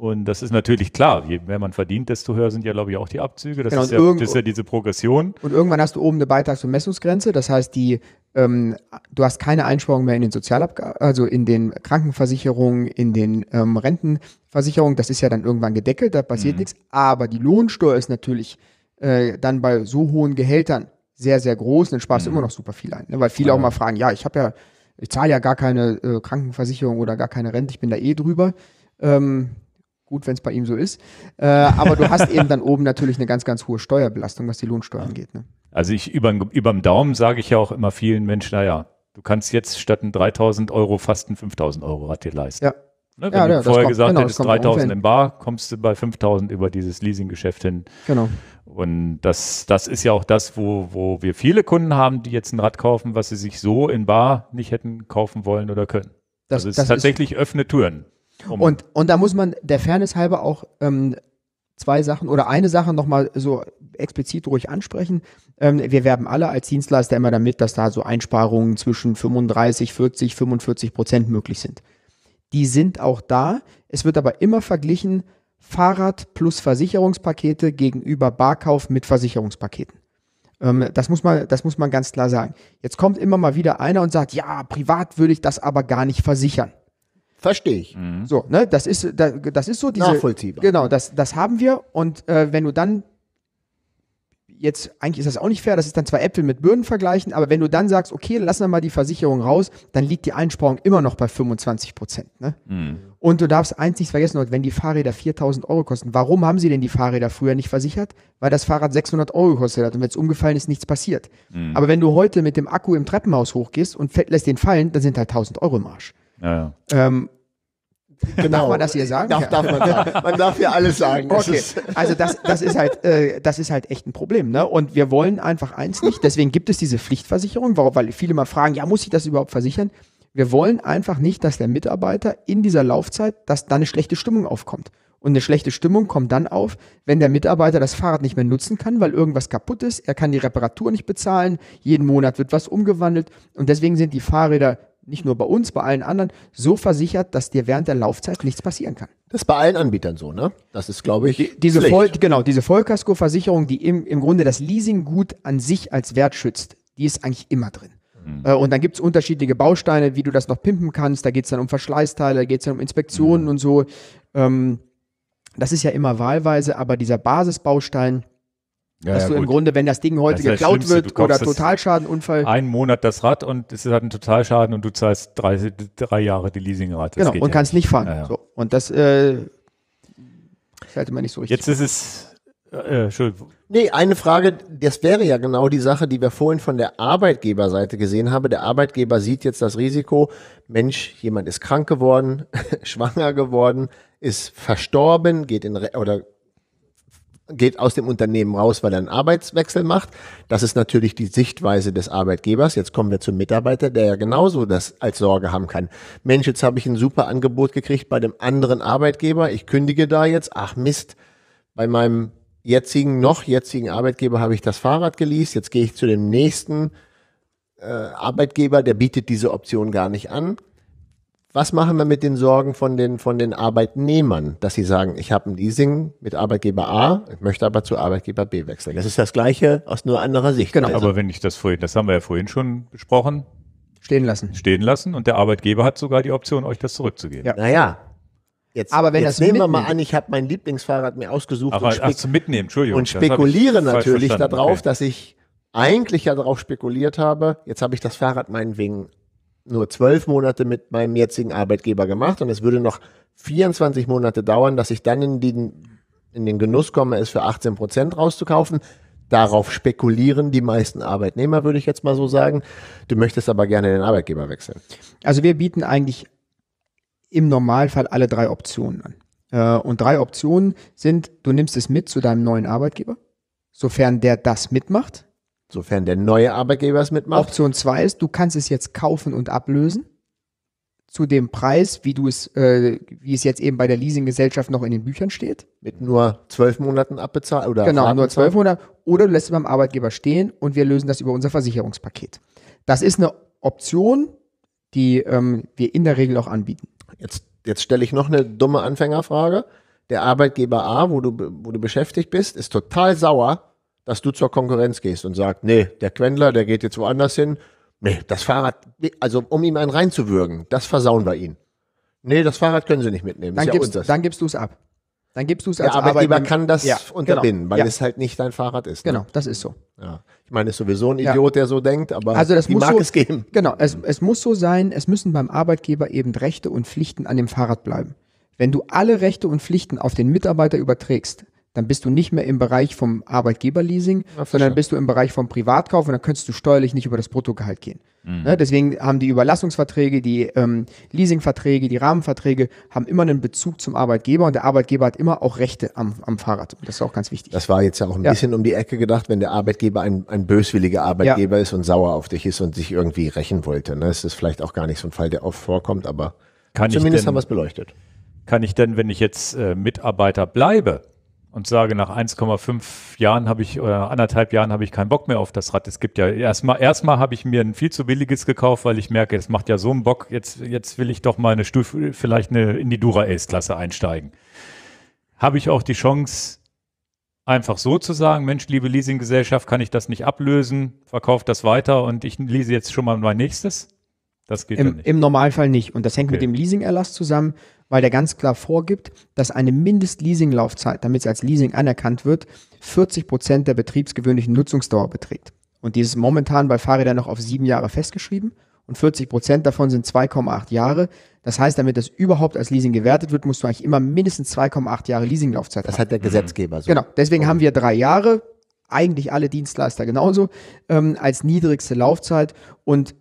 Und das ist natürlich klar, je mehr man verdient, desto höher sind ja, glaube ich, auch die Abzüge. Das, genau, ist, ja, das ist ja diese Progression. Und irgendwann hast du oben eine Beitrags- und Messungsgrenze. Das heißt, die, ähm, du hast keine Einsparungen mehr in den Sozialabgaben, also in den Krankenversicherungen, in den ähm, Rentenversicherungen. Das ist ja dann irgendwann gedeckelt, da passiert mhm. nichts. Aber die Lohnsteuer ist natürlich äh, dann bei so hohen Gehältern sehr, sehr groß. Und dann sparst mhm. du immer noch super viel ein. Ne? Weil viele ja. auch mal fragen, ja, ich habe ja, ich zahle ja gar keine äh, Krankenversicherung oder gar keine Rente, ich bin da eh drüber. Ähm, gut, wenn es bei ihm so ist. Äh, aber du hast eben dann oben natürlich eine ganz, ganz hohe Steuerbelastung, was die Lohnsteuer angeht. Ne? Also ich über überm Daumen sage ich ja auch immer vielen Menschen, naja, du kannst jetzt statt ein 3000 Euro fast ein 5000 Euro Rad dir leisten. Ja. Ne, wenn ja, du ja, vorher kommt, gesagt genau, hättest, 3000 im Bar, kommst du bei 5000 über dieses Leasinggeschäft hin. Genau. Und das, das ist ja auch das, wo, wo wir viele Kunden haben, die jetzt ein Rad kaufen, was sie sich so in Bar nicht hätten kaufen wollen oder können. Das, also es das ist tatsächlich öffne Türen. Um. Und, und da muss man der Fairness halber auch ähm, zwei Sachen oder eine Sache nochmal so explizit ruhig ansprechen. Ähm, wir werben alle als Dienstleister immer damit, dass da so Einsparungen zwischen 35, 40, 45 Prozent möglich sind. Die sind auch da. Es wird aber immer verglichen Fahrrad plus Versicherungspakete gegenüber Barkauf mit Versicherungspaketen. Ähm, das, muss man, das muss man ganz klar sagen. Jetzt kommt immer mal wieder einer und sagt, ja, privat würde ich das aber gar nicht versichern. Verstehe ich. Mhm. So, ne, das ist, das, das ist so diese. Nachvollziehbar. Genau, das, das haben wir. Und äh, wenn du dann jetzt, eigentlich ist das auch nicht fair, das ist dann zwei Äpfel mit Birnen vergleichen, aber wenn du dann sagst, okay, lass wir mal die Versicherung raus, dann liegt die Einsparung immer noch bei 25 Prozent. Ne? Mhm. Und du darfst eins nicht vergessen, wenn die Fahrräder 4000 Euro kosten, warum haben sie denn die Fahrräder früher nicht versichert? Weil das Fahrrad 600 Euro gekostet hat und wenn es umgefallen ist, nichts passiert. Mhm. Aber wenn du heute mit dem Akku im Treppenhaus hochgehst und lässt den fallen, dann sind halt 1000 Euro im Arsch. Ja, ja. Ähm, Genau. Darf man das hier sagen? Darf, darf man, sagen. man darf ja alles sagen. Okay. also das, das ist halt, äh, das ist halt echt ein Problem, ne? Und wir wollen einfach eins nicht. Deswegen gibt es diese Pflichtversicherung, weil viele mal fragen, ja, muss ich das überhaupt versichern? Wir wollen einfach nicht, dass der Mitarbeiter in dieser Laufzeit, dass da eine schlechte Stimmung aufkommt. Und eine schlechte Stimmung kommt dann auf, wenn der Mitarbeiter das Fahrrad nicht mehr nutzen kann, weil irgendwas kaputt ist. Er kann die Reparatur nicht bezahlen. Jeden Monat wird was umgewandelt. Und deswegen sind die Fahrräder nicht nur bei uns, bei allen anderen, so versichert, dass dir während der Laufzeit nichts passieren kann. Das ist bei allen Anbietern so, ne? Das ist, glaube ich, die, diese Voll, genau diese Vollkaskoversicherung, die im, im Grunde das Leasinggut an sich als Wert schützt, die ist eigentlich immer drin. Mhm. Äh, und dann gibt es unterschiedliche Bausteine, wie du das noch pimpen kannst. Da geht es dann um Verschleißteile, da geht es dann um Inspektionen mhm. und so. Ähm, das ist ja immer wahlweise, aber dieser Basisbaustein, ja, dass ja, du gut. im Grunde, wenn das Ding heute das geklaut wird oder Totalschadenunfall. Unfall. Ein Monat das Rad und es hat einen Totalschaden und du zahlst drei, drei Jahre die Leasingrate. Genau, und ja kannst nicht fahren. So. Und das äh, ich halte nicht so richtig. Jetzt ist es. Äh, Entschuldigung. Äh, nee, eine Frage, das wäre ja genau die Sache, die wir vorhin von der Arbeitgeberseite gesehen haben. Der Arbeitgeber sieht jetzt das Risiko, Mensch, jemand ist krank geworden, schwanger geworden, ist verstorben, geht in Re oder geht aus dem Unternehmen raus, weil er einen Arbeitswechsel macht. Das ist natürlich die Sichtweise des Arbeitgebers. Jetzt kommen wir zum Mitarbeiter, der ja genauso das als Sorge haben kann. Mensch, jetzt habe ich ein super Angebot gekriegt bei dem anderen Arbeitgeber. Ich kündige da jetzt. Ach Mist, bei meinem jetzigen, noch jetzigen Arbeitgeber habe ich das Fahrrad geleast. Jetzt gehe ich zu dem nächsten äh, Arbeitgeber, der bietet diese Option gar nicht an was machen wir mit den Sorgen von den, von den Arbeitnehmern, dass sie sagen, ich habe ein Leasing mit Arbeitgeber A, ich möchte aber zu Arbeitgeber B wechseln. Das ist das Gleiche aus nur anderer Sicht. Genau, also aber wenn ich das vorhin, das haben wir ja vorhin schon besprochen. Stehen lassen. Stehen lassen und der Arbeitgeber hat sogar die Option, euch das zurückzugeben. Ja. Naja, Jetzt, aber wenn jetzt das nehmen wir mal an, ich habe mein Lieblingsfahrrad mir ausgesucht aber, und, spek ach, und spekuliere natürlich darauf, okay. dass ich eigentlich ja darauf spekuliert habe, jetzt habe ich das Fahrrad meinetwegen nur zwölf Monate mit meinem jetzigen Arbeitgeber gemacht und es würde noch 24 Monate dauern, dass ich dann in den, in den Genuss komme, es für 18 Prozent rauszukaufen. Darauf spekulieren die meisten Arbeitnehmer, würde ich jetzt mal so sagen. Du möchtest aber gerne den Arbeitgeber wechseln. Also wir bieten eigentlich im Normalfall alle drei Optionen an. Äh, und drei Optionen sind, du nimmst es mit zu deinem neuen Arbeitgeber, sofern der das mitmacht. Sofern der neue Arbeitgeber es mitmacht. Option 2 ist, du kannst es jetzt kaufen und ablösen zu dem Preis, wie du es, äh, wie es jetzt eben bei der Leasinggesellschaft noch in den Büchern steht. Mit nur zwölf Monaten abbezahlt oder genau nur zwölf Monate oder du lässt es beim Arbeitgeber stehen und wir lösen das über unser Versicherungspaket. Das ist eine Option, die ähm, wir in der Regel auch anbieten. Jetzt jetzt stelle ich noch eine dumme Anfängerfrage. Der Arbeitgeber A, wo du wo du beschäftigt bist, ist total sauer, dass du zur Konkurrenz gehst und sagst, nee, der Quendler, der geht jetzt woanders hin. Nee, das Fahrrad, also um ihm einen reinzuwürgen, das versauen wir ihn. Nee, das Fahrrad können sie nicht mitnehmen. Dann, ja gibst, dann gibst du es ab. Dann gibst du es als Der Arbeitgeber Arbeit kann das ja, genau. unterbinden, genau, weil ja. es halt nicht dein Fahrrad ist. Ne? Genau, das ist so. Ja. Ich meine, es ist sowieso ein Idiot, der so denkt, aber also das muss mag so, es geben. Genau, es, es muss so sein, es müssen beim Arbeitgeber eben Rechte und Pflichten an dem Fahrrad bleiben. Wenn du alle Rechte und Pflichten auf den Mitarbeiter überträgst, dann bist du nicht mehr im Bereich vom Arbeitgeberleasing, sondern bist du im Bereich vom Privatkauf und dann könntest du steuerlich nicht über das Bruttogehalt gehen. Mhm. Ne? Deswegen haben die Überlassungsverträge, die ähm, Leasingverträge, die Rahmenverträge haben immer einen Bezug zum Arbeitgeber und der Arbeitgeber hat immer auch Rechte am, am Fahrrad. das ist auch ganz wichtig. Das war jetzt ja auch ein ja. bisschen um die Ecke gedacht, wenn der Arbeitgeber ein, ein böswilliger Arbeitgeber ja. ist und sauer auf dich ist und sich irgendwie rächen wollte. Ne? Das ist vielleicht auch gar nicht so ein Fall, der oft vorkommt, aber Kann zumindest denn, haben wir es beleuchtet. Kann ich denn, wenn ich jetzt äh, Mitarbeiter bleibe, und sage, nach 1,5 Jahren habe ich oder anderthalb Jahren habe ich keinen Bock mehr auf das Rad. Es gibt ja erstmal erstmal habe ich mir ein viel zu billiges gekauft, weil ich merke, es macht ja so einen Bock. Jetzt jetzt will ich doch mal eine Stufe vielleicht eine in die Dura Ace Klasse einsteigen. Habe ich auch die Chance einfach so zu sagen, Mensch, liebe Leasinggesellschaft, kann ich das nicht ablösen, verkaufe das weiter und ich lease jetzt schon mal mein nächstes? Das geht Im, ja nicht. Im Normalfall nicht. Und das hängt okay. mit dem Leasingerlass zusammen, weil der ganz klar vorgibt, dass eine Mindestleasinglaufzeit, damit es als Leasing anerkannt wird, 40 Prozent der betriebsgewöhnlichen Nutzungsdauer beträgt. Und die ist momentan bei Fahrrädern noch auf sieben Jahre festgeschrieben und 40 Prozent davon sind 2,8 Jahre. Das heißt, damit das überhaupt als Leasing gewertet wird, musst du eigentlich immer mindestens 2,8 Jahre Leasinglaufzeit das haben. Das hat der Gesetzgeber so. Genau, deswegen okay. haben wir drei Jahre, eigentlich alle Dienstleister genauso, ähm, als niedrigste Laufzeit. Und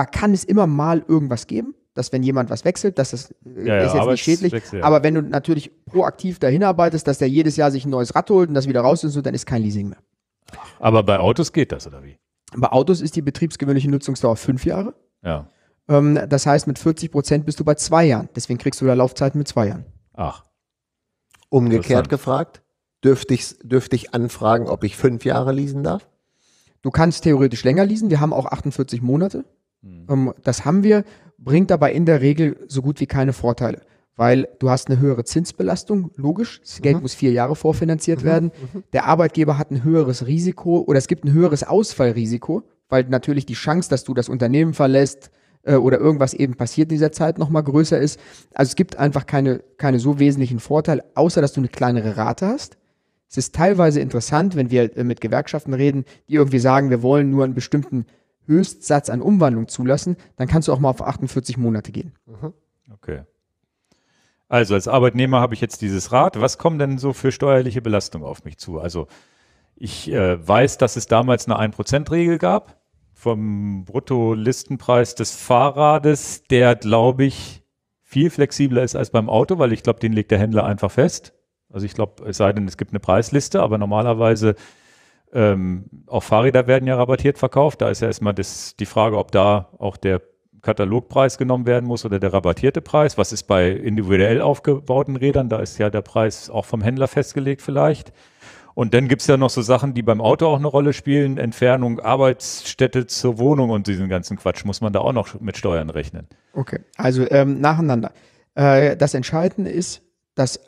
da kann es immer mal irgendwas geben, dass wenn jemand was wechselt, dass das äh, ja, ist jetzt nicht schädlich. Wechsel, ja. Aber wenn du natürlich proaktiv dahin arbeitest, dass der jedes Jahr sich ein neues Rad holt und das wieder raus und so, dann ist kein Leasing mehr. Aber bei Autos geht das, oder wie? Bei Autos ist die betriebsgewöhnliche Nutzungsdauer fünf Jahre. Ja. Ähm, das heißt, mit 40 Prozent bist du bei zwei Jahren. Deswegen kriegst du da Laufzeiten mit zwei Jahren. Ach. Umgekehrt gefragt, dürfte ich, dürfte ich anfragen, ob ich fünf Jahre leasen darf? Du kannst theoretisch länger leasen. Wir haben auch 48 Monate. Mhm. Ähm, das haben wir, bringt aber in der Regel so gut wie keine Vorteile. Weil du hast eine höhere Zinsbelastung, logisch. Das Geld mhm. muss vier Jahre vorfinanziert mhm. werden. Mhm. Der Arbeitgeber hat ein höheres Risiko oder es gibt ein höheres Ausfallrisiko, weil natürlich die Chance, dass du das Unternehmen verlässt, äh, oder irgendwas eben passiert in dieser Zeit nochmal größer ist. Also es gibt einfach keine, keine so wesentlichen Vorteile, außer dass du eine kleinere Rate hast. Es ist teilweise interessant, wenn wir äh, mit Gewerkschaften reden, die irgendwie sagen, wir wollen nur einen bestimmten Höchstsatz an Umwandlung zulassen, dann kannst du auch mal auf 48 Monate gehen. Mhm. Okay. Also als Arbeitnehmer habe ich jetzt dieses Rad. Was kommen denn so für steuerliche Belastungen auf mich zu? Also ich äh, weiß, dass es damals eine 1%-Regel gab vom Bruttolistenpreis des Fahrrades, der, glaube ich, viel flexibler ist als beim Auto, weil ich glaube, den legt der Händler einfach fest. Also ich glaube, es sei denn, es gibt eine Preisliste, aber normalerweise ähm, auch Fahrräder werden ja rabattiert verkauft. Da ist ja erstmal das, die Frage, ob da auch der Katalogpreis genommen werden muss oder der rabattierte Preis. Was ist bei individuell aufgebauten Rädern? Da ist ja der Preis auch vom Händler festgelegt vielleicht. Und dann gibt es ja noch so Sachen, die beim Auto auch eine Rolle spielen. Entfernung, Arbeitsstätte zur Wohnung und diesen ganzen Quatsch muss man da auch noch mit Steuern rechnen. Okay, also ähm, nacheinander. Äh, das Entscheidende ist, dass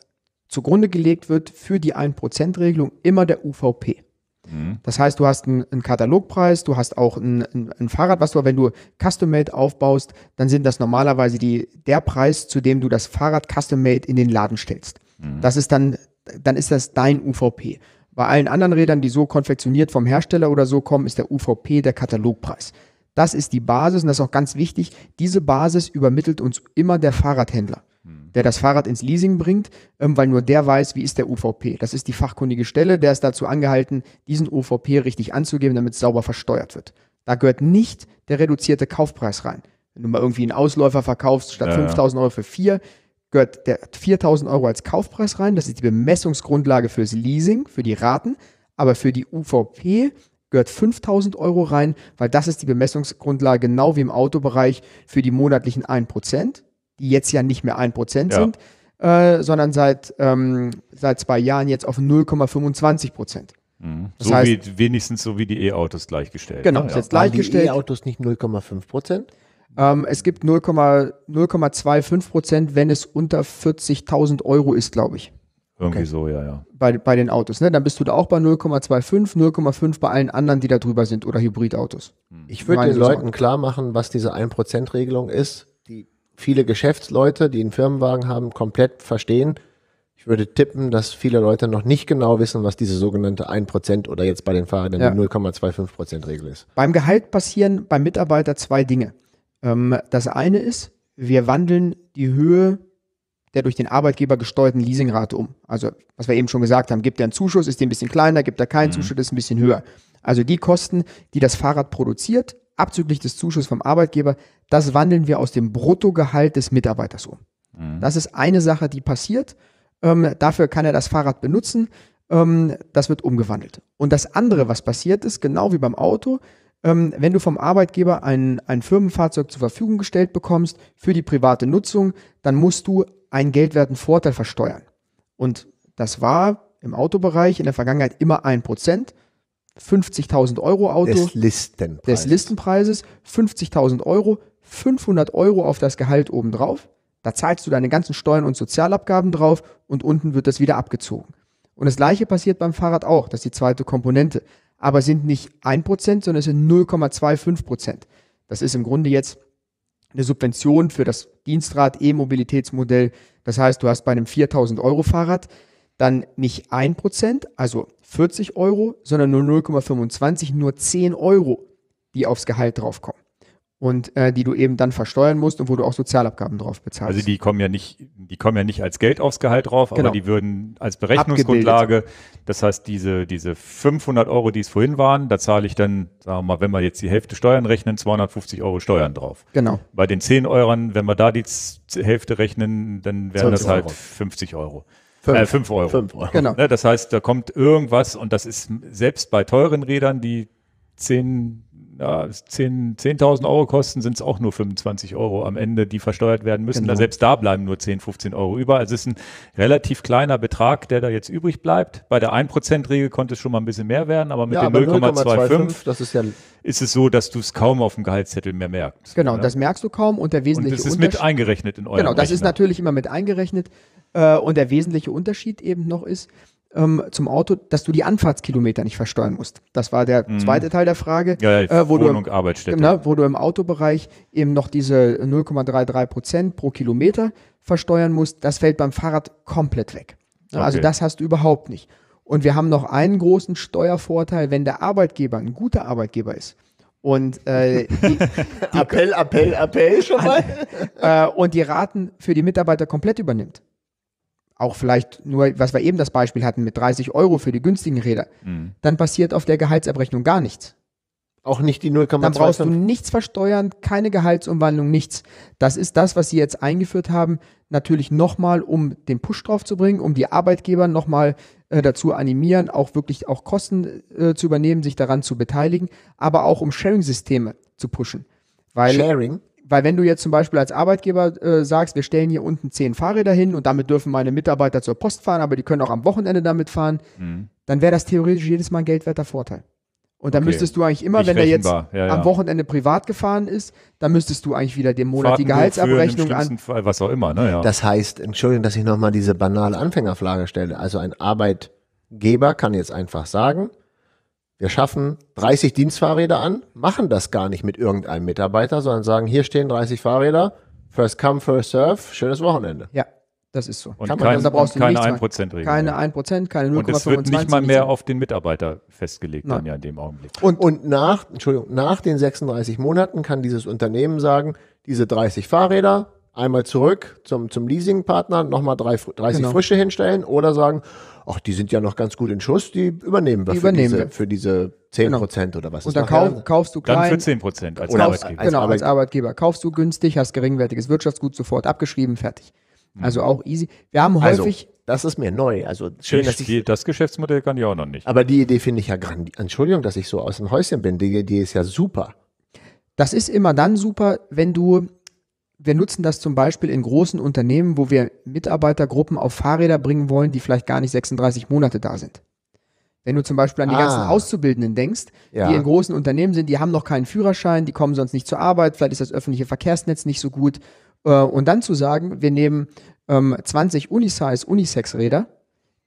zugrunde gelegt wird für die 1%-Regelung immer der UVP. Mhm. Das heißt, du hast einen, einen Katalogpreis, du hast auch ein, ein, ein, Fahrrad, was du, wenn du Custom-Made aufbaust, dann sind das normalerweise die, der Preis, zu dem du das Fahrrad Custom-Made in den Laden stellst. Mhm. Das ist dann, dann ist das dein UVP. Bei allen anderen Rädern, die so konfektioniert vom Hersteller oder so kommen, ist der UVP der Katalogpreis. Das ist die Basis und das ist auch ganz wichtig. Diese Basis übermittelt uns immer der Fahrradhändler der das Fahrrad ins Leasing bringt, ähm, weil nur der weiß, wie ist der UVP. Das ist die fachkundige Stelle, der ist dazu angehalten, diesen UVP richtig anzugeben, damit es sauber versteuert wird. Da gehört nicht der reduzierte Kaufpreis rein. Wenn du mal irgendwie einen Ausläufer verkaufst, statt ja, 5000 Euro für vier, gehört der 4000 Euro als Kaufpreis rein. Das ist die Bemessungsgrundlage fürs Leasing, für die Raten. Aber für die UVP gehört 5000 Euro rein, weil das ist die Bemessungsgrundlage genau wie im Autobereich für die monatlichen 1% die jetzt ja nicht mehr 1% ja. sind, äh, sondern seit, ähm, seit zwei Jahren jetzt auf 0,25 Prozent. Mhm. Das heißt, wie, wenigstens so wie die E-Autos gleichgestellt. Genau, ah, ja. jetzt gleichgestellt. Die E-Autos nicht 0,5 Ähm, es gibt 0,25 wenn es unter 40.000 Euro ist, glaube ich. Irgendwie okay. so, ja, ja. Bei, bei den Autos, ne? Dann bist du da auch bei 0,25, 0,5 bei allen anderen, die da drüber sind oder Hybridautos. Hm. Ich würde den Leuten klar machen, was diese 1%-Regelung ist. Die viele Geschäftsleute, die einen Firmenwagen haben, komplett verstehen. Ich würde tippen, dass viele Leute noch nicht genau wissen, was diese sogenannte 1% oder jetzt bei den Fahrern ja. die 0,25% Regel ist. Beim Gehalt passieren beim Mitarbeiter zwei Dinge. Ähm, das eine ist, wir wandeln die Höhe der durch den Arbeitgeber gesteuerten Leasingrate um. Also, was wir eben schon gesagt haben, gibt er einen Zuschuss, ist der ein bisschen kleiner, gibt er keinen mhm. Zuschuss, ist ein bisschen höher. Also die Kosten, die das Fahrrad produziert, abzüglich des Zuschusses vom Arbeitgeber, das wandeln wir aus dem Bruttogehalt des Mitarbeiters um. Mhm. Das ist eine Sache, die passiert. Ähm, dafür kann er das Fahrrad benutzen. Ähm, das wird umgewandelt. Und das andere, was passiert ist, genau wie beim Auto, ähm, wenn du vom Arbeitgeber ein, ein Firmenfahrzeug zur Verfügung gestellt bekommst für die private Nutzung, dann musst du einen geldwerten Vorteil versteuern. Und das war im Autobereich in der Vergangenheit immer ein Prozent. 50.000 Euro Auto. Des Listenpreises. Des Listenpreises, 50.000 Euro, 500 Euro auf das Gehalt obendrauf. Da zahlst du deine ganzen Steuern und Sozialabgaben drauf und unten wird das wieder abgezogen. Und das gleiche passiert beim Fahrrad auch, das ist die zweite Komponente. Aber es sind nicht 1%, sondern es sind 0,25%. Das ist im Grunde jetzt eine Subvention für das Dienstrad E-Mobilitätsmodell. Das heißt, du hast bei einem 4000 Euro Fahrrad dann nicht 1%, also 40 Euro, sondern nur 0,25, nur 10 Euro, die aufs Gehalt draufkommen. Und äh, die du eben dann versteuern musst und wo du auch Sozialabgaben drauf bezahlst. Also die kommen ja nicht, die kommen ja nicht als Geld aufs Gehalt drauf, genau. aber die würden als Berechnungsgrundlage, das heißt diese, diese 500 Euro, die es vorhin waren, da zahle ich dann, sagen wir mal, wenn wir jetzt die Hälfte Steuern rechnen, 250 Euro Steuern drauf. Genau. Bei den 10 Euro, wenn wir da die Hälfte rechnen, dann wären das halt Euro. 50 Euro. 5 äh, fünf Euro. Fünf Euro. Genau. Ne, das heißt, da kommt irgendwas und das ist selbst bei teuren Rädern, die 10, ja, 10.000 10 Euro kosten, sind es auch nur 25 Euro am Ende, die versteuert werden müssen. Genau. Da also selbst da bleiben nur 10, 15 Euro über. Also es ist ein relativ kleiner Betrag, der da jetzt übrig bleibt. Bei der 1%-Regel konnte es schon mal ein bisschen mehr werden, aber mit ja, den 0,25 das ist ja ist es so, dass du es kaum auf dem Gehaltszettel mehr merkst. Genau, oder? Ne? das merkst du kaum und der wesentliche Unterschied. Das ist Unterschied, mit eingerechnet in eurem Genau, das Rechner. ist natürlich immer mit eingerechnet. Äh, und der wesentliche Unterschied eben noch ist, ähm, zum Auto, dass du die Anfahrtskilometer nicht versteuern musst. Das war der mhm. zweite Teil der Frage, ja, ja, äh, wo, Wohnung, du im, na, genau, wo du im Autobereich eben noch diese 0,33 Prozent pro Kilometer versteuern musst. Das fällt beim Fahrrad komplett weg. Ne, also okay. Also das hast du überhaupt nicht. Und wir haben noch einen großen Steuervorteil, wenn der Arbeitgeber ein guter Arbeitgeber ist. Und äh, die, die Appell, Appell, Appell schon mal. Äh, und die Raten für die Mitarbeiter komplett übernimmt auch vielleicht nur, was wir eben das Beispiel hatten, mit 30 Euro für die günstigen Räder, mhm. dann passiert auf der Gehaltsabrechnung gar nichts. Auch nicht die 0,25. Dann brauchst du nichts versteuern, keine Gehaltsumwandlung, nichts. Das ist das, was sie jetzt eingeführt haben, natürlich nochmal, um den Push drauf zu bringen, um die Arbeitgeber nochmal äh, dazu animieren, auch wirklich auch Kosten äh, zu übernehmen, sich daran zu beteiligen, aber auch um Sharing-Systeme zu pushen. Weil, Sharing? weil wenn du jetzt zum Beispiel als Arbeitgeber äh, sagst, wir stellen hier unten zehn Fahrräder hin und damit dürfen meine Mitarbeiter zur Post fahren, aber die können auch am Wochenende damit fahren, mhm. dann wäre das theoretisch jedes Mal ein geldwerter Vorteil. Und dann okay. müsstest du eigentlich immer, Nicht wenn der jetzt ja, ja. am Wochenende privat gefahren ist, dann müsstest du eigentlich wieder den Monat Fahrten die Gehaltsabrechnung an. Fall, was auch immer, ne, ja. Das heißt, Entschuldigung, dass ich nochmal diese banale Anfängerfrage stelle. Also ein Arbeitgeber kann jetzt einfach sagen, wir schaffen 30 Dienstfahrräder an, machen das gar nicht mit irgendeinem Mitarbeiter, sondern sagen, hier stehen 30 Fahrräder, first come, first serve, schönes Wochenende. Ja, das ist so. Und Kann man, kein, da brauchst du keine 1%-Regel. Keine 1%, keine 0,25. Und es wird nicht mal mehr auf den Mitarbeiter festgelegt, Nein. dann ja in dem Augenblick. Und, und nach, Entschuldigung, nach den 36 Monaten kann dieses Unternehmen sagen, diese 30 Fahrräder einmal zurück zum, zum Leasingpartner, nochmal 30 genau. frische hinstellen oder sagen, ach, die sind ja noch ganz gut in Schuss, die übernehmen wir, die für, übernehmen diese, wir. für diese 10 genau. oder was. Und dann kauf, kaufst du klein. Dann für 10 als oder Arbeitgeber. Als, genau, als Arbeitgeber. Kaufst du günstig, hast geringwertiges Wirtschaftsgut sofort abgeschrieben, fertig. Mhm. Also auch easy. Wir haben also, häufig... Also, das ist mir neu. Also schön, ich dass ich die, das Geschäftsmodell kann ich auch noch nicht. Aber die Idee finde ich ja grandios. Entschuldigung, dass ich so aus dem Häuschen bin. Die Idee ist ja super. Das ist immer dann super, wenn du wir nutzen das zum Beispiel in großen Unternehmen, wo wir Mitarbeitergruppen auf Fahrräder bringen wollen, die vielleicht gar nicht 36 Monate da sind. Wenn du zum Beispiel an die ah. ganzen Auszubildenden denkst, ja. die in großen Unternehmen sind, die haben noch keinen Führerschein, die kommen sonst nicht zur Arbeit, vielleicht ist das öffentliche Verkehrsnetz nicht so gut. Äh, und dann zu sagen, wir nehmen 20 ähm, Unisize, Unisex-Räder,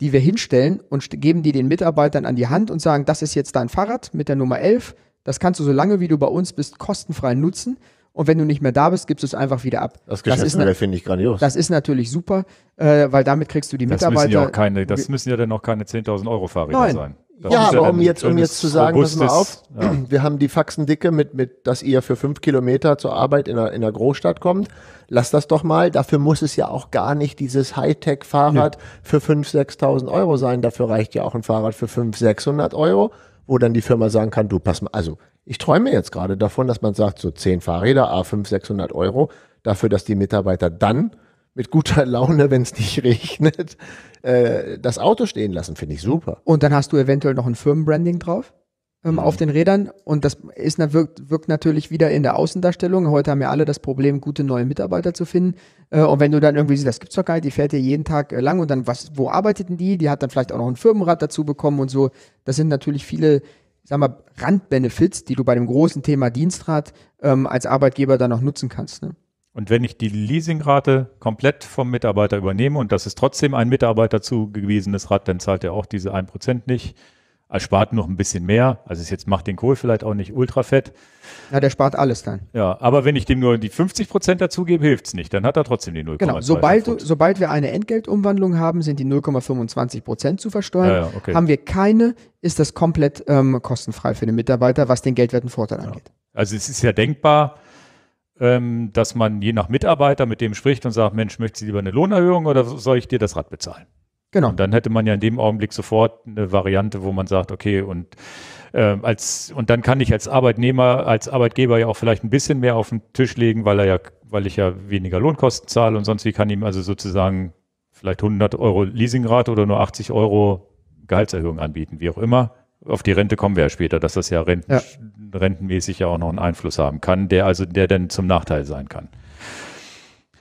die wir hinstellen und geben die den Mitarbeitern an die Hand und sagen, das ist jetzt dein Fahrrad mit der Nummer 11, das kannst du so lange, wie du bei uns bist, kostenfrei nutzen. Und wenn du nicht mehr da bist, gibst du es einfach wieder ab. Das Geschäftsmodell finde ich grandios. Das ist natürlich super, äh, weil damit kriegst du die das Mitarbeiter. Müssen ja auch keine, das müssen ja dann auch keine 10.000 Euro Fahrräder Nein. sein. Das ja, aber ja um jetzt, um jetzt zu sagen, pass mal auf, ja. wir haben die Faxendicke mit, mit, dass ihr für fünf Kilometer zur Arbeit in der, in einer Großstadt kommt. Lasst das doch mal. Dafür muss es ja auch gar nicht dieses Hightech-Fahrrad nee. für 5.000, 6.000 Euro sein. Dafür reicht ja auch ein Fahrrad für 5.000, 600 Euro, wo dann die Firma sagen kann, du pass mal, also ich träume jetzt gerade davon, dass man sagt, so zehn Fahrräder, A5, 600 Euro, dafür, dass die Mitarbeiter dann mit guter Laune, wenn es nicht regnet, äh, das Auto stehen lassen, finde ich super. Und dann hast du eventuell noch ein Firmenbranding drauf ähm, mhm. auf den Rädern und das ist, wirkt, wirkt, natürlich wieder in der Außendarstellung. Heute haben ja alle das Problem, gute neue Mitarbeiter zu finden. Äh, und wenn du dann irgendwie siehst, das gibt's doch gar nicht, die fährt ja jeden Tag äh, lang und dann was, wo arbeiteten die? Die hat dann vielleicht auch noch ein Firmenrad dazu bekommen und so. Das sind natürlich viele sag mal, Randbenefits, die du bei dem großen Thema Dienstrat ähm, als Arbeitgeber dann auch nutzen kannst. Ne? Und wenn ich die Leasingrate komplett vom Mitarbeiter übernehme und das ist trotzdem ein Mitarbeiter zugewiesenes Rad, dann zahlt er auch diese 1% nicht. Er spart noch ein bisschen mehr. Also es jetzt macht den Kohl vielleicht auch nicht ultra fett. Ja, der spart alles dann. Ja, aber wenn ich dem nur die 50 Prozent dazugebe, hilft es nicht. Dann hat er trotzdem die 0,25. Genau, sobald, du, sobald wir eine Entgeltumwandlung haben, sind die 0,25 Prozent zu versteuern. Ja, ja, okay. Haben wir keine, ist das komplett ähm, kostenfrei für den Mitarbeiter, was den geldwerten Vorteil ja. angeht. Also es ist ja denkbar, ähm, dass man je nach Mitarbeiter mit dem spricht und sagt, Mensch, möchtest du lieber eine Lohnerhöhung oder soll ich dir das Rad bezahlen? Genau. Und dann hätte man ja in dem Augenblick sofort eine Variante, wo man sagt, okay, und äh, als und dann kann ich als Arbeitnehmer, als Arbeitgeber ja auch vielleicht ein bisschen mehr auf den Tisch legen, weil er ja, weil ich ja weniger Lohnkosten zahle und sonst wie kann ihm also sozusagen vielleicht 100 Euro Leasingrate oder nur 80 Euro Gehaltserhöhung anbieten, wie auch immer. Auf die Rente kommen wir ja später, dass das ja, Renten, ja. rentenmäßig ja auch noch einen Einfluss haben kann, der also der dann zum Nachteil sein kann.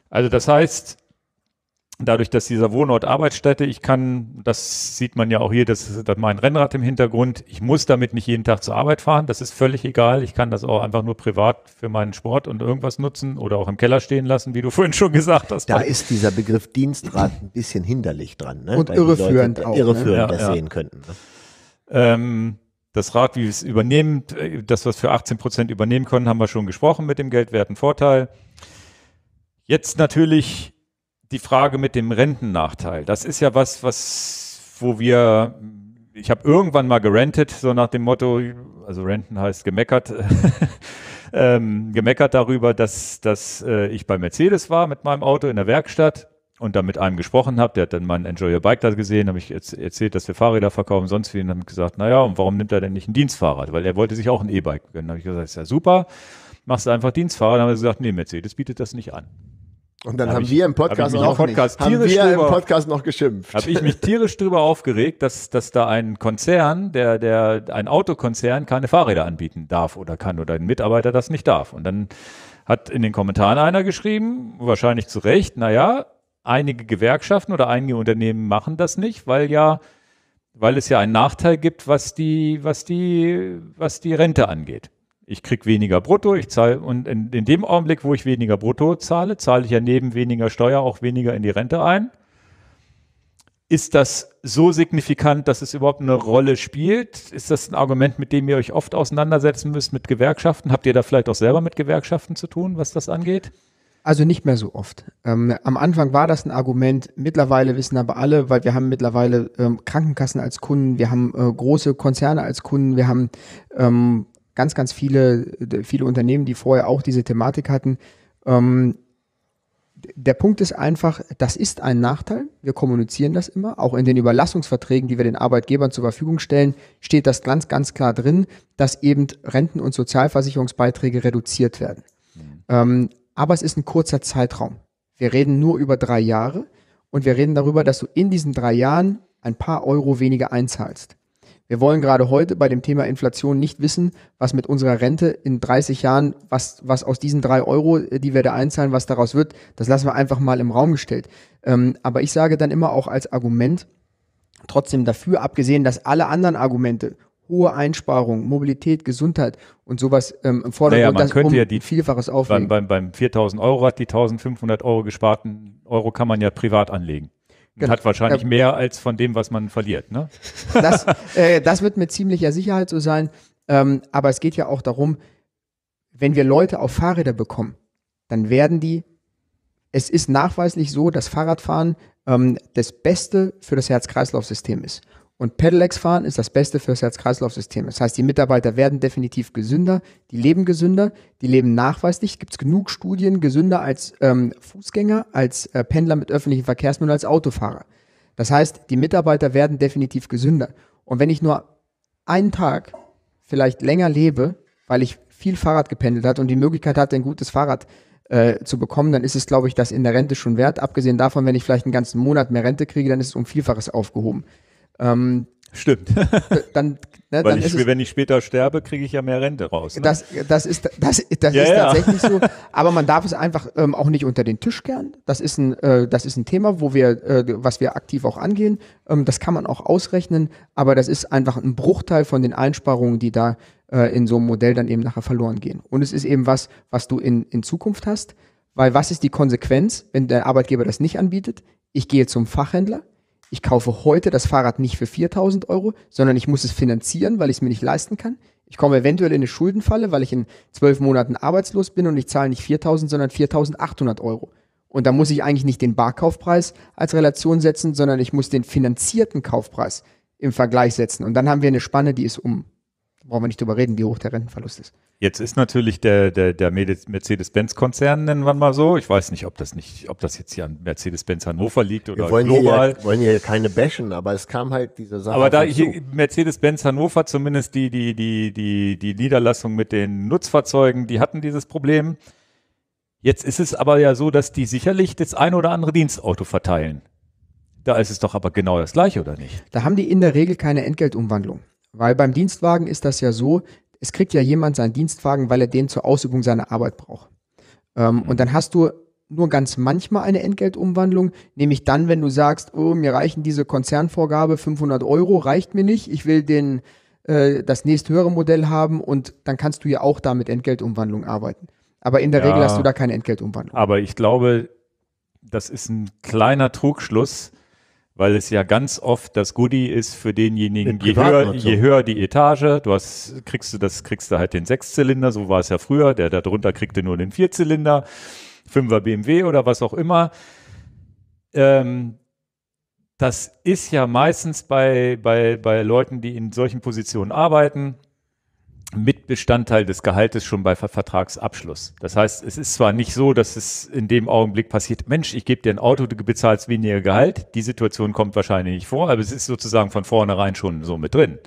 Also das heißt, dadurch, dass dieser Wohnort Arbeitsstätte, ich kann, das sieht man ja auch hier, das ist mein Rennrad im Hintergrund, ich muss damit nicht jeden Tag zur Arbeit fahren, das ist völlig egal, ich kann das auch einfach nur privat für meinen Sport und irgendwas nutzen oder auch im Keller stehen lassen, wie du vorhin schon gesagt hast. Da ist dieser Begriff Dienstrad ein bisschen hinderlich dran. Ne? Und Weil irreführend auch. Ne? Irreführend ne? das ja, sehen ja. könnten. Ne? Ähm, das Rad, wie wir es übernehmen, äh, das, was wir für 18 übernehmen können, haben wir schon gesprochen mit dem geldwerten Vorteil. Jetzt natürlich die Frage mit dem Rentennachteil. Das ist ja was, was, wo wir, ich habe irgendwann mal gerentet, so nach dem Motto, also Renten heißt gemeckert. ähm, gemeckert darüber, dass, dass äh, ich bei Mercedes war mit meinem Auto in der Werkstatt und da mit einem gesprochen habe, der hat dann mein Enjoy Your Bike da gesehen, habe ich erzählt, dass wir Fahrräder verkaufen, sonst wie, und dann gesagt, naja, und warum nimmt er denn nicht ein Dienstfahrrad? Weil er wollte sich auch ein E-Bike gönnen. Da habe ich gesagt, ist ja super, machst du einfach Dienstfahrrad. Dann haben wir gesagt, nee, Mercedes bietet das nicht an. Und dann hab haben ich, wir im Podcast, hab noch, Podcast haben wir drüber, im Podcast noch geschimpft. Habe ich mich tierisch drüber aufgeregt, dass, dass da ein Konzern, der, der, ein Autokonzern keine Fahrräder anbieten darf oder kann oder ein Mitarbeiter das nicht darf. Und dann hat in den Kommentaren einer geschrieben, wahrscheinlich zu Recht, naja, einige Gewerkschaften oder einige Unternehmen machen das nicht, weil ja, weil es ja einen Nachteil gibt, was die, was die, was die Rente angeht ich kriege weniger brutto, ich zahle und in, in, dem Augenblick, wo ich weniger brutto zahle, zahle ich ja neben weniger Steuer auch weniger in die Rente ein. Ist das so signifikant, dass es überhaupt eine Rolle spielt? Ist das ein Argument, mit dem ihr euch oft auseinandersetzen müsst mit Gewerkschaften? Habt ihr da vielleicht auch selber mit Gewerkschaften zu tun, was das angeht? Also nicht mehr so oft. Ähm, am Anfang war das ein Argument, mittlerweile wissen aber alle, weil wir haben mittlerweile ähm, Krankenkassen als Kunden, wir haben äh, große Konzerne als Kunden, wir haben ähm, ganz, ganz viele, äh, viele Unternehmen, die vorher auch diese Thematik hatten. Ähm, der Punkt ist einfach, das ist ein Nachteil. Wir kommunizieren das immer. Auch in den Überlassungsverträgen, die wir den Arbeitgebern zur Verfügung stellen, steht das ganz, ganz klar drin, dass eben Renten- und Sozialversicherungsbeiträge reduziert werden. Mhm. Ähm, aber es ist ein kurzer Zeitraum. Wir reden nur über drei Jahre und wir reden darüber, dass du in diesen drei Jahren ein paar Euro weniger einzahlst. Wir wollen gerade heute bei dem Thema Inflation nicht wissen, was mit unserer Rente in 30 Jahren, was, was aus diesen drei Euro, äh, die wir da einzahlen, was daraus wird. Das lassen wir einfach mal im Raum gestellt. Ähm, aber ich sage dann immer auch als Argument trotzdem dafür, abgesehen, dass alle anderen Argumente, hohe Einsparungen, Mobilität, Gesundheit und sowas ähm, im Vordergrund. Naja, man das könnte um ja die Vielfaches auflegen. Beim, beim, beim 4.000 Euro hat die 1.500 Euro gesparten Euro kann man ja privat anlegen. Genau. Hat wahrscheinlich äh, mehr als von dem, was man verliert. Ne? Das, äh, das wird mit ziemlicher Sicherheit so sein. Ähm, aber es geht ja auch darum, wenn wir Leute auf Fahrräder bekommen, dann werden die, es ist nachweislich so, dass Fahrradfahren ähm, das Beste für das Herz-Kreislauf-System ist. Und Pedelecs fahren ist das Beste fürs Herz-Kreislauf-System. Das heißt, die Mitarbeiter werden definitiv gesünder, die leben gesünder, die leben nachweislich. Gibt es genug Studien gesünder als ähm, Fußgänger, als äh, Pendler mit öffentlichen Verkehrsmitteln, als Autofahrer. Das heißt, die Mitarbeiter werden definitiv gesünder. Und wenn ich nur einen Tag vielleicht länger lebe, weil ich viel Fahrrad gependelt hat und die Möglichkeit hatte, ein gutes Fahrrad äh, zu bekommen, dann ist es, glaube ich, das in der Rente schon wert. Abgesehen davon, wenn ich vielleicht einen ganzen Monat mehr Rente kriege, dann ist es um Vielfaches aufgehoben. Ähm, Stimmt. Dann, ne, Weil dann ich, es, wenn ich später sterbe, kriege ich ja mehr Rente raus. Ne? Das, das ist, das, das ja, ist ja. tatsächlich so. Aber man darf es einfach ähm, auch nicht unter den Tisch kehren. Das ist ein, äh, das ist ein Thema, wo wir, äh, was wir aktiv auch angehen. Ähm, das kann man auch ausrechnen, aber das ist einfach ein Bruchteil von den Einsparungen, die da äh, in so einem Modell dann eben nachher verloren gehen. Und es ist eben was, was du in, in Zukunft hast. Weil was ist die Konsequenz, wenn der Arbeitgeber das nicht anbietet? Ich gehe zum Fachhändler, ich kaufe heute das Fahrrad nicht für 4000 Euro, sondern ich muss es finanzieren, weil ich es mir nicht leisten kann. Ich komme eventuell in eine Schuldenfalle, weil ich in zwölf Monaten arbeitslos bin und ich zahle nicht 4000, sondern 4800 Euro. Und da muss ich eigentlich nicht den Barkaufpreis als Relation setzen, sondern ich muss den finanzierten Kaufpreis im Vergleich setzen. Und dann haben wir eine Spanne, die ist um brauchen wir nicht drüber reden, wie hoch der Rentenverlust ist. Jetzt ist natürlich der, der, der Mercedes-Benz-Konzern, nennen wir mal so. Ich weiß nicht, ob das nicht, ob das jetzt hier an Mercedes-Benz Hannover liegt oder wir wollen global. Hier ja, wollen hier keine bashen, aber es kam halt diese Sache. Aber da Mercedes-Benz Hannover, zumindest die, die, die, die, die Niederlassung mit den Nutzfahrzeugen, die hatten dieses Problem. Jetzt ist es aber ja so, dass die sicherlich das ein oder andere Dienstauto verteilen. Da ist es doch aber genau das gleiche, oder nicht? Da haben die in der Regel keine Entgeltumwandlung. Weil beim Dienstwagen ist das ja so, es kriegt ja jemand seinen Dienstwagen, weil er den zur Ausübung seiner Arbeit braucht. Ähm, Und dann hast du nur ganz manchmal eine Entgeltumwandlung, nämlich dann, wenn du sagst, oh, mir reichen diese Konzernvorgabe 500 Euro, reicht mir nicht, ich will den, äh, das nächsthöhere Modell haben und dann kannst du ja auch da mit Entgeltumwandlung arbeiten. Aber in der ja, Regel hast du da keine Entgeltumwandlung. Aber ich glaube, das ist ein kleiner Trugschluss, weil es ja ganz oft das Goodie ist für denjenigen, je höher, je höher, die Etage, du hast, kriegst du das, kriegst du halt den Sechszylinder, so war es ja früher, der da drunter kriegte nur den Vierzylinder, Fünfer BMW oder was auch immer. Ähm, das ist ja meistens bei, bei, bei Leuten, die in solchen Positionen arbeiten, Mitbestandteil des Gehaltes schon bei Ver Vertragsabschluss. Das heißt, es ist zwar nicht so, dass es in dem Augenblick passiert, Mensch, ich gebe dir ein Auto, du bezahlst weniger Gehalt. Die Situation kommt wahrscheinlich nicht vor, aber es ist sozusagen von vornherein schon so mit drin.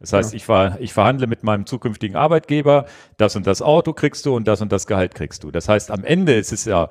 Das heißt, ja. ich, ver ich verhandle mit meinem zukünftigen Arbeitgeber, das und das Auto kriegst du und das und das Gehalt kriegst du. Das heißt, am Ende ist es ja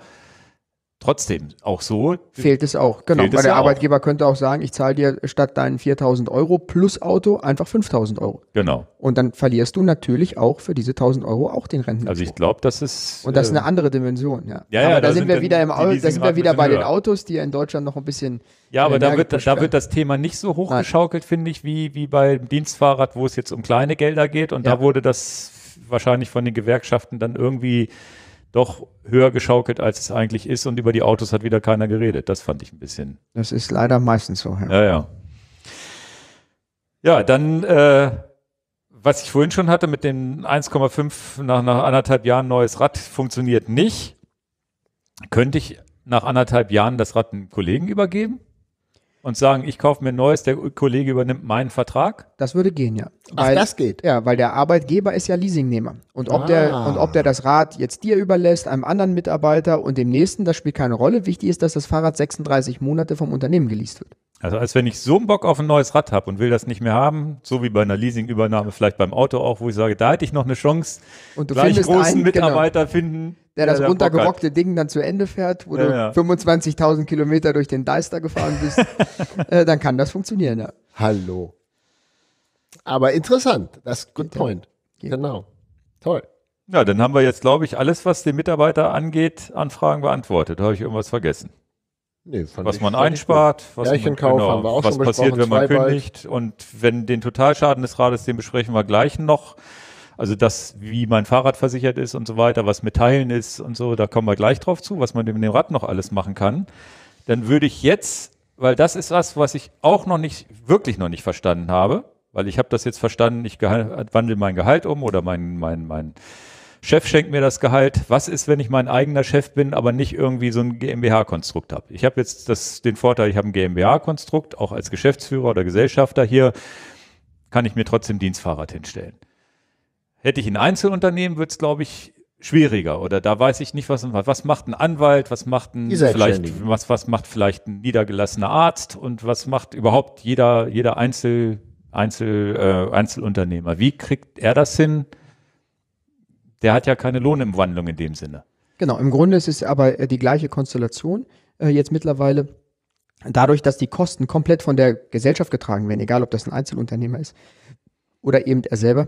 trotzdem auch so. Fehlt es auch, genau. Weil der ja Arbeitgeber auch. könnte auch sagen, ich zahle dir statt deinen 4000 Euro plus Auto einfach 5000 Euro. Genau. Und dann verlierst du natürlich auch für diese 1000 Euro auch den Rentenanspruch. Also ich glaube, das ist... Und das ist äh, eine andere Dimension, ja. ja, ja aber da, da sind, sind wir wieder, im Au da sind wir wieder bei höher. den Autos, die ja in Deutschland noch ein bisschen... Ja, aber äh, da wird, da wird das Thema nicht so hochgeschaukelt, finde ich, wie, wie beim Dienstfahrrad, wo es jetzt um kleine Gelder geht. Und ja. da wurde das wahrscheinlich von den Gewerkschaften dann irgendwie doch höher geschaukelt, als es eigentlich ist und über die Autos hat wieder keiner geredet. Das fand ich ein bisschen. Das ist leider meistens so. Ja, ja. Ja, ja dann, äh, was ich vorhin schon hatte mit den 1,5 nach, nach anderthalb Jahren neues Rad funktioniert nicht. Könnte ich nach anderthalb Jahren das Rad einem Kollegen übergeben? und sagen, ich kaufe mir ein neues, der Kollege übernimmt meinen Vertrag? Das würde gehen, ja. Ach, das geht. Ja, weil der Arbeitgeber ist ja Leasingnehmer. Und ob, ah. der, und ob der das Rad jetzt dir überlässt, einem anderen Mitarbeiter und dem nächsten, das spielt keine Rolle. Wichtig ist, dass das Fahrrad 36 Monate vom Unternehmen geleast wird. Also als wenn ich so einen Bock auf ein neues Rad habe und will das nicht mehr haben, so wie bei einer Leasingübernahme, vielleicht beim Auto auch, wo ich sage, da hätte ich noch eine Chance, und du gleich großen einen, genau, Mitarbeiter genau, finden. Der das der runtergerockte Ding dann zu Ende fährt, wo ja, du ja. 25.000 Kilometer durch den Deister gefahren bist, äh, dann kann das funktionieren. Ja. Hallo. Aber interessant, das ist good Geht point. Geht genau. Toll. Ja, dann haben wir jetzt, glaube ich, alles, was den Mitarbeiter angeht, an Fragen beantwortet. Da habe ich irgendwas vergessen. Nee, was man einspart, was man, genau, was passiert, wenn man kündigt Bike. und wenn den Totalschaden des Rades, den besprechen wir gleich noch. Also das, wie mein Fahrrad versichert ist und so weiter, was mit Teilen ist und so, da kommen wir gleich drauf zu, was man mit dem Rad noch alles machen kann. Dann würde ich jetzt, weil das ist was, was ich auch noch nicht, wirklich noch nicht verstanden habe, weil ich habe das jetzt verstanden, ich wandle mein Gehalt um oder mein, mein, mein, Chef schenkt mir das Gehalt. Was ist, wenn ich mein eigener Chef bin, aber nicht irgendwie so ein GmbH-Konstrukt habe? Ich habe jetzt das, den Vorteil, ich habe ein GmbH-Konstrukt, auch als Geschäftsführer oder Gesellschafter hier kann ich mir trotzdem Dienstfahrrad hinstellen. Hätte ich ein Einzelunternehmen, wird es, glaube ich, schwieriger oder da weiß ich nicht, was, was macht ein Anwalt, was macht ein vielleicht, was, was macht vielleicht ein niedergelassener Arzt und was macht überhaupt jeder, jeder Einzel, Einzel, äh, Einzelunternehmer. Wie kriegt er das hin, der hat ja keine Lohnumwandlung in dem Sinne. Genau, im Grunde ist es aber äh, die gleiche Konstellation äh, jetzt mittlerweile. Dadurch, dass die Kosten komplett von der Gesellschaft getragen werden, egal ob das ein Einzelunternehmer ist oder eben er selber,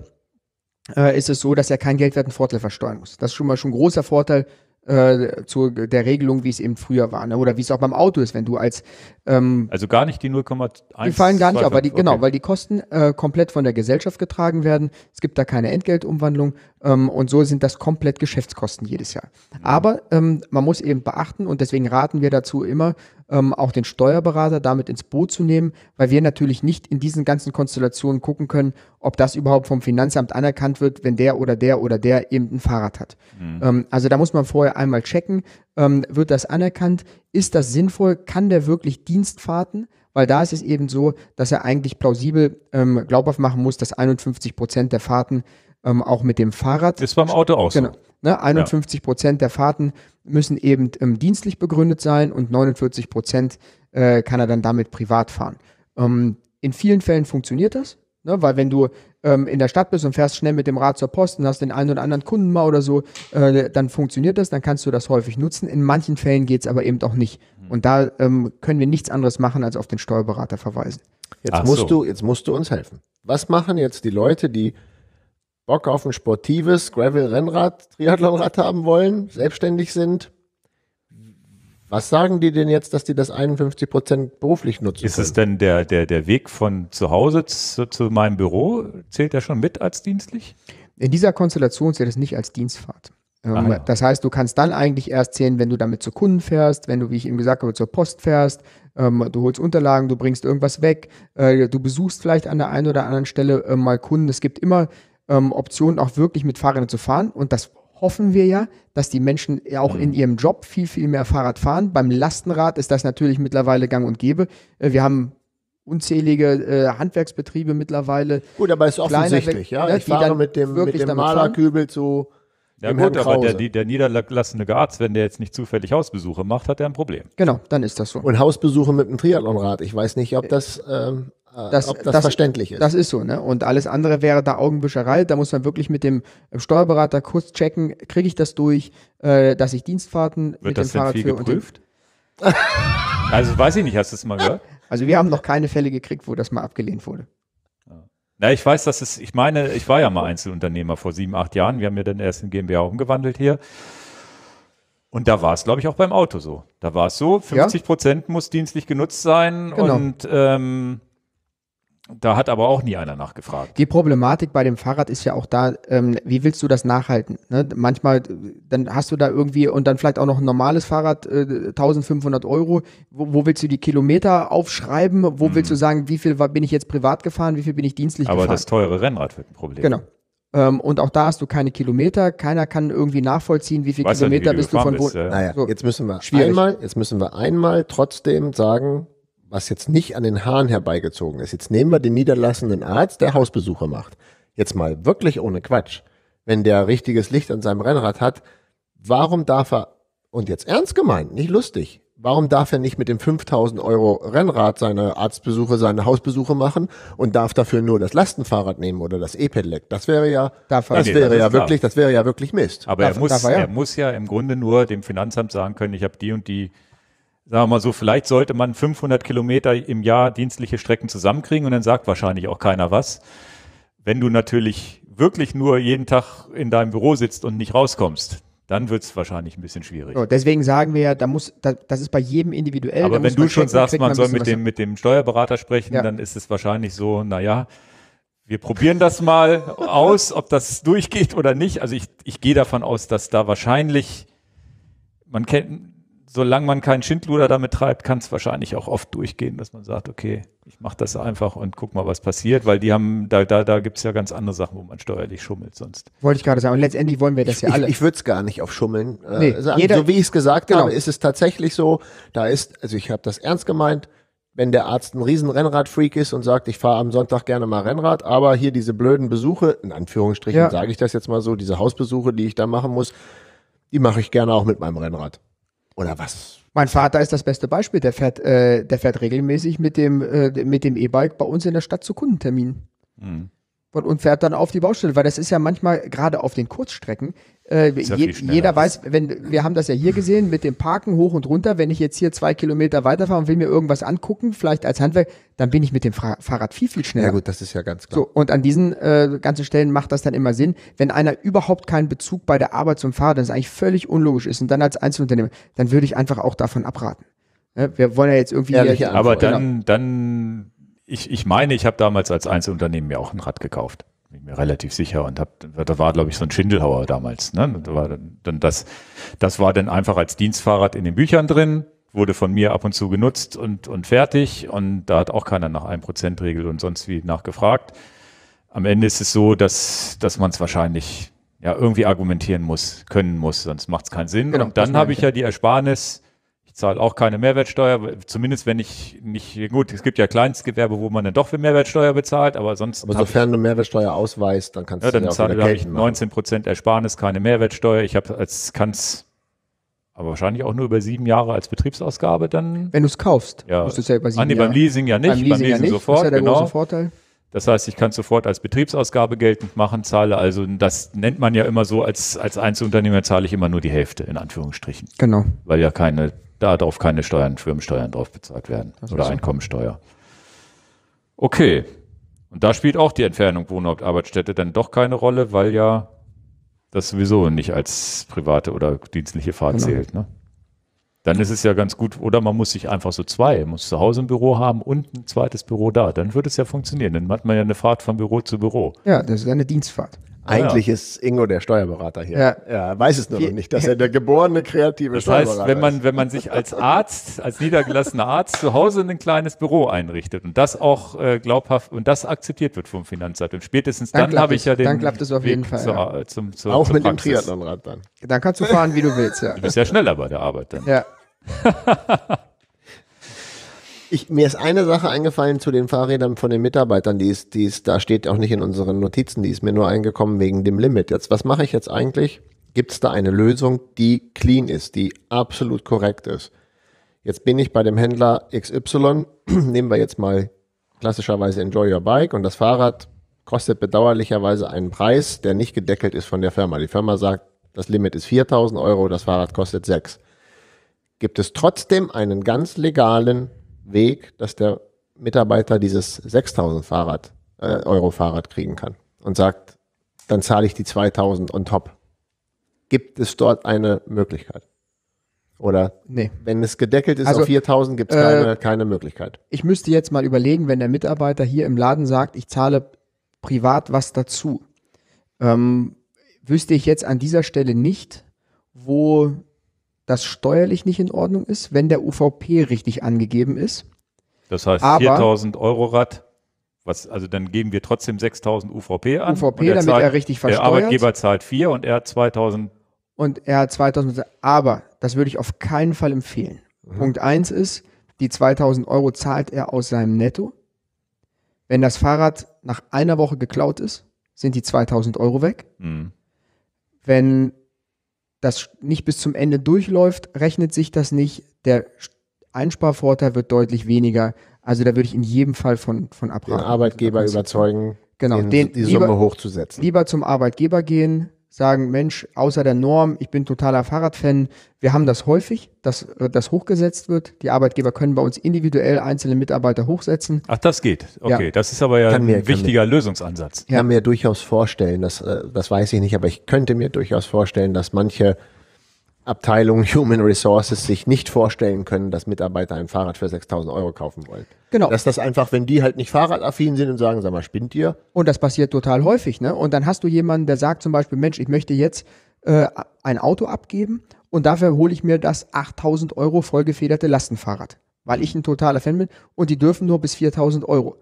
äh, ist es so, dass er keinen Geldwerten Vorteil versteuern muss. Das ist schon mal schon ein großer Vorteil äh, zu der Regelung, wie es eben früher war. Ne? Oder wie es auch beim Auto ist, wenn du als ähm, Also gar nicht die 0,1. Die fallen gar nicht auf, weil die, genau, okay. genau, weil die Kosten äh, komplett von der Gesellschaft getragen werden. Es gibt da keine Entgeltumwandlung ähm, und so sind das komplett Geschäftskosten jedes Jahr. Mhm. Aber ähm, man muss eben beachten und deswegen raten wir dazu immer, ähm, auch den Steuerberater damit ins Boot zu nehmen, weil wir natürlich nicht in diesen ganzen Konstellationen gucken können, ob das überhaupt vom Finanzamt anerkannt wird, wenn der oder der oder der eben ein Fahrrad hat. Mhm. Ähm, also da muss man vorher einmal checken, ähm, wird das anerkannt, ist das sinnvoll, kann der wirklich Dienstfahrten? Weil da ist es eben so, dass er eigentlich plausibel ähm, glaubhaft machen muss, dass 51 Prozent der Fahrten ähm, auch mit dem Fahrrad. Ist beim Auto aus. So. Genau. Ne, 51 Prozent der Fahrten müssen eben ähm, dienstlich begründet sein und 49 Prozent äh, kann er dann damit privat fahren. Ähm, in vielen Fällen funktioniert das, ne, weil wenn du ähm, in der Stadt bist und fährst schnell mit dem Rad zur Post und hast den einen oder anderen Kunden mal oder so, äh, dann funktioniert das, dann kannst du das häufig nutzen. In manchen Fällen geht es aber eben auch nicht. Hm. Und da ähm, können wir nichts anderes machen, als auf den Steuerberater verweisen. Jetzt musst, so. du, jetzt musst du uns helfen. Was machen jetzt die Leute, die Bock auf ein sportives Gravel-Rennrad, Triathlonrad haben wollen, selbstständig sind. Was sagen die denn jetzt, dass die das 51 Prozent beruflich nutzen? Ist können? es denn der, der, der Weg von zu Hause zu, zu meinem Büro? Zählt der schon mit als dienstlich? In dieser Konstellation zählt es nicht als Dienstfahrt. Ähm, ah, ja. Das heißt, du kannst dann eigentlich erst zählen, wenn du damit zu Kunden fährst, wenn du, wie ich eben gesagt habe, zur Post fährst, ähm, du holst Unterlagen, du bringst irgendwas weg, äh, du besuchst vielleicht an der einen oder anderen Stelle äh, mal Kunden. Es gibt immer ähm, Optionen auch wirklich mit Fahrrädern zu fahren. Und das hoffen wir ja, dass die Menschen ja auch in mhm. ihrem Job viel, viel mehr Fahrrad fahren. Beim Lastenrad ist das natürlich mittlerweile gang und gäbe. Äh, wir haben unzählige äh, Handwerksbetriebe mittlerweile. Gut, aber ist offensichtlich, ja. Ne, ich fahre mit dem, mit dem Malerkübel zu. Ja gut, aber der, der niederlassene Arzt, wenn der jetzt nicht zufällig Hausbesuche macht, hat er ein Problem. Genau, dann ist das so. Und Hausbesuche mit dem Triathlonrad, ich weiß nicht, ob äh. das ähm, Ah, das, ob das, das, verständlich ist. Das ist so, ne? Und alles andere wäre da Augenwischerei. Da muss man wirklich mit dem Steuerberater kurz checken, kriege ich das durch, äh, dass ich Dienstfahrten Wird mit dem Fahrrad denn viel geprüft? also weiß ich nicht, hast du es mal gehört? Also wir haben noch keine Fälle gekriegt, wo das mal abgelehnt wurde. Ah. Na, ich weiß, dass es, ich meine, ich war ja mal Einzelunternehmer vor sieben, acht Jahren. Wir haben ja dann erst in GmbH umgewandelt hier. Und da war es, glaube ich, auch beim Auto so. Da war es so, 50 Prozent muss dienstlich genutzt sein genau. und ähm, da hat aber auch nie einer nachgefragt. Die Problematik bei dem Fahrrad ist ja auch da, ähm, wie willst du das nachhalten? Ne? Manchmal, äh, dann hast du da irgendwie und dann vielleicht auch noch ein normales Fahrrad, äh, 1500 Euro. Wo, wo, willst du die Kilometer aufschreiben? Wo mhm. willst du sagen, wie viel bin ich jetzt privat gefahren, wie viel bin ich dienstlich aber gefahren? Aber das teure Rennrad wird ein Problem. Genau. Ähm, und auch da hast du keine Kilometer. Keiner kann irgendwie nachvollziehen, wie viele Kilometer nicht, wie du bist du von wo. Bist, ja. Naja, so, jetzt müssen wir einmal, jetzt müssen wir einmal trotzdem sagen, was jetzt nicht an den Haaren herbeigezogen ist, jetzt nehmen wir den niederlassenden Arzt, der Hausbesuche macht. Jetzt mal wirklich ohne Quatsch. Wenn der richtiges Licht an seinem Rennrad hat, warum darf er, und jetzt ernst gemeint, nicht lustig, warum darf er nicht mit dem 5000 Euro Rennrad seine Arztbesuche, seine Hausbesuche machen und darf dafür nur das Lastenfahrrad nehmen oder das E-Pedelec? Das wäre ja, das nee, wäre das ja wirklich, klar. das wäre ja wirklich Mist. Aber darf, er muss, er, ja? er muss ja im Grunde nur dem Finanzamt sagen können, ich habe die und die sagen wir mal so, vielleicht sollte man 500 Kilometer im Jahr dienstliche Strecken zusammenkriegen und dann sagt wahrscheinlich auch keiner was. Wenn du natürlich wirklich nur jeden Tag in deinem Büro sitzt und nicht rauskommst, dann wird es wahrscheinlich ein bisschen schwierig. So, deswegen sagen wir ja, da muss, da, das ist bei jedem individuell. Aber wenn du schon sagst, man, man soll mit dem, mit dem Steuerberater sprechen, ja. dann ist es wahrscheinlich so, naja, wir probieren das mal aus, ob das durchgeht oder nicht. Also ich, ich gehe davon aus, dass da wahrscheinlich, man kennt, solange man keinen Schindluder damit treibt, kann es wahrscheinlich auch oft durchgehen, dass man sagt, okay, ich mache das einfach und guck mal, was passiert, weil die haben, da, da, da gibt es ja ganz andere Sachen, wo man steuerlich schummelt sonst. Wollte ich gerade sagen. Und letztendlich wollen wir das ja alle. Ich, ich würde es gar nicht auf Schummeln äh, nee, sagen. Jeder, so wie ich es gesagt genau. habe, ist es tatsächlich so, da ist, also ich habe das ernst gemeint, wenn der Arzt ein riesen Rennradfreak ist und sagt, ich fahre am Sonntag gerne mal Rennrad, aber hier diese blöden Besuche, in Anführungsstrichen ja. sage ich das jetzt mal so, diese Hausbesuche, die ich da machen muss, die mache ich gerne auch mit meinem Rennrad. Oder was? Mein Vater ist das beste Beispiel. Der fährt, äh, der fährt regelmäßig mit dem äh, mit dem E-Bike bei uns in der Stadt zu Kundenterminen. Mhm. Und, und fährt dann auf die Baustelle, weil das ist ja manchmal gerade auf den Kurzstrecken äh, je, jeder weiß, wenn wir haben das ja hier gesehen mit dem Parken hoch und runter. Wenn ich jetzt hier zwei Kilometer weiterfahre und will mir irgendwas angucken, vielleicht als Handwerk, dann bin ich mit dem Fra Fahrrad viel viel schneller. Ja gut, das ist ja ganz klar. So und an diesen äh, ganzen Stellen macht das dann immer Sinn, wenn einer überhaupt keinen Bezug bei der Arbeit zum Fahrrad, das eigentlich völlig unlogisch ist und dann als Einzelunternehmer, dann würde ich einfach auch davon abraten. Wir wollen ja jetzt irgendwie. Ehrliche aber dann, genau. dann, ich, ich meine, ich habe damals als Einzelunternehmen ja auch ein Rad gekauft bin mir relativ sicher und hab, da war, glaube ich, so ein Schindelhauer damals. Ne? Da war dann das, das war dann einfach als Dienstfahrrad in den Büchern drin, wurde von mir ab und zu genutzt und, und fertig. Und da hat auch keiner nach 1%-Regel und sonst wie nachgefragt. Am Ende ist es so, dass, dass man es wahrscheinlich ja, irgendwie argumentieren muss, können muss, sonst macht es keinen Sinn. Genau, und dann habe ich ja die Ersparnis, zahle auch keine Mehrwertsteuer, zumindest wenn ich nicht, gut, es gibt ja Kleinstgewerbe, wo man dann doch für Mehrwertsteuer bezahlt, aber sonst. Aber sofern ich, du Mehrwertsteuer ausweist, dann kannst ja, du dann ja zahle, auch zahle, ich 19 ne? Prozent Ersparnis, keine Mehrwertsteuer. Ich habe als kann's aber wahrscheinlich auch nur über sieben Jahre als Betriebsausgabe dann. Wenn du es kaufst, ja. musst du es ja über sieben ah, nee, Jahre. beim Leasing ja nicht, beim Leasing, beim Leasing ja nicht. sofort. Das ist ja der genau. große Vorteil. Das heißt, ich kann es sofort als Betriebsausgabe geltend machen, zahle also, das nennt man ja immer so, als, als Einzelunternehmer zahle ich immer nur die Hälfte, in Anführungsstrichen. Genau. Weil ja keine da darauf keine Steuern, Firmensteuern drauf bezahlt werden das oder Einkommensteuer. Okay. Und da spielt auch die Entfernung Wohnort, Arbeitsstätte dann doch keine Rolle, weil ja das sowieso nicht als private oder dienstliche Fahrt genau. zählt. Ne? Dann ist es ja ganz gut, oder man muss sich einfach so zwei, muss zu Hause ein Büro haben und ein zweites Büro da. Dann würde es ja funktionieren. Dann hat man ja eine Fahrt von Büro zu Büro. Ja, das ist eine Dienstfahrt. Eigentlich ja. ist Ingo der Steuerberater hier. Ja. ja weiß es nur noch nicht, dass er der geborene kreative das Steuerberater heißt, wenn man, Wenn man sich als Arzt, als niedergelassener Arzt zu Hause ein kleines Büro einrichtet und das auch äh, glaubhaft und das akzeptiert wird vom Finanzamt, und spätestens dann, dann habe ich ja den. Dann klappt es auf Weg jeden Fall. Zur, ja. zum, zum, auch mit Praxis. dem Triathlonrad dann. Dann kannst du fahren, wie du willst, ja. Du bist ja schneller bei der Arbeit dann. Ja. Ich, mir ist eine Sache eingefallen zu den Fahrrädern von den Mitarbeitern, die ist, die ist, da steht auch nicht in unseren Notizen, die ist mir nur eingekommen wegen dem Limit. Jetzt, was mache ich jetzt eigentlich? Gibt es da eine Lösung, die clean ist, die absolut korrekt ist? Jetzt bin ich bei dem Händler XY, nehmen wir jetzt mal klassischerweise Enjoy Your Bike und das Fahrrad kostet bedauerlicherweise einen Preis, der nicht gedeckelt ist von der Firma. Die Firma sagt, das Limit ist 4000 Euro, das Fahrrad kostet 6. Gibt es trotzdem einen ganz legalen Weg, dass der Mitarbeiter dieses 6000 Fahrrad, äh, Euro Fahrrad kriegen kann und sagt, dann zahle ich die 2000 on top. Gibt es dort eine Möglichkeit? Oder nee. wenn es gedeckelt ist also, auf 4000, gibt es keine, äh, keine Möglichkeit. Ich müsste jetzt mal überlegen, wenn der Mitarbeiter hier im Laden sagt, ich zahle privat was dazu, ähm, wüsste ich jetzt an dieser Stelle nicht, wo das steuerlich nicht in Ordnung ist, wenn der UVP richtig angegeben ist. Das heißt 4000 Euro Rad, was, also dann geben wir trotzdem 6000 UVP an. UVP, er damit zahlt, er richtig versteuert. Der Arbeitgeber zahlt 4 und er hat 2000. Und er hat 2000, aber das würde ich auf keinen Fall empfehlen. Mhm. Punkt 1 ist, die 2000 Euro zahlt er aus seinem Netto. Wenn das Fahrrad nach einer Woche geklaut ist, sind die 2000 Euro weg. Mhm. Wenn das nicht bis zum Ende durchläuft, rechnet sich das nicht. Der Einsparvorteil wird deutlich weniger. Also da würde ich in jedem Fall von, von abraten. Den Arbeitgeber überzeugen, genau, den, den, die Summe lieber, hochzusetzen. Lieber zum Arbeitgeber gehen, sagen, Mensch, außer der Norm, ich bin totaler Fahrradfan. Wir haben das häufig, dass äh, das hochgesetzt wird. Die Arbeitgeber können bei uns individuell einzelne Mitarbeiter hochsetzen. Ach, das geht. Okay, ja. das ist aber ja kann ein mir, wichtiger mir, Lösungsansatz. Ich kann mir durchaus vorstellen, dass, äh, das weiß ich nicht, aber ich könnte mir durchaus vorstellen, dass manche Abteilung Human Resources sich nicht vorstellen können, dass Mitarbeiter ein Fahrrad für 6.000 Euro kaufen wollen. Genau. Dass das einfach, wenn die halt nicht fahrradaffin sind und sagen, sag mal, spinnt ihr? Und das passiert total häufig, ne? Und dann hast du jemanden, der sagt zum Beispiel, Mensch, ich möchte jetzt äh, ein Auto abgeben und dafür hole ich mir das 8.000 Euro vollgefederte Lastenfahrrad, weil ich ein totaler Fan bin und die dürfen nur bis 4.000 Euro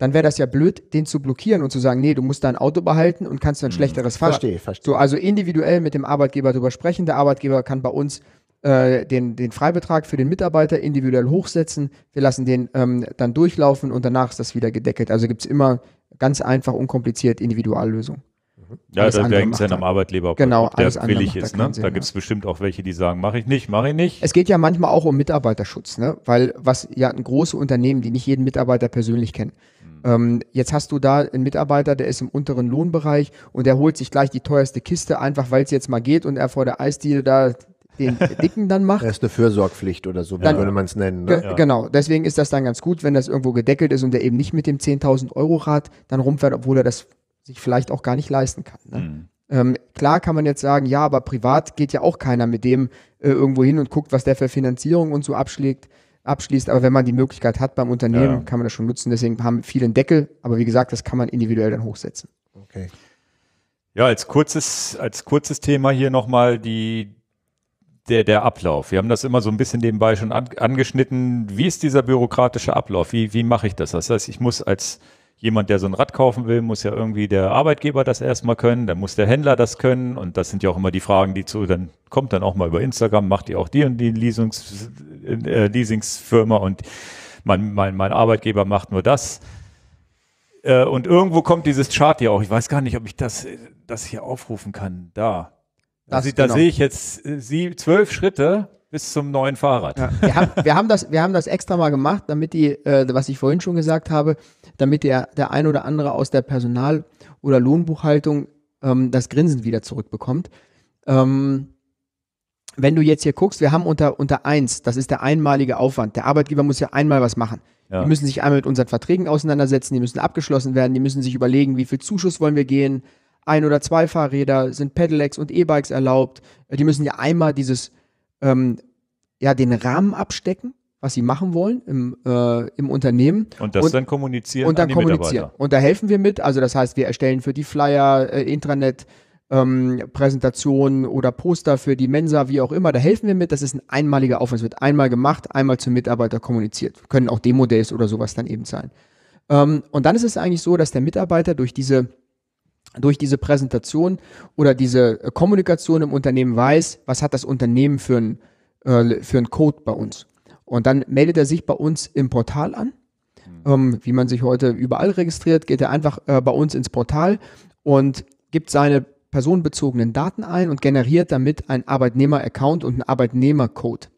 dann wäre das ja blöd, den zu blockieren und zu sagen, nee, du musst dein Auto behalten und kannst ein mhm. schlechteres Fahrrad. Verstehe, verstehe. So, also individuell mit dem Arbeitgeber darüber sprechen. Der Arbeitgeber kann bei uns äh, den, den Freibetrag für den Mitarbeiter individuell hochsetzen. Wir lassen den ähm, dann durchlaufen und danach ist das wieder gedeckelt. Also gibt es immer ganz einfach, unkompliziert Individuallösungen. Mhm. Ja, alles da, hängt es dann am Arbeitgeber, ob genau, der alles billig ist. Ne? Da gibt es bestimmt auch welche, die sagen, mache ich nicht, mache ich nicht. Es geht ja manchmal auch um Mitarbeiterschutz, ne? weil was ja große Unternehmen, die nicht jeden Mitarbeiter persönlich kennen. Mhm. Ähm, jetzt hast du da einen Mitarbeiter, der ist im unteren Lohnbereich und der holt sich gleich die teuerste Kiste, einfach weil es jetzt mal geht und er vor der Eisdiele da den Dicken dann macht. Das ist eine Fürsorgpflicht oder so, dann, würde man es nennen. Ne? Ja. Genau, deswegen ist das dann ganz gut, wenn das irgendwo gedeckelt ist und der eben nicht mit dem 10.000 Euro Rad dann rumfährt, obwohl er das sich vielleicht auch gar nicht leisten kann. Ne? Mhm. Ähm, klar kann man jetzt sagen, ja, aber privat geht ja auch keiner mit dem äh, irgendwo hin und guckt, was der für Finanzierung und so abschlägt abschließt. Aber wenn man die Möglichkeit hat beim Unternehmen, ja. kann man das schon nutzen. Deswegen haben viele einen Deckel. Aber wie gesagt, das kann man individuell dann hochsetzen. Okay. Ja, als kurzes, als kurzes Thema hier nochmal die, der, der Ablauf. Wir haben das immer so ein bisschen nebenbei schon an, angeschnitten. Wie ist dieser bürokratische Ablauf? Wie, wie mache ich das? Das heißt, ich muss als jemand, der so ein Rad kaufen will, muss ja irgendwie der Arbeitgeber das erstmal können, dann muss der Händler das können und das sind ja auch immer die Fragen, die zu, dann kommt dann auch mal über Instagram, macht ihr auch die und die Leasings, äh, Leasingsfirma und mein, mein, mein Arbeitgeber macht nur das. Äh, und irgendwo kommt dieses Chart hier auch. Ich weiß gar nicht, ob ich das, das hier aufrufen kann. Da. Das, also, genau. Da sehe ich jetzt äh, sie, zwölf Schritte, bis zum neuen Fahrrad. Ja. Wir, haben, wir, haben, das, wir haben das extra mal gemacht, damit die, äh, was ich vorhin schon gesagt habe, damit der, der ein oder andere aus der Personal- oder Lohnbuchhaltung ähm, das Grinsen wieder zurückbekommt. Ähm, wenn du jetzt hier guckst, wir haben unter, unter 1, das ist der einmalige Aufwand. Der Arbeitgeber muss ja einmal was machen. Ja. Die müssen sich einmal mit unseren Verträgen auseinandersetzen, die müssen abgeschlossen werden, die müssen sich überlegen, wie viel Zuschuss wollen wir gehen, ein oder zwei Fahrräder, sind Pedelecs und E-Bikes erlaubt. Die müssen ja einmal dieses ähm, ja, den Rahmen abstecken, was sie machen wollen im, äh, im Unternehmen. Und das und, dann kommunizieren. Und dann kommunizieren. Und da helfen wir mit. Also das heißt, wir erstellen für die Flyer, äh, Intranet, ähm, Präsentationen oder Poster für die Mensa, wie auch immer. Da helfen wir mit. Das ist ein einmaliger Aufwand. Es wird einmal gemacht, einmal zum Mitarbeiter kommuniziert. Können auch Demo-Days oder sowas dann eben sein. Ähm, und dann ist es eigentlich so, dass der Mitarbeiter durch diese durch diese Präsentation oder diese äh, Kommunikation im Unternehmen weiß, was hat das Unternehmen für einen äh, für ein Code bei uns. Und dann meldet er sich bei uns im Portal an. Mhm. Ähm, wie man sich heute überall registriert, geht er einfach äh, bei uns ins Portal und gibt seine personenbezogenen Daten ein und generiert damit einen Arbeitnehmer-Account und einen Arbeitnehmer-Code.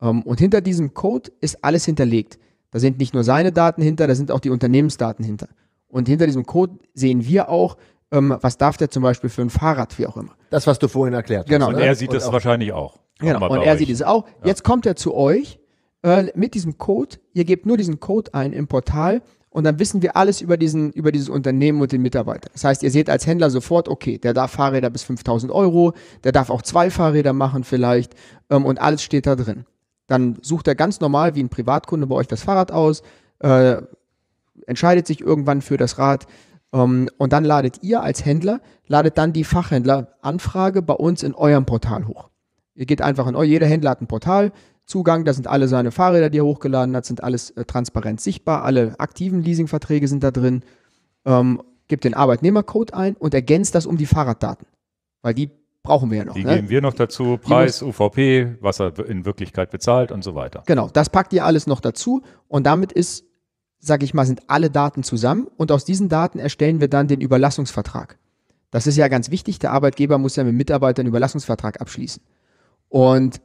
Ähm, und hinter diesem Code ist alles hinterlegt. Da sind nicht nur seine Daten hinter, da sind auch die Unternehmensdaten hinter. Und hinter diesem Code sehen wir auch, ähm, was darf der zum Beispiel für ein Fahrrad, wie auch immer. Das, was du vorhin erklärt hast. Genau. Und er sieht und das auch wahrscheinlich auch. Genau. Und er euch. sieht es auch. Ja. Jetzt kommt er zu euch äh, mit diesem Code. Ihr gebt nur diesen Code ein im Portal und dann wissen wir alles über, diesen, über dieses Unternehmen und den Mitarbeiter. Das heißt, ihr seht als Händler sofort, okay, der darf Fahrräder bis 5000 Euro, der darf auch zwei Fahrräder machen vielleicht ähm, und alles steht da drin. Dann sucht er ganz normal wie ein Privatkunde bei euch das Fahrrad aus, äh, entscheidet sich irgendwann für das Rad. Ähm, und dann ladet ihr als Händler, ladet dann die Fachhändler Anfrage bei uns in eurem Portal hoch. Ihr geht einfach in euer, jeder Händler hat ein Portal, Zugang, da sind alle seine Fahrräder, die er hochgeladen hat, sind alles äh, transparent sichtbar, alle aktiven Leasingverträge sind da drin. Ähm, gibt den Arbeitnehmercode ein und ergänzt das um die Fahrraddaten, weil die brauchen wir ja noch. Die ne? geben wir noch dazu, Preis, muss, UVP, was er in Wirklichkeit bezahlt und so weiter. Genau, das packt ihr alles noch dazu und damit ist sage ich mal, sind alle Daten zusammen und aus diesen Daten erstellen wir dann den Überlassungsvertrag. Das ist ja ganz wichtig, der Arbeitgeber muss ja mit dem Mitarbeiter einen Überlassungsvertrag abschließen. Und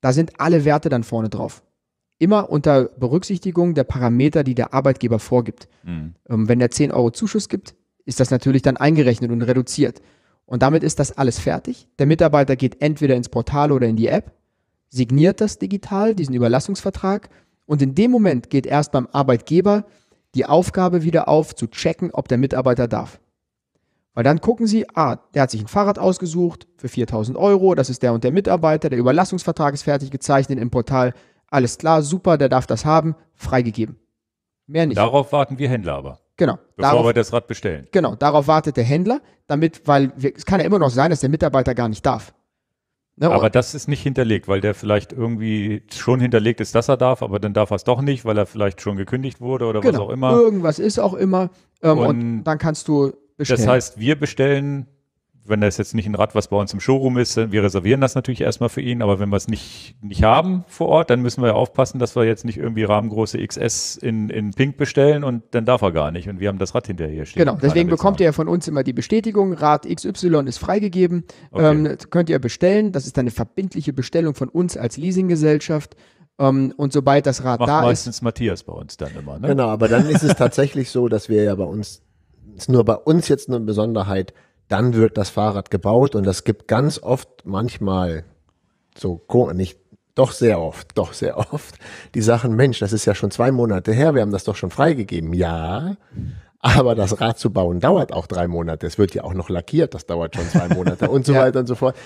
da sind alle Werte dann vorne drauf. Immer unter Berücksichtigung der Parameter, die der Arbeitgeber vorgibt. Mhm. Ähm, wenn der 10 Euro Zuschuss gibt, ist das natürlich dann eingerechnet und reduziert. Und damit ist das alles fertig. Der Mitarbeiter geht entweder ins Portal oder in die App, signiert das digital, diesen Überlassungsvertrag und in dem Moment geht erst beim Arbeitgeber die Aufgabe wieder auf, zu checken, ob der Mitarbeiter darf. Weil dann gucken sie, ah, der hat sich ein Fahrrad ausgesucht für 4000 Euro, das ist der und der Mitarbeiter, der Überlassungsvertrag ist fertig gezeichnet im Portal, alles klar, super, der darf das haben, freigegeben. Mehr nicht. Darauf warten wir Händler aber. Genau. Bevor darauf, wir das Rad bestellen. Genau, darauf wartet der Händler, damit, weil wir, es kann ja immer noch sein, dass der Mitarbeiter gar nicht darf. No, oh. aber das ist nicht hinterlegt, weil der vielleicht irgendwie schon hinterlegt ist, dass er darf, aber dann darf er es doch nicht, weil er vielleicht schon gekündigt wurde oder genau. was auch immer. Irgendwas ist auch immer. Ähm, und, und, dann kannst du bestellen. Das heißt, wir bestellen wenn das jetzt nicht ein Rad, was bei uns im Showroom ist, wir reservieren das natürlich erstmal für ihn, aber wenn wir es nicht, nicht haben vor Ort, dann müssen wir ja aufpassen, dass wir jetzt nicht irgendwie rahmengroße XS in, in Pink bestellen und dann darf er gar nicht und wir haben das Rad hinterher stehen. Genau, deswegen bekommt ihr von uns immer die Bestätigung, Rad XY ist freigegeben, okay. ähm, könnt ihr bestellen, das ist dann eine verbindliche Bestellung von uns als Leasinggesellschaft. Um, ähm, und sobald das Rad Macht da meistens ist. meistens Matthias bei uns dann immer, ne? Genau, aber dann ist es tatsächlich so, dass wir ja bei uns, ist nur bei uns jetzt eine Besonderheit, dann wird das Fahrrad gebaut und das gibt ganz oft manchmal so nicht doch sehr oft, doch sehr oft die Sachen, Mensch, das ist ja schon zwei Monate her, wir haben das doch schon freigegeben. Ja, aber das Rad zu bauen dauert auch drei Monate. Es wird ja auch noch lackiert, das dauert schon zwei Monate und so ja. weiter und so fort.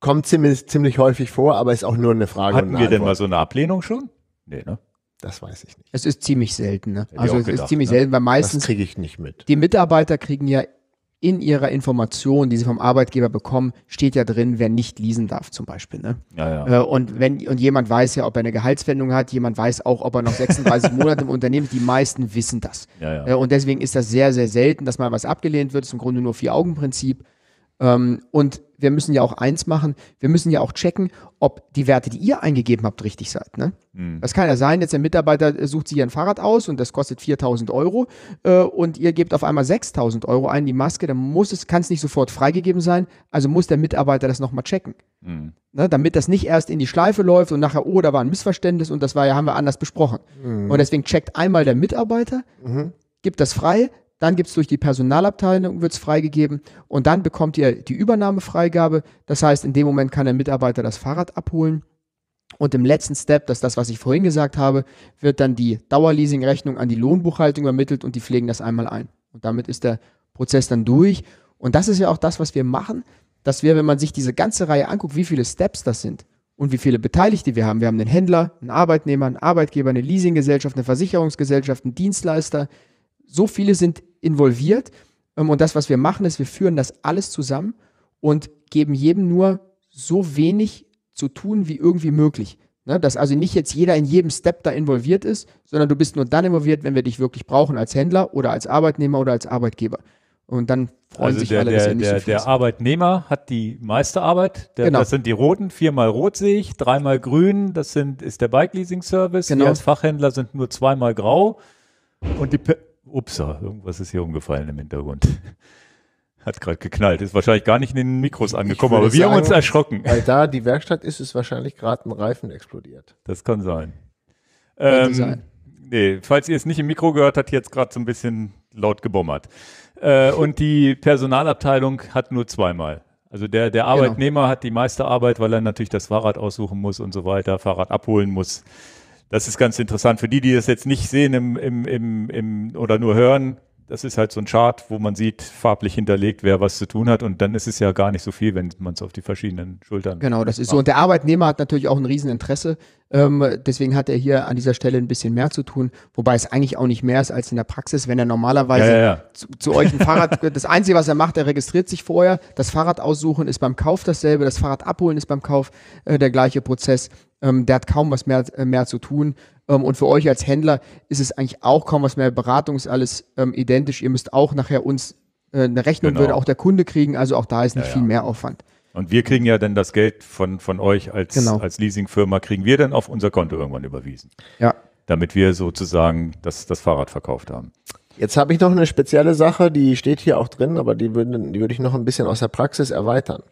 Kommt ziemlich, ziemlich häufig vor, aber ist auch nur eine Frage. Hatten eine wir Antwort. denn mal so eine Ablehnung schon? Nee, ne? Das weiß ich nicht. Es ist ziemlich selten. Ne? Also es gedacht, ist ziemlich ne? selten, weil meistens das kriege ich nicht mit. Die Mitarbeiter kriegen ja in ihrer Information, die sie vom Arbeitgeber bekommen, steht ja drin, wer nicht leasen darf zum Beispiel. Ne? Ja, ja. Äh, und, wenn, und jemand weiß ja, ob er eine Gehaltswendung hat, jemand weiß auch, ob er noch 36 Monate im Unternehmen ist. Die meisten wissen das. Ja, äh, und deswegen ist das sehr, sehr selten, dass mal was abgelehnt wird. Das ist im Grunde nur Vier-Augen-Prinzip. Ähm, und wir müssen ja auch eins machen, wir müssen ja auch checken, ob die Werte, die ihr eingegeben habt, richtig seid. Ne? Mhm. Das kann ja sein, jetzt der Mitarbeiter sucht sich ein Fahrrad aus und das kostet 4000 Euro äh, und ihr gebt auf einmal 6000 Euro ein, die Maske, dann muss es, kann es nicht sofort freigegeben sein, also muss der Mitarbeiter das nochmal checken. Mhm. Ne? Damit das nicht erst in die Schleife läuft und nachher, oh, da war ein Missverständnis und das war ja, haben wir anders besprochen. Mhm. Und deswegen checkt einmal der Mitarbeiter, mhm. gibt das frei, dann gibt es durch die Personalabteilung wird freigegeben und dann bekommt ihr die Übernahmefreigabe. Das heißt, in dem Moment kann der Mitarbeiter das Fahrrad abholen. Und im letzten Step, das ist das, was ich vorhin gesagt habe, wird dann die Dauerleasing-Rechnung an die Lohnbuchhaltung übermittelt und die pflegen das einmal ein. Und damit ist der Prozess dann durch. Und das ist ja auch das, was wir machen, dass wir, wenn man sich diese ganze Reihe anguckt, wie viele Steps das sind und wie viele Beteiligte wir haben. Wir haben einen Händler, einen Arbeitnehmer, einen Arbeitgeber, eine Leasinggesellschaft, eine Versicherungsgesellschaft, einen Dienstleister. So viele sind involviert. Ähm, und das, was wir machen, ist, wir führen das alles zusammen und geben jedem nur so wenig zu tun wie irgendwie möglich. Ne, dass also nicht jetzt jeder in jedem Step da involviert ist, sondern du bist nur dann involviert, wenn wir dich wirklich brauchen als Händler oder als Arbeitnehmer oder als Arbeitgeber. Und dann freuen also sich der, alle, dass der, er nicht der, so der Arbeitnehmer hat die meiste Arbeit. Der, genau. Das sind die roten, viermal rot sehe ich, dreimal grün, das sind, ist der Bike Leasing Service. Genau. Wir als Fachhändler sind nur zweimal grau. Und die, Upsa, irgendwas ist hier umgefallen im Hintergrund. Hat gerade geknallt, ist wahrscheinlich gar nicht in den Mikros angekommen, aber wir sagen, haben uns erschrocken. Weil da die Werkstatt ist, ist wahrscheinlich gerade ein Reifen explodiert. Das kann sein. Ähm, sein. Nee, falls ihr es nicht im Mikro gehört habt, jetzt gerade so ein bisschen laut gebommert. Äh, und die Personalabteilung hat nur zweimal. Also der, der genau. Arbeitnehmer genau. hat die meiste Arbeit, weil er natürlich das Fahrrad aussuchen muss und so weiter, Fahrrad abholen muss. Das ist ganz interessant. Für die, die das jetzt nicht sehen im, im, im, im, oder nur hören, das ist halt so ein Chart, wo man sieht, farblich hinterlegt, wer was zu tun hat. Und dann ist es ja gar nicht so viel, wenn man es auf die verschiedenen Schultern. Genau, das macht. ist so. Und der Arbeitnehmer hat natürlich auch ein Rieseninteresse. Ähm, deswegen hat er hier an dieser Stelle ein bisschen mehr zu tun, wobei es eigentlich auch nicht mehr ist als in der Praxis, wenn er normalerweise ja, ja, ja. Zu, zu, euch ein Fahrrad, das Einzige, was er macht, er registriert sich vorher, das Fahrrad aussuchen ist beim Kauf dasselbe, das Fahrrad abholen ist beim Kauf äh, der gleiche Prozess. Ähm, der hat kaum was mehr, äh, mehr zu tun. Ähm, und für euch als Händler ist es eigentlich auch kaum was mehr. Beratung ist alles ähm, identisch. Ihr müsst auch nachher uns äh, eine Rechnung, genau. würde auch der Kunde kriegen. Also auch da ist nicht ja, viel ja. mehr Aufwand. Und wir kriegen ja dann das Geld von, von euch als, genau. als Leasingfirma, kriegen wir dann auf unser Konto irgendwann überwiesen. Ja. Damit wir sozusagen das, das Fahrrad verkauft haben. Jetzt habe ich noch eine spezielle Sache, die steht hier auch drin, aber die würde, die würde ich noch ein bisschen aus der Praxis erweitern.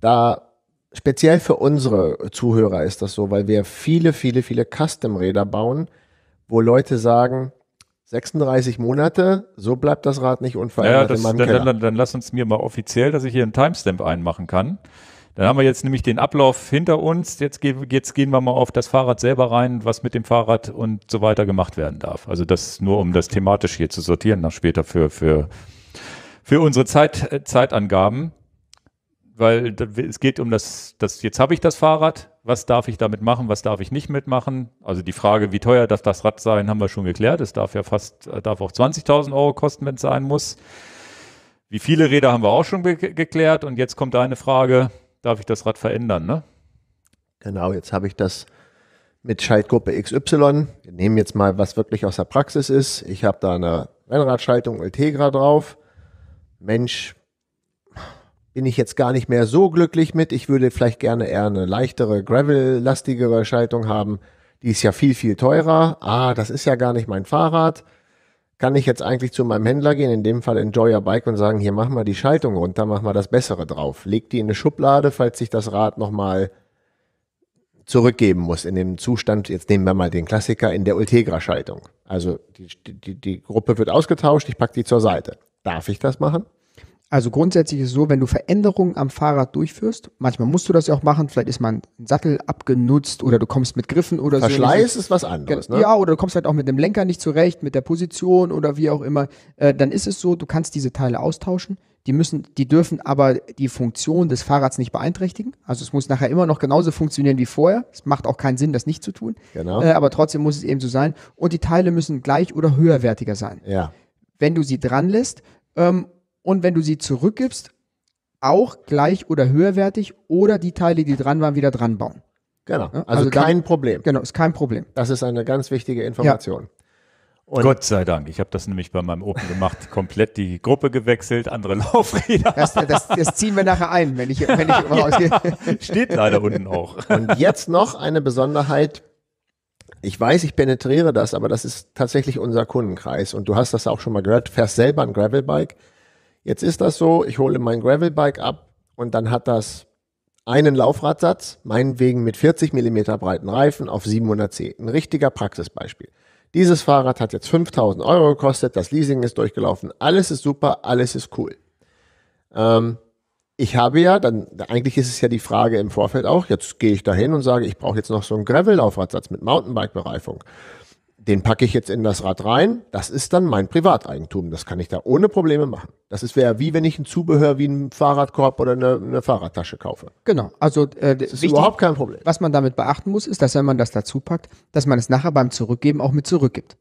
Da speziell für unsere Zuhörer ist das so, weil wir viele, viele, viele Custom-Räder bauen, wo Leute sagen, 36 Monate, so bleibt das Rad nicht unverändert. Ja, das, dann, dann, dann, lass uns mir mal offiziell, dass ich hier einen Timestamp einmachen kann. Dann haben wir jetzt nämlich den Ablauf hinter uns. Jetzt, jetzt gehen wir mal auf das Fahrrad selber rein, was mit dem Fahrrad und so weiter gemacht werden darf. Also das nur, um das thematisch hier zu sortieren, nach später für, für, für unsere Zeit, äh, Zeitangaben weil es geht um das, das jetzt habe ich das Fahrrad, was darf ich damit machen, was darf ich nicht mitmachen. Also die Frage, wie teuer darf das Rad sein, haben wir schon geklärt. Es darf ja fast, äh, darf auch 20.000 Euro kosten, wenn es sein muss. Wie viele Räder haben wir auch schon geklärt. Und jetzt kommt eine Frage, darf ich das Rad verändern, ne? Genau, jetzt habe ich das mit Schaltgruppe XY. Wir nehmen jetzt mal, was wirklich aus der Praxis ist. Ich habe da eine Rennradschaltung Ultegra drauf. Mensch, bin ich jetzt gar nicht mehr so glücklich mit. Ich würde vielleicht gerne eher eine leichtere, gravel-lastigere Schaltung haben. Die ist ja viel, viel teurer. Ah, das ist ja gar nicht mein Fahrrad. Kann ich jetzt eigentlich zu meinem Händler gehen, in dem Fall Enjoy Your Bike und sagen, hier mach mal die Schaltung runter, mach mal das Bessere drauf. Leg die in eine Schublade, falls sich das Rad nochmal zurückgeben muss in dem Zustand, jetzt nehmen wir mal den Klassiker, in der Ultegra-Schaltung. Also die, die, die Gruppe wird ausgetauscht, ich packe die zur Seite. Darf ich das machen? Also grundsätzlich ist es so, wenn du Veränderungen am Fahrrad durchführst, manchmal musst du das ja auch machen, vielleicht ist man Sattel abgenutzt oder du kommst mit Griffen oder Verschleiß so. Verschleiß ist was anderes, ne? Ja, oder du kommst halt auch mit dem Lenker nicht zurecht, mit der Position oder wie auch immer. Äh, dann ist es so, du kannst diese Teile austauschen. Die müssen, die dürfen aber die Funktion des Fahrrads nicht beeinträchtigen. Also es muss nachher immer noch genauso funktionieren wie vorher. Es macht auch keinen Sinn, das nicht zu tun. Genau. Äh, aber trotzdem muss es eben so sein. Und die Teile müssen gleich oder höherwertiger sein. Ja. Wenn du sie dran lässt, ähm, und wenn du sie zurückgibst, auch gleich oder höherwertig oder die Teile, die dran waren, wieder dran bauen. Genau. also, also kein dann, Problem. Genau, ist kein Problem. Das ist eine ganz wichtige Information. Ja. Und Gott sei Dank, ich habe das nämlich bei meinem Open gemacht, komplett die Gruppe gewechselt, andere Laufräder. Das, das, das ziehen wir nachher ein, wenn ich, wenn ich rausgehe. ja, steht leider unten auch. Und jetzt noch eine Besonderheit. Ich weiß, ich penetriere das, aber das ist tatsächlich unser Kundenkreis. Und du hast das auch schon mal gehört, fährst selber ein Gravelbike. Jetzt ist das so, ich hole mein Gravelbike ab und dann hat das einen Laufradsatz, meinetwegen mit 40 mm breiten Reifen auf 700 C. Ein richtiger Praxisbeispiel. Dieses Fahrrad hat jetzt 5000 Euro gekostet, das Leasing ist durchgelaufen, alles ist super, alles ist cool. Ähm, ich habe ja, dann eigentlich ist es ja die Frage im Vorfeld auch, jetzt gehe ich da hin und sage, ich brauche jetzt noch so einen Gravel-Laufradsatz mit Mountainbike-Bereifung den packe ich jetzt in das Rad rein, das ist dann mein Privateigentum. Das kann ich da ohne Probleme machen. Das ist wäre wie wenn ich ein Zubehör wie einen Fahrradkorb oder eine, eine Fahrradtasche kaufe. Genau, also äh, das ist wichtig, überhaupt kein Problem. Was man damit beachten muss, ist, dass wenn man das dazu packt, dass man es nachher beim Zurückgeben auch mit zurückgibt.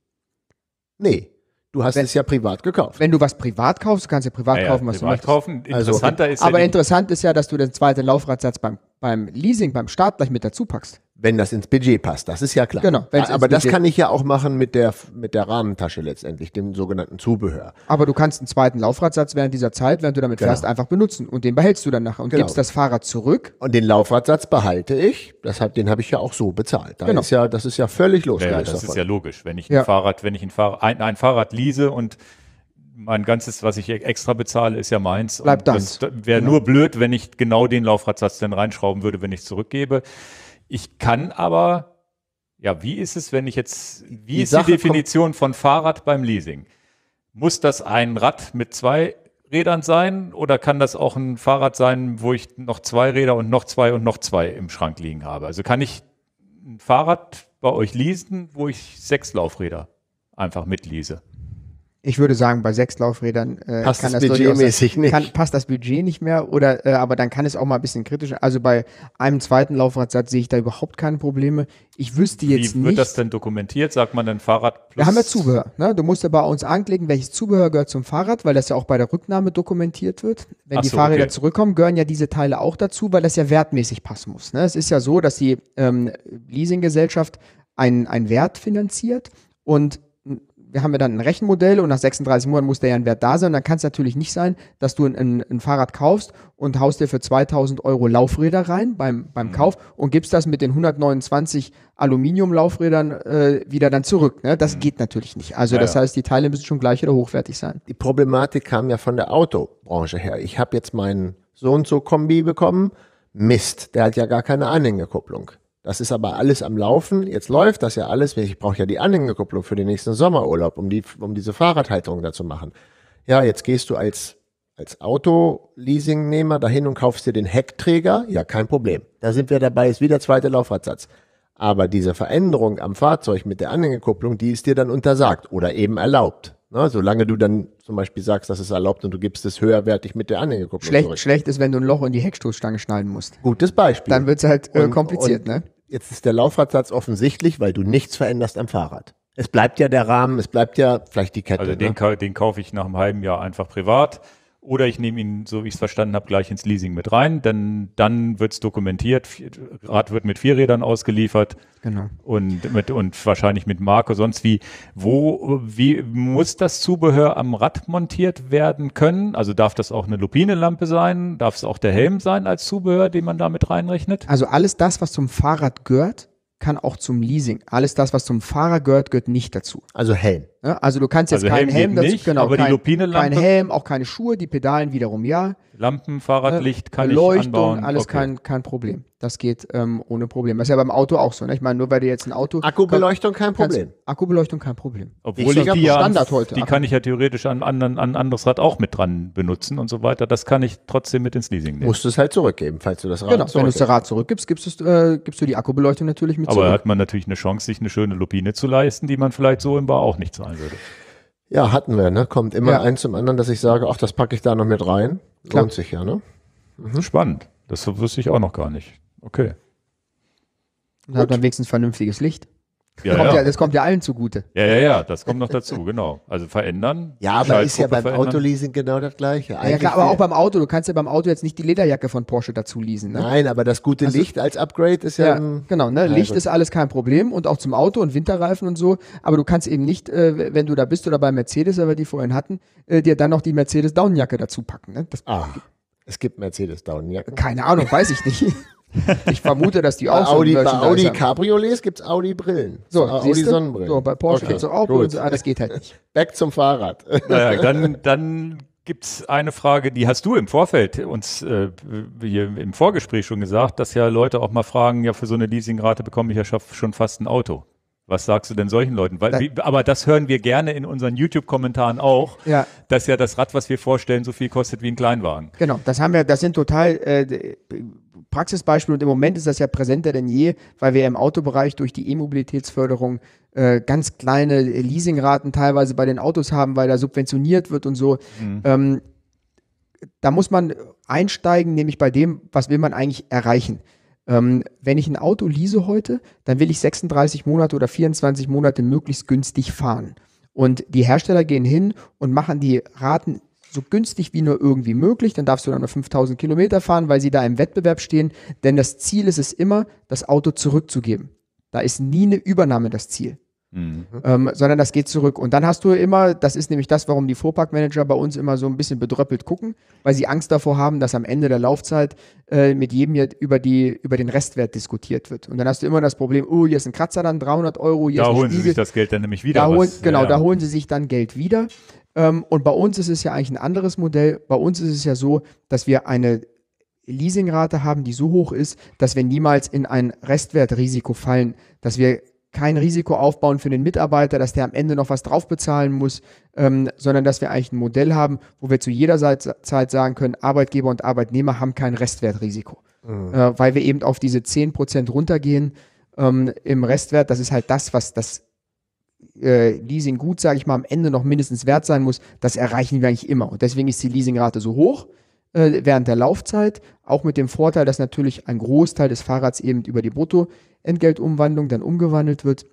Nee, Du hast wenn, es ja privat gekauft. Wenn du was privat kaufst, kannst du ja privat ja, kaufen, was privat du möchtest. Kaufen, also, interessanter also, ist aber interessant ist ja, dass du den zweiten Laufradsatz beim beim Leasing, beim Start gleich mit dazu packst. Wenn das ins Budget passt, das ist ja klar. Genau. Ja, aber das kann ich ja auch machen mit der, mit der Rahmentasche letztendlich, dem sogenannten Zubehör. Aber du kannst einen zweiten Laufradsatz während dieser Zeit, während du damit genau. fährst, einfach benutzen und den behältst du dann nachher und genau. gibst das Fahrrad zurück. Und den Laufradsatz behalte ich, deshalb, den habe ich ja auch so bezahlt. Da genau. ist ja, das ist ja völlig losgelöst. Ja, das davon. ist ja logisch. Wenn ich ein ja. Fahrrad, wenn ich ein, Fahr ein, ein Fahrrad lease und mein ganzes, was ich extra bezahle, ist ja meins. Bleibt das. Das wäre genau. nur blöd, wenn ich genau den Laufradsatz dann reinschrauben würde, wenn ich zurückgebe. Ich kann aber, ja, wie ist es, wenn ich jetzt, wie die ist Sache die Definition von Fahrrad beim Leasing? Muss das ein Rad mit zwei Rädern sein oder kann das auch ein Fahrrad sein, wo ich noch zwei Räder und noch zwei und noch zwei im Schrank liegen habe? Also kann ich ein Fahrrad bei euch leasen, wo ich sechs Laufräder einfach mitlease? Ich würde sagen, bei sechs Laufrädern äh, passt, das das nicht. kann, passt das Budget nicht mehr oder äh, aber dann kann es auch mal ein bisschen kritisch. Also bei einem zweiten Laufradsatz sehe ich da überhaupt keine Probleme. Ich wüsste jetzt nicht. Wie wird das denn dokumentiert? Sagt man dann Fahrrad plus? Wir haben ja Zubehör. Ne? Du musst ja bei uns anklicken, welches Zubehör gehört zum Fahrrad, weil das ja auch bei der Rücknahme dokumentiert wird. Wenn Ach die so, Fahrräder okay. zurückkommen, gehören ja diese Teile auch dazu, weil das ja wertmäßig passen muss. Ne? Es ist ja so, dass die ähm, Leasinggesellschaft einen, einen Wert finanziert und wir haben ja dann ein Rechenmodell und nach 36 Monaten muss der ja ein Wert da sein. Und dann kann es natürlich nicht sein, dass du ein, ein, ein, Fahrrad kaufst und haust dir für 2000 Euro Laufräder rein beim, beim mhm. Kauf und gibst das mit den 129 Aluminiumlaufrädern äh, wieder dann zurück. Ne? Das mhm. geht natürlich nicht. Also ja, das heißt, die Teile müssen schon gleich oder hochwertig sein. Die Problematik kam ja von der Autobranche her. Ich habe jetzt meinen so und so Kombi bekommen. Mist, der hat ja gar keine Anhängerkupplung. Das ist aber alles am Laufen. Jetzt läuft das ja alles. Ich brauche ja die Anhängerkupplung für den nächsten Sommerurlaub, um, die, um diese Fahrradhalterung da zu machen. Ja, jetzt gehst du als, als Autoleasingnehmer dahin und kaufst dir den Heckträger. Ja, kein Problem. Da sind wir dabei, ist wieder zweiter Laufradsatz. Aber diese Veränderung am Fahrzeug mit der Anhängerkupplung, die ist dir dann untersagt oder eben erlaubt. Ne? Solange du dann zum Beispiel sagst, das ist erlaubt und du gibst es höherwertig mit der Anhängerkupplung. Schlecht, schlecht ist, wenn du ein Loch in die Heckstoßstange schneiden musst. Gutes Beispiel. Dann wird es halt äh, kompliziert, und ne? Jetzt ist der Laufradsatz offensichtlich, weil du nichts veränderst am Fahrrad. Es bleibt ja der Rahmen, es bleibt ja vielleicht die Kette. Also den, ne? den kaufe ich nach einem halben Jahr einfach privat. Oder ich nehme ihn, so wie ich es verstanden habe, gleich ins Leasing mit rein, denn dann wird es dokumentiert. Rad wird mit vier Rädern ausgeliefert. Genau. Und, mit, und wahrscheinlich mit Marke, sonst wie. Wo, wie muss das Zubehör am Rad montiert werden können? Also darf das auch eine Lupinenlampe sein? Darf es auch der Helm sein als Zubehör, den man damit reinrechnet? Also alles das, was zum Fahrrad gehört, kann auch zum Leasing. Alles das, was zum Fahrer gehört, gehört nicht dazu. Also Helm. Ne? Also du kannst jetzt also keinen Helm, Helm dazu, nicht, genau, aber kein, die Lupine kein Helm, auch keine Schuhe, die Pedalen wiederum ja. Lampen, Fahrradlicht äh, kann Leuchtung, ich anbauen. alles okay. kein, kein Problem. Das geht ähm, ohne Problem. Das ist ja beim Auto auch so. Ne? Ich meine, nur weil du jetzt ein Auto Akkubeleuchtung kein Problem. Kannst, Akkubeleuchtung kein Problem. Obwohl ich, ich die ja Standard heute. Die kann ich ja theoretisch an anderen an anderes Rad auch mit dran benutzen und so weiter. Das kann ich trotzdem mit ins Leasing nehmen. Musst du es halt zurückgeben, falls du das Rad Genau, wenn du das Rad zurückgibst, gibst, äh, gibst du die Akkubeleuchtung natürlich mit Aber zurück. Aber hat man natürlich eine Chance, sich eine schöne Lupine zu leisten, die man vielleicht so im Bar auch nicht zahlen würde. Ja, hatten wir, ne? Kommt immer ja. eins zum anderen, dass ich sage, ach, das packe ich da noch mit rein. Klar. Lohnt sich ja, ne? Mhm. Spannend. Das wusste ich auch noch gar nicht. Okay. Und habt dann wenigstens vernünftiges Licht. Ja, kommt ja. das kommt ja allen zugute. Ja, ja, ja, das kommt noch dazu, genau. Also verändern. Ja, aber ist ja beim verändern. Autoleasing genau das Gleiche. ja, klar, aber auch beim Auto. Du kannst ja beim Auto jetzt nicht die Lederjacke von Porsche dazu leasen. Ne? Nein, aber das gute also, Licht als Upgrade ist ja. ja genau, ne? Licht ist alles kein Problem und auch zum Auto und Winterreifen und so. Aber du kannst eben nicht, äh, wenn du da bist oder bei Mercedes, weil wir die vorhin hatten, äh, dir dann noch die Mercedes-Downjacke dazu packen. Ne? Das ah. Es gibt Mercedes-Downjacken. Keine Ahnung, weiß ich nicht. Ich vermute, dass die auch bei Audi, so Audi Cabriolets gibt es Audi-Brillen. So, äh, so Audi Sonnenbrillen. So, bei Porsche okay. gibt es auch Brillen. Ah, das geht halt nicht. Back zum Fahrrad. Naja, dann, dann gibt es eine Frage, die hast du im Vorfeld uns äh, im Vorgespräch schon gesagt, dass ja Leute auch mal fragen, ja, für so eine Leasingrate bekomme ich ja schon fast ein Auto. Was sagst du denn solchen Leuten? Weil, wie, aber das hören wir gerne in unseren YouTube-Kommentaren auch, ja. dass ja das Rad, was wir vorstellen, so viel kostet wie ein Kleinwagen. Genau, das haben wir, das sind total äh, Praxisbeispiele und im Moment ist das ja präsenter denn je, weil wir im Autobereich durch die E-Mobilitätsförderung äh, ganz kleine Leasingraten teilweise bei den Autos haben, weil da subventioniert wird und so. Mhm. Ähm, da muss man einsteigen, nämlich bei dem, was will man eigentlich erreichen. Ähm, wenn ich ein Auto lease heute, dann will ich 36 Monate oder 24 Monate möglichst günstig fahren. Und die Hersteller gehen hin und machen die Raten so günstig wie nur irgendwie möglich. Dann darfst du dann nur 5000 Kilometer fahren, weil sie da im Wettbewerb stehen. Denn das Ziel ist es immer, das Auto zurückzugeben. Da ist nie eine Übernahme das Ziel. Mhm. mhm. Ähm, sondern das geht zurück. Und dann hast du immer, das ist nämlich das, warum die Vorparkmanager bei uns immer so ein bisschen bedröppelt gucken, weil sie Angst davor haben, dass am Ende der Laufzeit äh, mit jedem jetzt über, die, über den Restwert diskutiert wird. Und dann hast du immer das Problem, oh, hier ist ein Kratzer dann 300 Euro. da holen Spiegel. sie sich das Geld dann nämlich wieder. Da holen, was, genau, ja. da holen sie sich dann Geld wieder. Ähm, und bei uns ist es ja eigentlich ein anderes Modell. Bei uns ist es ja so, dass wir eine Leasingrate haben, die so hoch ist, dass wir niemals in ein Restwertrisiko fallen, dass wir kein Risiko aufbauen für den Mitarbeiter, dass der am Ende noch was drauf bezahlen muss, ähm, sondern dass wir eigentlich ein Modell haben, wo wir zu jeder Zeit sagen können, Arbeitgeber und Arbeitnehmer haben kein Restwertrisiko, mhm. äh, weil wir eben auf diese 10% runtergehen ähm, im Restwert. Das ist halt das, was das äh, Leasing gut, sage ich mal, am Ende noch mindestens wert sein muss. Das erreichen wir eigentlich immer. Und deswegen ist die Leasingrate so hoch äh, während der Laufzeit, auch mit dem Vorteil, dass natürlich ein Großteil des Fahrrads eben über die Bruttoentgeltumwandlung dann umgewandelt wird.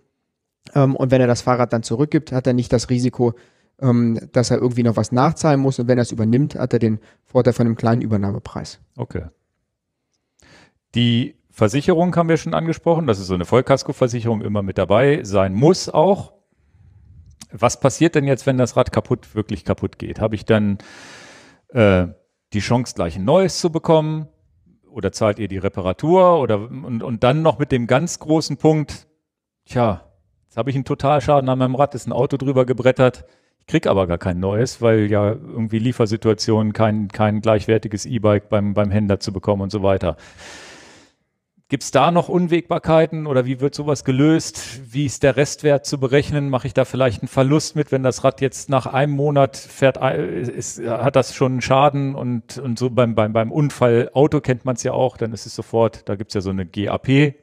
Ähm, und wenn er das Fahrrad dann zurückgibt, hat er nicht das Risiko, ähm, dass er irgendwie noch was nachzahlen muss. Und wenn er es übernimmt, hat er den Vorteil von einem kleinen Übernahmepreis. Okay. Die Versicherung haben wir schon angesprochen, dass es so eine Vollkaskoversicherung immer mit dabei sein muss auch. Was passiert denn jetzt, wenn das Rad kaputt, wirklich kaputt geht? Habe ich dann äh, die Chance, gleich ein neues zu bekommen? Oder zahlt ihr die Reparatur? Oder, und, und dann noch mit dem ganz großen Punkt, tja, jetzt habe ich einen Totalschaden an meinem Rad, ist ein Auto drüber gebrettert, ich kriege aber gar kein neues, weil ja irgendwie Liefersituationen kein, kein gleichwertiges E-Bike beim, beim Händler zu bekommen und so weiter. Gibt es da noch Unwägbarkeiten oder wie wird sowas gelöst? Wie ist der Restwert zu berechnen? Mache ich da vielleicht einen Verlust mit, wenn das Rad jetzt nach einem Monat fährt, äh, ist, hat das schon einen Schaden und, und so beim, beim, beim Unfall Auto kennt man es ja auch, dann ist es sofort, da gibt es ja so eine GAP,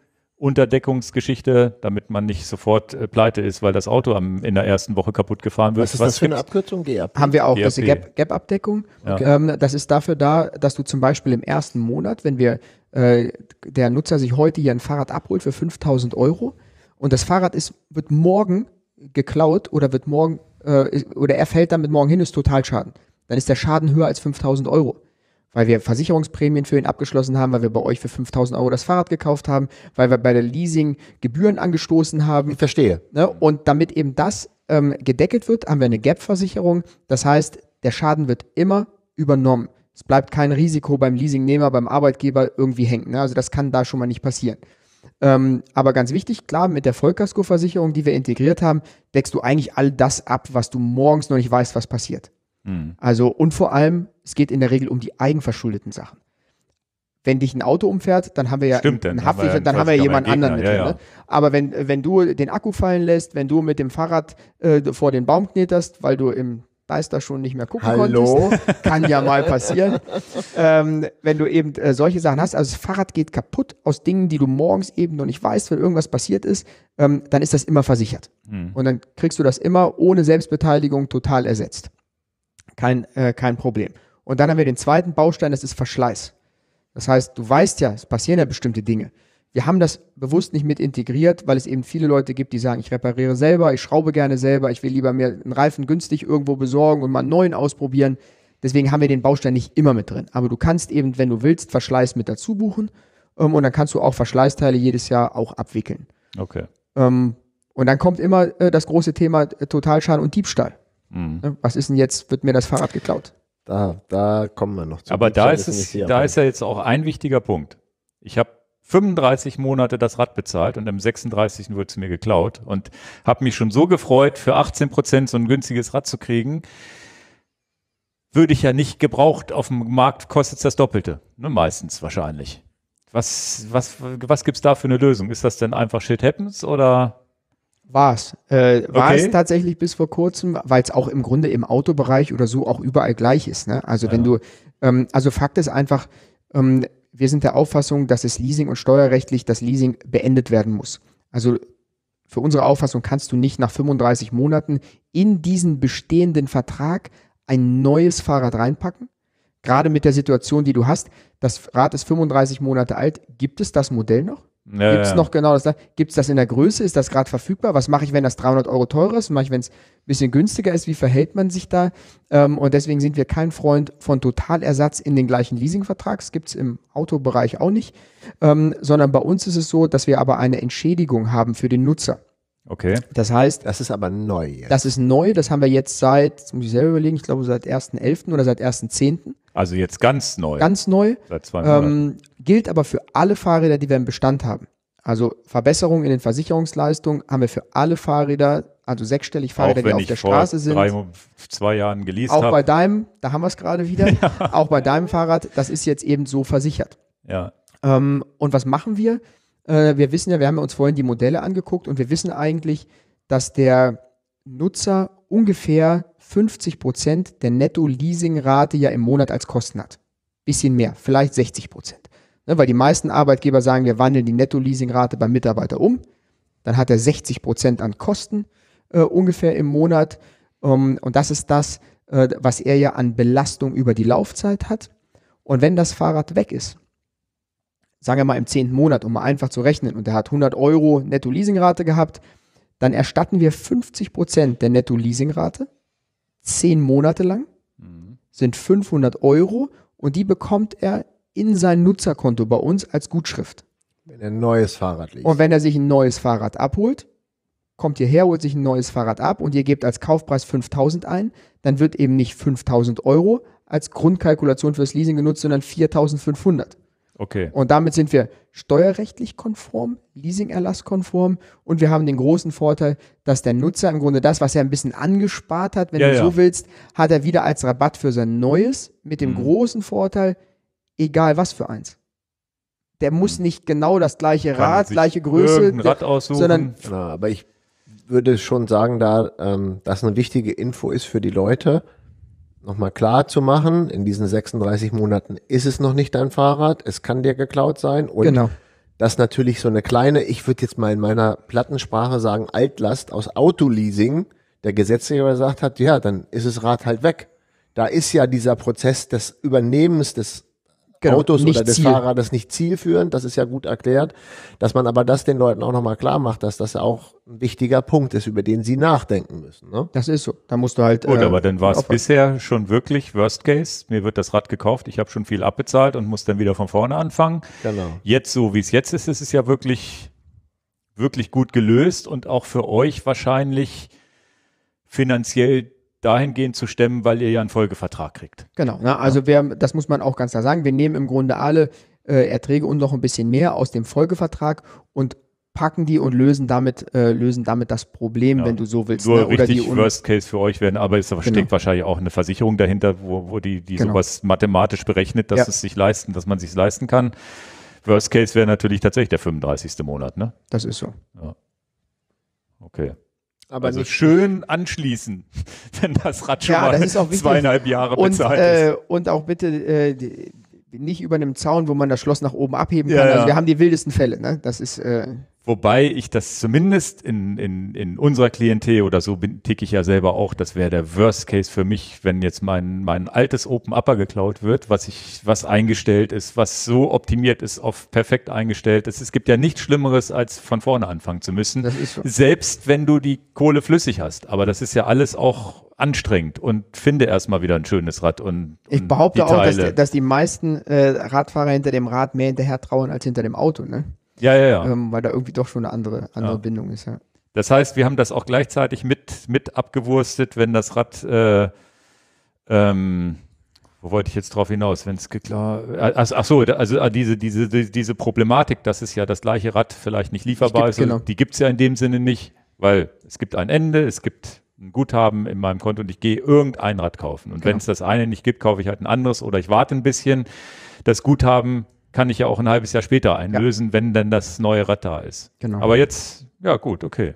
Unterdeckungsgeschichte, damit man nicht sofort äh, pleite ist, weil das Auto am, in der ersten Woche kaputt gefahren wird. Was ist Was das für eine Abkürzung? GAP? Haben wir auch, GAP. das ist die Gap-Abdeckung. Gap okay. ähm, das ist dafür da, dass du zum Beispiel im ersten Monat, wenn wir äh, der Nutzer sich heute hier ein Fahrrad abholt für 5000 Euro und das Fahrrad ist, wird morgen geklaut oder wird morgen äh, oder er fällt damit morgen hin, ist Totalschaden. Dann ist der Schaden höher als 5000 Euro weil wir Versicherungsprämien für ihn abgeschlossen haben, weil wir bei euch für 5000 Euro das Fahrrad gekauft haben, weil wir bei der Leasing Gebühren angestoßen haben. Ich verstehe. Ne? Und damit eben das ähm, gedeckelt wird, haben wir eine Gap-Versicherung. Das heißt, der Schaden wird immer übernommen. Es bleibt kein Risiko beim Leasingnehmer, beim Arbeitgeber irgendwie hängen. Ne? Also das kann da schon mal nicht passieren. Ähm, aber ganz wichtig, klar, mit der Vollkasko-Versicherung, die wir integriert haben, deckst du eigentlich all das ab, was du morgens noch nicht weißt, was passiert. Mhm. Also, und vor allem, es geht in der Regel um die eigenverschuldeten Sachen. Wenn dich ein Auto umfährt, dann haben wir ja Stimmt, einen, einen Haftpflichter, dann haben wir jemand anderen mit ja, drin. Ne? Aber wenn, wenn du den Akku fallen lässt, wenn du mit dem Fahrrad äh, vor den Baum kneterst, weil du im Meister schon nicht mehr gucken Hallo? konntest. Kann ja mal passieren. ähm, wenn du eben äh, solche Sachen hast, also das Fahrrad geht kaputt aus Dingen, die du morgens eben noch nicht weißt, wenn irgendwas passiert ist, ähm, dann ist das immer versichert. Hm. Und dann kriegst du das immer ohne Selbstbeteiligung total ersetzt. Kein, äh, kein Problem. Und dann haben wir den zweiten Baustein, das ist Verschleiß. Das heißt, du weißt ja, es passieren ja bestimmte Dinge. Wir haben das bewusst nicht mit integriert, weil es eben viele Leute gibt, die sagen, ich repariere selber, ich schraube gerne selber, ich will lieber mir einen Reifen günstig irgendwo besorgen und mal einen neuen ausprobieren. Deswegen haben wir den Baustein nicht immer mit drin. Aber du kannst eben, wenn du willst, Verschleiß mit dazu buchen ähm, und dann kannst du auch Verschleißteile jedes Jahr auch abwickeln. Okay. Ähm, und dann kommt immer äh, das große Thema äh, Totalschaden und Diebstahl. Mhm. Ne, was ist denn jetzt? Wird mir das Fahrrad geklaut? Da, da kommen wir noch zu. Aber da ist, es, da ist ja jetzt auch ein wichtiger Punkt. Ich habe 35 Monate das Rad bezahlt und am 36. wurde es mir geklaut und habe mich schon so gefreut, für 18 Prozent so ein günstiges Rad zu kriegen. Würde ich ja nicht gebraucht. Auf dem Markt kostet es das Doppelte. Ne, meistens wahrscheinlich. Was, was, was gibt es da für eine Lösung? Ist das denn einfach Shit Happens oder war es. Äh, war es okay. tatsächlich bis vor kurzem, weil es auch im Grunde im Autobereich oder so auch überall gleich ist. Ne? Also wenn du, ähm, also Fakt ist einfach, ähm, wir sind der Auffassung, dass es Leasing und steuerrechtlich das Leasing beendet werden muss. Also für unsere Auffassung kannst du nicht nach 35 Monaten in diesen bestehenden Vertrag ein neues Fahrrad reinpacken. Gerade mit der Situation, die du hast, das Rad ist 35 Monate alt, gibt es das Modell noch? Ja, Gibt es ja. noch genau das? Gibt es das in der Größe? Ist das gerade verfügbar? Was mache ich, wenn das 300 Euro teurer ist? Was mache ich, wenn es ein bisschen günstiger ist? Wie verhält man sich da? Ähm, und deswegen sind wir kein Freund von Totalersatz in den gleichen Leasingvertrag. Das gibt es im Autobereich auch nicht. Ähm, sondern bei uns ist es so, dass wir aber eine Entschädigung haben für den Nutzer. Okay. Das heißt. Das ist aber neu. Jetzt. Das ist neu. Das haben wir jetzt seit, muss ich selber überlegen, ich glaube seit 1.11. oder seit 1.10. Also jetzt ganz neu. Ganz neu. Seit zwei Monaten. Ähm, gilt aber für alle Fahrräder, die wir im Bestand haben. Also Verbesserungen in den Versicherungsleistungen haben wir für alle Fahrräder, also sechsstellig Fahrräder, die auf der Straße sind. Drei, zwei Jahren geleast Auch hab. bei deinem, da haben wir es gerade wieder, ja. auch bei deinem Fahrrad, das ist jetzt eben so versichert. Ja. Ähm, und was machen wir? Äh, wir wissen ja, wir haben uns vorhin die Modelle angeguckt und wir wissen eigentlich, dass der Nutzer ungefähr 50 Prozent der netto leasing rate ja im Monat als Kosten hat. Bisschen mehr, vielleicht 60 Prozent. Ne, weil die meisten Arbeitgeber sagen, wir wandeln die netto leasing rate beim Mitarbeiter um. Dann hat er 60 Prozent an Kosten äh, ungefähr im Monat. Um, ähm, und das ist das, äh, was er ja an Belastung über die Laufzeit hat. Und wenn das Fahrrad weg ist, sagen wir mal im zehnten Monat, um mal einfach zu rechnen, und er hat 100 Euro netto leasing rate gehabt, dann erstatten wir 50 Prozent der netto leasing rate zehn Monate lang, mhm. sind 500 Euro und die bekommt er in sein Nutzerkonto bei uns als Gutschrift. Wenn er ein neues Fahrrad liest. Und wenn er sich ein neues Fahrrad abholt, kommt ihr her, holt sich ein neues Fahrrad ab und ihr gebt als Kaufpreis 5000 ein, dann wird eben nicht 5000 Euro als Grundkalkulation fürs Leasing genutzt, sondern 4500. Okay. Und damit sind wir steuerrechtlich konform, leasingerlasskonform und wir haben den großen Vorteil, dass der Nutzer im Grunde das, was er ein bisschen angespart hat, wenn ja, du ja. so willst, hat er wieder als Rabatt für sein neues mit dem mhm. großen Vorteil, egal was für eins. Der muss mhm. nicht genau das gleiche Kann Rad, gleiche Größe, Rad aussuchen. sondern Na, aber ich würde schon sagen, da ähm, das eine wichtige Info ist für die Leute, nochmal klar zu machen, in diesen 36 Monaten ist es noch nicht dein Fahrrad, es kann dir geklaut sein und genau. dass natürlich so eine kleine, ich würde jetzt mal in meiner Plattensprache sagen, Altlast aus Autoleasing, der Gesetzgeber gesagt hat, ja, dann ist das Rad halt weg. Da ist ja dieser Prozess des Übernehmens des genau, Autos oder des Ziel. Fahrrades nicht zielführend, das ist ja gut erklärt, dass man aber das den Leuten auch nochmal klar macht, dass das auch ein wichtiger Punkt ist, über den sie nachdenken müssen. Ne? Das ist so, da musst du halt. Gut, äh, aber dann war es bisher schon wirklich Worst Case, mir wird das Rad gekauft, ich habe schon viel abbezahlt und muss dann wieder von vorne anfangen. Genau. Jetzt, so wie es jetzt ist, ist es ja wirklich, wirklich gut gelöst und auch für euch wahrscheinlich finanziell dahingehend zu stemmen, weil ihr ja einen Folgevertrag kriegt. Genau, na, ne? also wir, das muss man auch ganz klar sagen. Wir nehmen im Grunde alle äh, Erträge und noch ein bisschen mehr aus dem Folgevertrag und packen die und lösen damit, äh, lösen damit das Problem, ja. wenn du so willst. Nur ne? Oder richtig Worst Case für euch werden, aber es genau. steckt wahrscheinlich auch eine Versicherung dahinter, wo, wo die, die genau. sowas mathematisch berechnet, dass ja. es sich leisten, dass man sich leisten kann. Worst Case wäre natürlich tatsächlich der 35. Monat, ne? Das ist so. Ja. Okay. Aber also schön anschließen, wenn das Rad schon ja, mal zweieinhalb Jahre und, bezahlt ist. Äh, und auch bitte äh, nicht über einem Zaun, wo man das Schloss nach oben abheben kann. Also ja, also wir haben die wildesten Fälle. Ne? Das ist äh, Wobei ich das zumindest in, in, in unserer Klientel oder so bin, tick ich ja selber auch, das wäre der Worst Case für mich, wenn jetzt mein, mein altes Open Upper geklaut wird, was ich, was eingestellt ist, was so optimiert ist, auf perfekt eingestellt ist. Es gibt ja nichts Schlimmeres, als von vorne anfangen zu müssen. Das ist So. Selbst wenn du die Kohle flüssig hast. Aber das ist ja alles auch anstrengend und finde erstmal wieder ein schönes Rad und, und ich behaupte auch, dass die, dass die meisten äh, Radfahrer hinter dem Rad mehr hinterher trauen als hinter dem Auto, ne? Ja, ja, ja. Ähm, weil da irgendwie doch schon eine andere, andere ja. Bindung ist, ja. Das heißt, wir haben das auch gleichzeitig mit, mit abgewurstet, wenn das Rad, äh, ähm, wo wollte ich jetzt drauf hinaus, wenn es klar, äh, ach, ach, so, also ah, diese, diese, diese Problematik, dass es ja das gleiche Rad vielleicht nicht lieferbar ist, also genau. die gibt es ja in dem Sinne nicht, weil es gibt ein Ende, es gibt ein Guthaben in meinem Konto und ich gehe irgendein Rad kaufen. Und genau. wenn es das eine nicht gibt, kaufe ich halt ein anderes oder ich warte ein bisschen. Das Guthaben kann ich ja auch ein halbes Jahr später einlösen, ja. wenn denn das neue Rad da ist. Genau. Aber jetzt, ja gut, okay.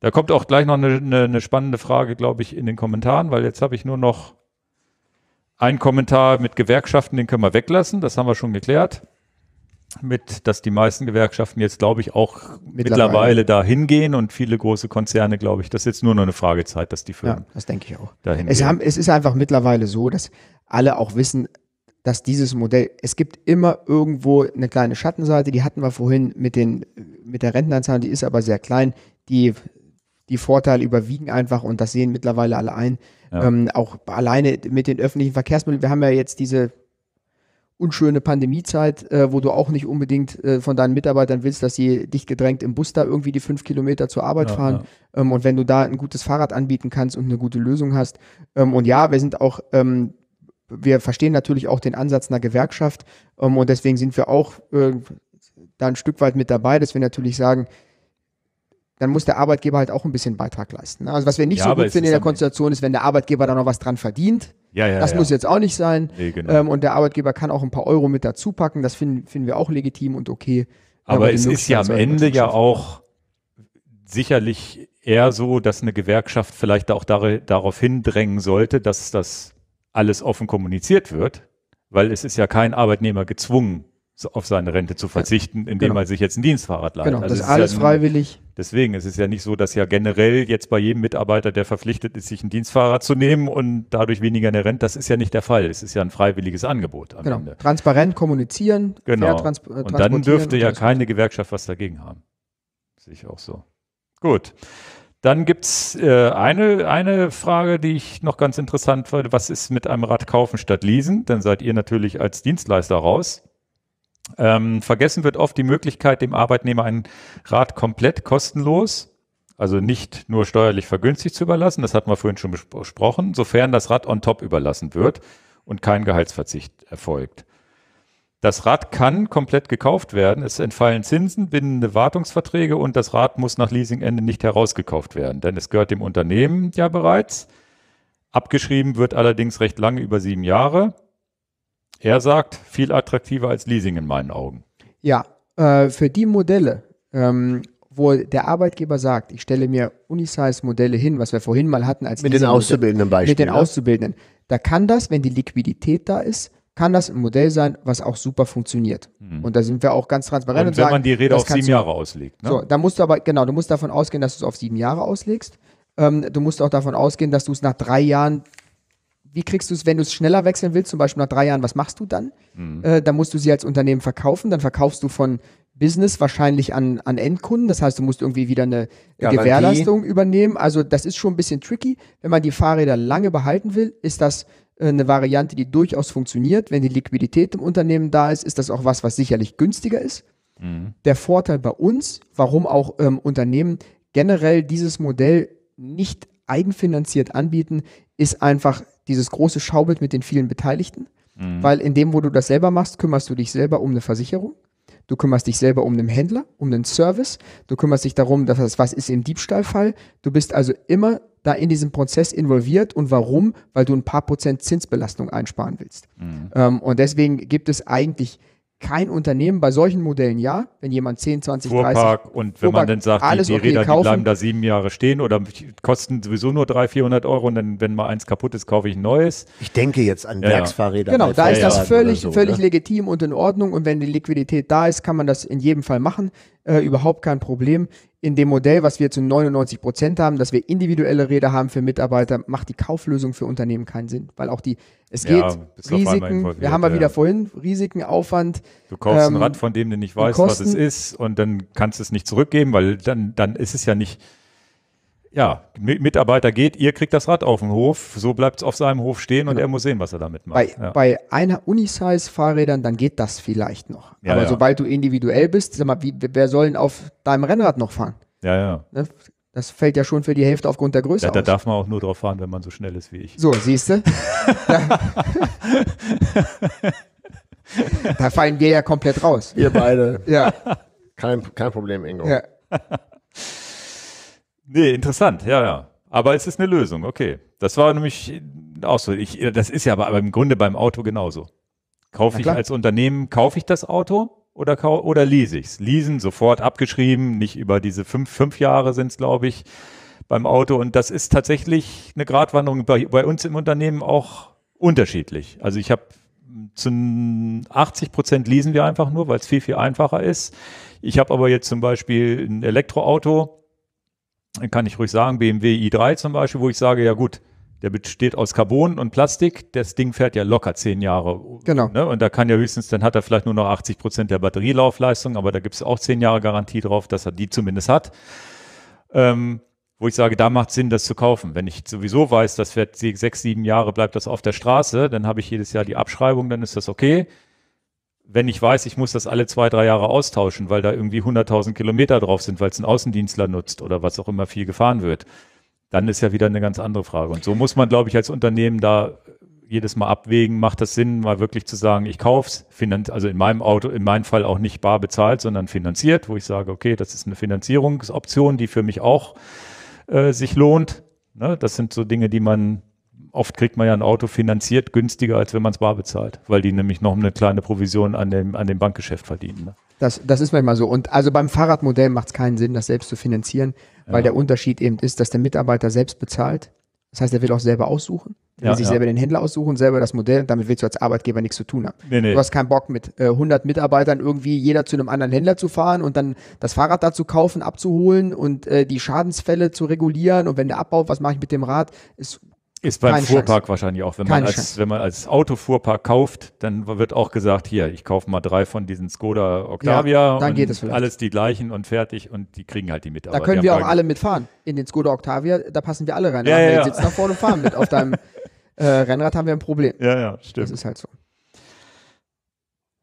Da kommt auch gleich noch eine, eine, eine spannende Frage, glaube ich, in den Kommentaren, weil jetzt habe ich nur noch einen Kommentar mit Gewerkschaften, den können wir weglassen, das haben wir schon geklärt. Mit, dass die meisten Gewerkschaften jetzt, glaube ich, auch mittlerweile, mittlerweile dahin gehen und viele große Konzerne, glaube ich, das ist jetzt nur noch eine Fragezeit, dass die Firmen. Ja, das denke ich auch. Dahin es, haben, es ist einfach mittlerweile so, dass alle auch wissen, dass dieses Modell, es gibt immer irgendwo eine kleine Schattenseite, die hatten wir vorhin mit, den, mit der Rentenanzahl, die ist aber sehr klein. Die, die Vorteile überwiegen einfach und das sehen mittlerweile alle ein. Ja. Ähm, auch alleine mit den öffentlichen Verkehrsmitteln, wir haben ja jetzt diese unschöne Pandemiezeit, äh, wo du auch nicht unbedingt äh, von deinen Mitarbeitern willst, dass sie dicht gedrängt im Bus da irgendwie die fünf Kilometer zur Arbeit ja, fahren. Ja. Ähm, und wenn du da ein gutes Fahrrad anbieten kannst und eine gute Lösung hast. Ähm, und ja, wir sind auch ähm, wir verstehen natürlich auch den Ansatz einer Gewerkschaft ähm, und deswegen sind wir auch äh, da ein Stück weit mit dabei, dass wir natürlich sagen, dann muss der Arbeitgeber halt auch ein bisschen Beitrag leisten. Ne? Also was wir nicht ja, so gut finden in der Konstellation ist, wenn der Arbeitgeber da noch was dran verdient. Ja, ja, das ja. muss jetzt auch nicht sein. Nee, genau. ähm, und der Arbeitgeber kann auch ein paar Euro mit dazu packen. Das finden, finden wir auch legitim und okay. Aber, Aber es ist ja am Ende ja auch sicherlich eher so, dass eine Gewerkschaft vielleicht auch dar darauf hindrängen sollte, dass das alles offen kommuniziert wird, weil es ist ja kein Arbeitnehmer gezwungen, auf seine Rente zu verzichten, indem genau. er sich jetzt ein Dienstfahrrad leiht. Genau, also das ist alles ja freiwillig. Deswegen es ist es ja nicht so, dass ja generell jetzt bei jedem Mitarbeiter, der verpflichtet ist, sich ein Dienstfahrrad zu nehmen und dadurch weniger eine Rente, das ist ja nicht der Fall. Es ist ja ein freiwilliges Angebot am genau. Ende. Transparent kommunizieren. Genau. Trans und äh, dann dürfte und ja keine Gewerkschaft was dagegen haben. Sehe ich auch so. Gut. Dann gibt es äh, eine, eine Frage, die ich noch ganz interessant fand. Was ist mit einem Rad kaufen statt leasen? Dann seid ihr natürlich als Dienstleister raus. Ähm, vergessen wird oft die Möglichkeit, dem Arbeitnehmer ein Rad komplett kostenlos also nicht nur steuerlich vergünstigt zu überlassen, das hatten wir vorhin schon besprochen, sofern das Rad on top überlassen wird und kein Gehaltsverzicht erfolgt. Das Rad kann komplett gekauft werden. Es entfallen Zinsen, bindende Wartungsverträge und das Rad muss nach Leasingende nicht herausgekauft werden, denn es gehört dem Unternehmen ja bereits. Abgeschrieben wird allerdings recht lange, über sieben Jahre. Er sagt, viel attraktiver als Leasing in meinen Augen. Ja, äh, für die Modelle, ähm, wo der Arbeitgeber sagt, ich stelle mir Unisize-Modelle hin, was wir vorhin mal hatten als mit den Auszubildenden Beispiel. Mit den ja? Ne? Auszubildenden. Da kann das, wenn die Liquidität da ist, kann das ein Modell sein, was auch super funktioniert. Mhm. Und da sind wir auch ganz transparent. Und, und wenn sagen, man die Rede auf sieben Jahre auslegt. Ne? So, da musst du aber, genau, du musst davon ausgehen, dass du es auf sieben Jahre auslegst. Ähm, du musst auch davon ausgehen, dass du es nach drei Jahren, wie kriegst du es, wenn du es schneller wechseln willst, zum Beispiel nach drei Jahren, was machst du dann? Mhm. Äh, dann musst du sie als Unternehmen verkaufen, dann verkaufst du von Business wahrscheinlich an, an Endkunden. Das heißt, du musst irgendwie wieder eine Garantie. Gewährleistung übernehmen. Also das ist schon ein bisschen tricky. Wenn man die Fahrräder lange behalten will, ist das äh, eine Variante, die durchaus funktioniert. Wenn die Liquidität im Unternehmen da ist, ist das auch was, was sicherlich günstiger ist. Mhm. Der Vorteil bei uns, warum auch ähm, Unternehmen generell dieses Modell nicht eigenfinanziert anbieten, ist einfach dieses große Schaubild mit den vielen Beteiligten. Mhm. Weil in dem, wo du das selber machst, kümmerst du dich selber um eine Versicherung du kümmerst dich selber um den Händler, um den Service, du kümmerst dich darum, dass, was ist im Diebstahlfall. Du bist also immer da in diesem Prozess involviert und warum? Weil du ein paar Prozent Zinsbelastung einsparen willst. Mhm. Ähm, und deswegen gibt es eigentlich kein Unternehmen bei solchen Modellen ja, wenn jemand 10, 20, Fuhrpark, 30 und wenn Fuhrpark, man dann sagt, die, die okay, Räder, kaufen. die bleiben da sieben Jahre stehen oder kosten sowieso nur 300, 400 Euro und dann, wenn mal eins kaputt ist, kaufe ich ein neues. Ich denke jetzt an ja, Werksfahrräder. Genau, da ist das völlig, so, völlig ne? legitim und in Ordnung und wenn die Liquidität da ist, kann man das in jedem Fall machen. Äh, überhaupt kein Problem. In dem Modell, was wir zu 99 Prozent haben, dass wir individuelle Räder haben für Mitarbeiter, macht die Kauflösung für Unternehmen keinen Sinn, weil auch die es geht ja, Risiken, wir haben ja. wieder vorhin, Risiken, Aufwand. Du kaufst ähm, ein Rad, von dem du nicht weißt, was es ist und dann kannst du es nicht zurückgeben, weil dann, dann ist es ja nicht, ja, Mitarbeiter geht, ihr kriegt das Rad auf den Hof, so bleibt es auf seinem Hof stehen genau. und er muss sehen, was er damit macht. Bei, ja. bei einer Unisize-Fahrrädern, dann geht das vielleicht noch. Ja, Aber ja. sobald du individuell bist, sag mal, wie, wer soll denn auf deinem Rennrad noch fahren? Ja, ja. Ne? Das fällt ja schon für die Hälfte aufgrund der Größe da, aus. Da darf man auch nur drauf fahren, wenn man so schnell ist wie ich. So, siehst du? da, fallen wir ja komplett raus. Wir beide. Ja. Kein, kein Problem, Ingo. Ja. Nee, interessant, ja, ja. Aber es ist eine Lösung, okay. Das war nämlich auch so. Ich, das ist ja aber, aber im Grunde beim Auto genauso. Kaufe ich als Unternehmen, kaufe ich das Auto oder, oder lease ich's? Leasen sofort abgeschrieben, nicht über diese fünf, fünf Jahre sind's, glaube ich, beim Auto. Und das ist tatsächlich eine Gratwanderung bei, bei uns im Unternehmen auch unterschiedlich. Also ich habe zu 80 Prozent leasen wir einfach nur, weil es viel, viel einfacher ist. Ich habe aber jetzt zum Beispiel ein Elektroauto, kann ich ruhig sagen, BMW i3 zum Beispiel, wo ich sage, ja gut, der besteht aus Carbon und Plastik. Das Ding fährt ja locker zehn Jahre. Genau. Ne? Und da kann ja höchstens, dann hat er vielleicht nur noch 80 Prozent der Batterielaufleistung, aber da gibt es auch zehn Jahre Garantie drauf, dass er die zumindest hat. Ähm, wo ich sage, da macht Sinn, das zu kaufen. Wenn ich sowieso weiß, das fährt sechs, sieben Jahre bleibt das auf der Straße, dann habe ich jedes Jahr die Abschreibung, dann ist das okay. Wenn ich weiß, ich muss das alle zwei, drei Jahre austauschen, weil da irgendwie 100.000 Kilometer drauf sind, weil es ein Außendienstler nutzt oder was auch immer viel gefahren wird, dann ist ja wieder eine ganz andere Frage. Und so muss man, glaube ich, als Unternehmen da jedes Mal abwägen, macht das Sinn, mal wirklich zu sagen, ich kaufe es, also in meinem Auto, in meinem Fall auch nicht bar bezahlt, sondern finanziert, wo ich sage, okay, das ist eine Finanzierungsoption, die für mich auch äh, sich lohnt. Ne? Das sind so Dinge, die man oft kriegt man ja ein Auto finanziert günstiger, als wenn man es bar bezahlt, weil die nämlich noch eine kleine Provision an dem, an dem Bankgeschäft verdienen. Ne? Das, das ist manchmal so. Und also beim Fahrradmodell macht es keinen Sinn, das selbst zu finanzieren, weil ja. der Unterschied eben ist, dass der Mitarbeiter selbst bezahlt. Das heißt, er will auch selber aussuchen. Er will ja, sich ja. selber den Händler aussuchen, selber das Modell und damit willst du als Arbeitgeber nichts zu tun haben. Nee, nee. Du hast keinen Bock mit äh, 100 Mitarbeitern irgendwie jeder zu einem anderen Händler zu fahren und dann das Fahrrad da zu kaufen, abzuholen und äh, die Schadensfälle zu regulieren und wenn der abbaut, was mache ich mit dem Rad, ist ist beim Kein Fuhrpark Scheiß. wahrscheinlich auch. Wenn man, als, Scheiß. wenn man als Autofuhrpark kauft, dann wird auch gesagt, hier, ich kaufe mal drei von diesen Skoda Octavia. Ja, dann geht es vielleicht. Alles die gleichen und fertig und die kriegen halt die mit. Da können wir auch alle mitfahren. In den Skoda Octavia, da passen wir alle rein. Ja, ja, ja. sitzen nach vorne und fahren mit. Auf deinem äh, Rennrad haben wir ein Problem. Ja, ja, stimmt. Das ist halt so.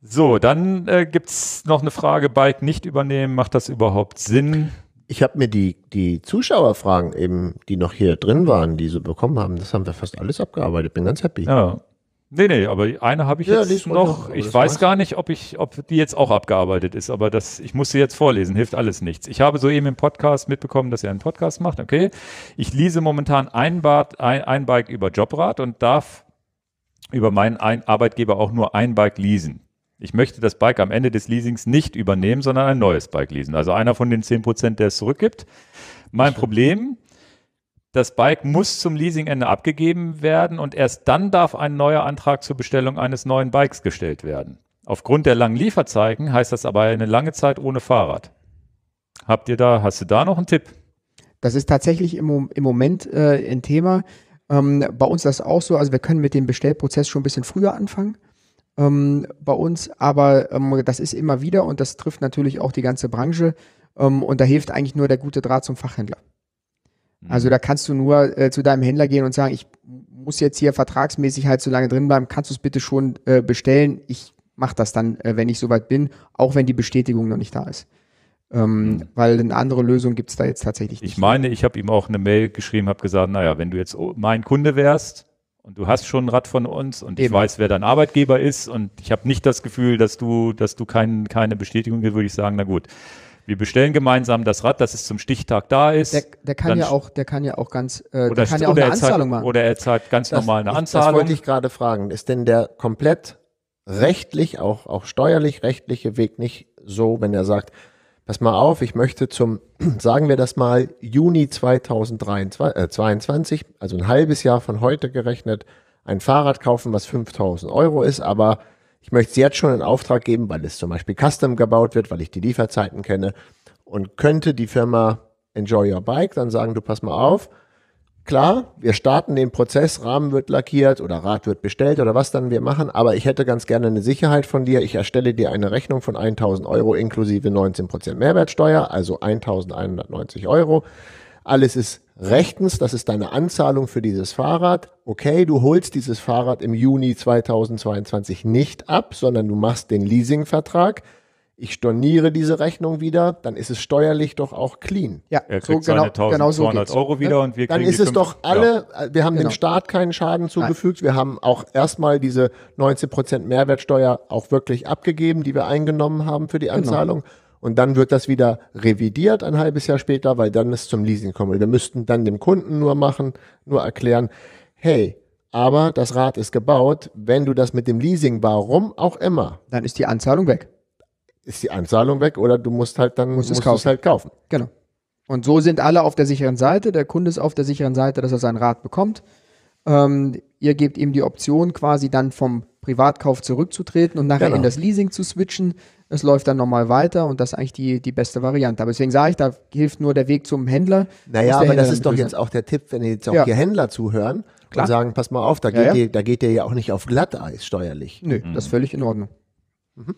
So, dann äh, gibt es noch eine Frage, Bike nicht übernehmen, macht das überhaupt Sinn? Ich habe mir die, die Zuschauerfragen eben, die noch hier drin waren, die sie bekommen haben, das haben wir fast alles abgearbeitet. Bin ganz happy. Ja. Nee, nee, aber eine habe ich ja, jetzt noch. noch ich weiß gar nicht, ob, ich, ob die jetzt auch abgearbeitet ist, aber das, ich muss sie jetzt vorlesen, hilft alles nichts. Ich habe soeben im Podcast mitbekommen, dass ihr einen Podcast macht, okay. Ich lese momentan ein, Bad, ein, ein Bike über Jobrat und darf über meinen Arbeitgeber auch nur ein Bike leasen ich möchte das Bike am Ende des Leasings nicht übernehmen, sondern ein neues Bike leasen. Also einer von den 10 Prozent, der es zurückgibt. Mein Problem, das Bike muss zum Leasingende abgegeben werden und erst dann darf ein neuer Antrag zur Bestellung eines neuen Bikes gestellt werden. Aufgrund der langen Lieferzeiten heißt das aber eine lange Zeit ohne Fahrrad. Habt ihr da, hast du da noch einen Tipp? Das ist tatsächlich im, im Moment äh, ein Thema. Ähm, bei uns ist das auch so, also wir können mit dem Bestellprozess schon ein bisschen früher anfangen ähm, bei uns, aber ähm, das ist immer wieder und das trifft natürlich auch die ganze Branche ähm, und da hilft eigentlich nur der gute Draht zum Fachhändler. Also mhm. da kannst du nur äh, zu deinem Händler gehen und sagen, ich muss jetzt hier vertragsmäßig halt so lange drin bleiben, kannst du es bitte schon äh, bestellen? Ich mache das dann, äh, wenn ich soweit bin, auch wenn die Bestätigung noch nicht da ist. Ähm, mhm. Weil eine andere Lösung gibt es da jetzt tatsächlich nicht. Ich meine, ich habe ihm auch eine Mail geschrieben, habe gesagt, naja, wenn du jetzt mein Kunde wärst, und du hast schon ein Rad von uns und Eben. ich weiß, wer dein Arbeitgeber ist und ich habe nicht das Gefühl, dass du, dass du kein, keine Bestätigung gibst, würde ich sagen, na gut. Wir bestellen gemeinsam das Rad, dass es zum Stichtag da ist. Der, der kann ja auch, der kann ja auch ganz, äh, der kann ja auch eine Anzahlung zahlt, machen. Oder er zahlt ganz das, normal eine Anzahlung. Das wollte ich gerade fragen. Ist denn der komplett rechtlich, auch, auch steuerlich, rechtliche Weg nicht so, wenn er sagt, pass mal auf, ich möchte zum, sagen wir das mal, Juni 2022, äh, also ein halbes Jahr von heute gerechnet, ein Fahrrad kaufen, was 5000 Euro ist, aber ich möchte es jetzt schon in Auftrag geben, weil es zum Beispiel custom gebaut wird, weil ich die Lieferzeiten kenne und könnte die Firma Enjoy Your Bike dann sagen, du pass mal auf, klar, wir starten den Prozess, Rahmen wird lackiert oder Rad wird bestellt oder was dann wir machen, aber ich hätte ganz gerne eine Sicherheit von dir. Ich erstelle dir eine Rechnung von 1000 Euro inklusive 19% Mehrwertsteuer, also 1190 Euro. Alles ist rechtens, das ist deine Anzahlung für dieses Fahrrad. Okay, du holst dieses Fahrrad im Juni 2022 nicht ab, sondern du machst den Leasingvertrag ich storniere diese Rechnung wieder, dann ist es steuerlich doch auch clean. Ja, er kriegt so genau, 1200 genau so Euro wieder ne? und wir Dann ist es doch alle, ja. Äh, wir haben genau. dem Staat keinen Schaden zugefügt, Nein. wir haben auch erstmal diese 19% Mehrwertsteuer auch wirklich abgegeben, die wir eingenommen haben für die genau. Anzahlung. Genau. Und dann wird das wieder revidiert ein halbes Jahr später, weil dann es zum Leasing kommt. Wir müssten dann dem Kunden nur machen, nur erklären, hey, aber das Rad ist gebaut, wenn du das mit dem Leasing, warum auch immer. Dann ist die Anzahlung weg ist die Anzahlung weg oder du musst halt dann musst, musst es, kaufen. es halt kaufen. Genau. Und so sind alle auf der sicheren Seite. Der Kunde ist auf der sicheren Seite, dass er sein Rat bekommt. Ähm, ihr gebt ihm die Option, quasi dann vom Privatkauf zurückzutreten und nachher genau. in das Leasing zu switchen. Es läuft dann nochmal weiter und das ist eigentlich die, die beste Variante. Aber deswegen sage ich, da hilft nur der Weg zum Händler. Naja, aber Händler das ist doch jetzt auch der Tipp, wenn jetzt auch ja. hier Händler zuhören Klar. und sagen, pass mal auf, da ja, geht, ja. Ihr, da geht ihr ja auch nicht auf Glatteis steuerlich. Nö, mhm. das ist mhm. völlig in Ordnung. Mhm.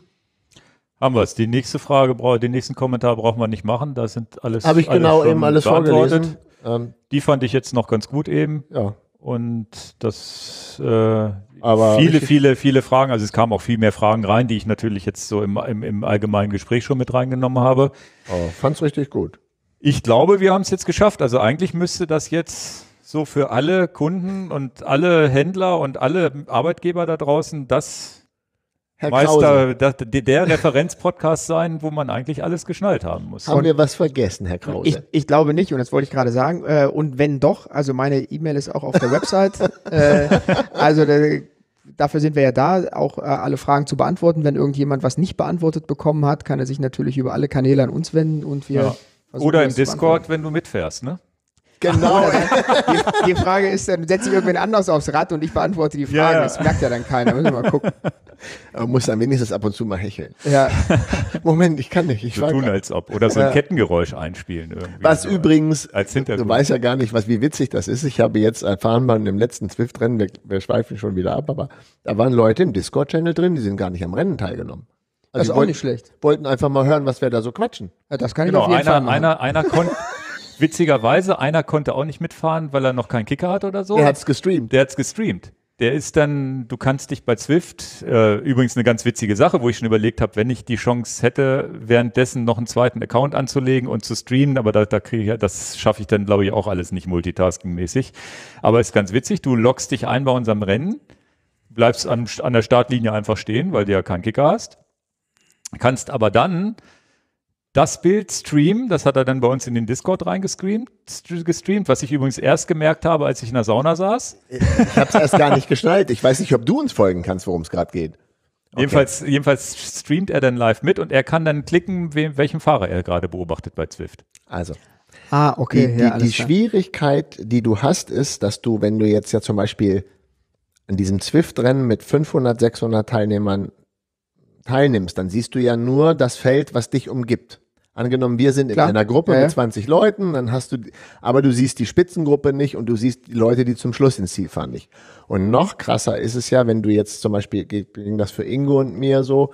Haben wir es. Die nächste Frage, den nächsten Kommentar brauchen wir nicht machen. Da sind alles. Habe ich alles genau eben alles vorgelesen. Ähm, die fand ich jetzt noch ganz gut eben. Ja. Und das äh, aber viele, viele, viele Fragen. Also es kamen auch viel mehr Fragen rein, die ich natürlich jetzt so im, im, im allgemeinen Gespräch schon mit reingenommen habe. Oh, fand's richtig gut. Ich glaube, wir haben es jetzt geschafft. Also eigentlich müsste das jetzt so für alle Kunden und alle Händler und alle Arbeitgeber da draußen das Herr Meister, der, der Referenzpodcast sein, wo man eigentlich alles geschnallt haben muss. Haben und wir was vergessen, Herr Krause? Ich, ich, glaube nicht, und das wollte ich gerade sagen. Äh, und wenn doch, also meine E-Mail ist auch auf der Website. Äh, also äh, dafür sind wir ja da, auch alle Fragen zu beantworten. Wenn irgendjemand was nicht beantwortet bekommen hat, kann er sich natürlich über alle Kanäle an uns wenden und wir. Ja. Oder im Discord, wenn du mitfährst, ne? Genau. Die, die, Frage ist, dann setze ich irgendwen anders aufs Rad und ich beantworte die Frage. Ja, ja. Das merkt ja dann keiner. Müssen wir mal gucken. Man muss dann wenigstens ab und zu mal hecheln. Ja. Moment, ich kann nicht. Ich so tun als ob. Oder so ein ja. Kettengeräusch einspielen. Irgendwie. Was so übrigens, als du weißt ja gar nicht, was, wie witzig das ist. Ich habe jetzt erfahren bei dem letzten Zwift-Rennen, wir, wir schweifen schon wieder ab, aber da waren Leute im Discord-Channel drin, die sind gar nicht am Rennen teilgenommen. Also das ist also auch wollten, nicht schlecht. Wollten einfach mal hören, was wir da so quatschen. Ja, das kann ich genau, auf jeden einer, Fall machen. Einer, einer, kon Witzigerweise, einer konnte auch nicht mitfahren, weil er noch keinen Kicker hat oder so. Der hat's gestreamt. Der hat's gestreamt. Der ist dann, du kannst dich bei Zwift, äh, übrigens eine ganz witzige Sache, wo ich schon überlegt habe, wenn ich die Chance hätte, währenddessen noch einen zweiten Account anzulegen und zu streamen, aber da, da kriege ich, ja, das schaffe ich dann, glaube ich, auch alles nicht multitasking-mäßig. Aber ist ganz witzig, du lockst dich ein bei unserem Rennen, bleibst an, an der Startlinie einfach stehen, weil du ja keinen Kicker hast, kannst aber dann das Bild streamen. Das hat er dann bei uns in den Discord reingestreamt, was ich übrigens erst gemerkt habe, als ich in der Sauna saß. Ich habe es erst gar nicht geschnallt. Ich weiß nicht, ob du uns folgen kannst, worum es gerade geht. Okay. Jedenfalls, jedenfalls streamt er dann live mit und er kann dann klicken, wem, welchen Fahrer er gerade beobachtet bei Zwift. Also. Ah, okay. Die, die, ja, die Schwierigkeit, die du hast, ist, dass du, wenn du jetzt ja zum Beispiel in diesem Zwift-Rennen mit 500, 600 Teilnehmern teilnimmst, dann siehst du ja nur das Feld, was dich umgibt. Angenommen, wir sind Klar. in einer Gruppe ja, mit 20 Leuten, dann hast du, aber du siehst die Spitzengruppe nicht und du siehst die Leute, die zum Schluss ins Ziel fahren nicht. Und noch krasser ist es ja, wenn du jetzt zum Beispiel, ging das für Ingo und mir so,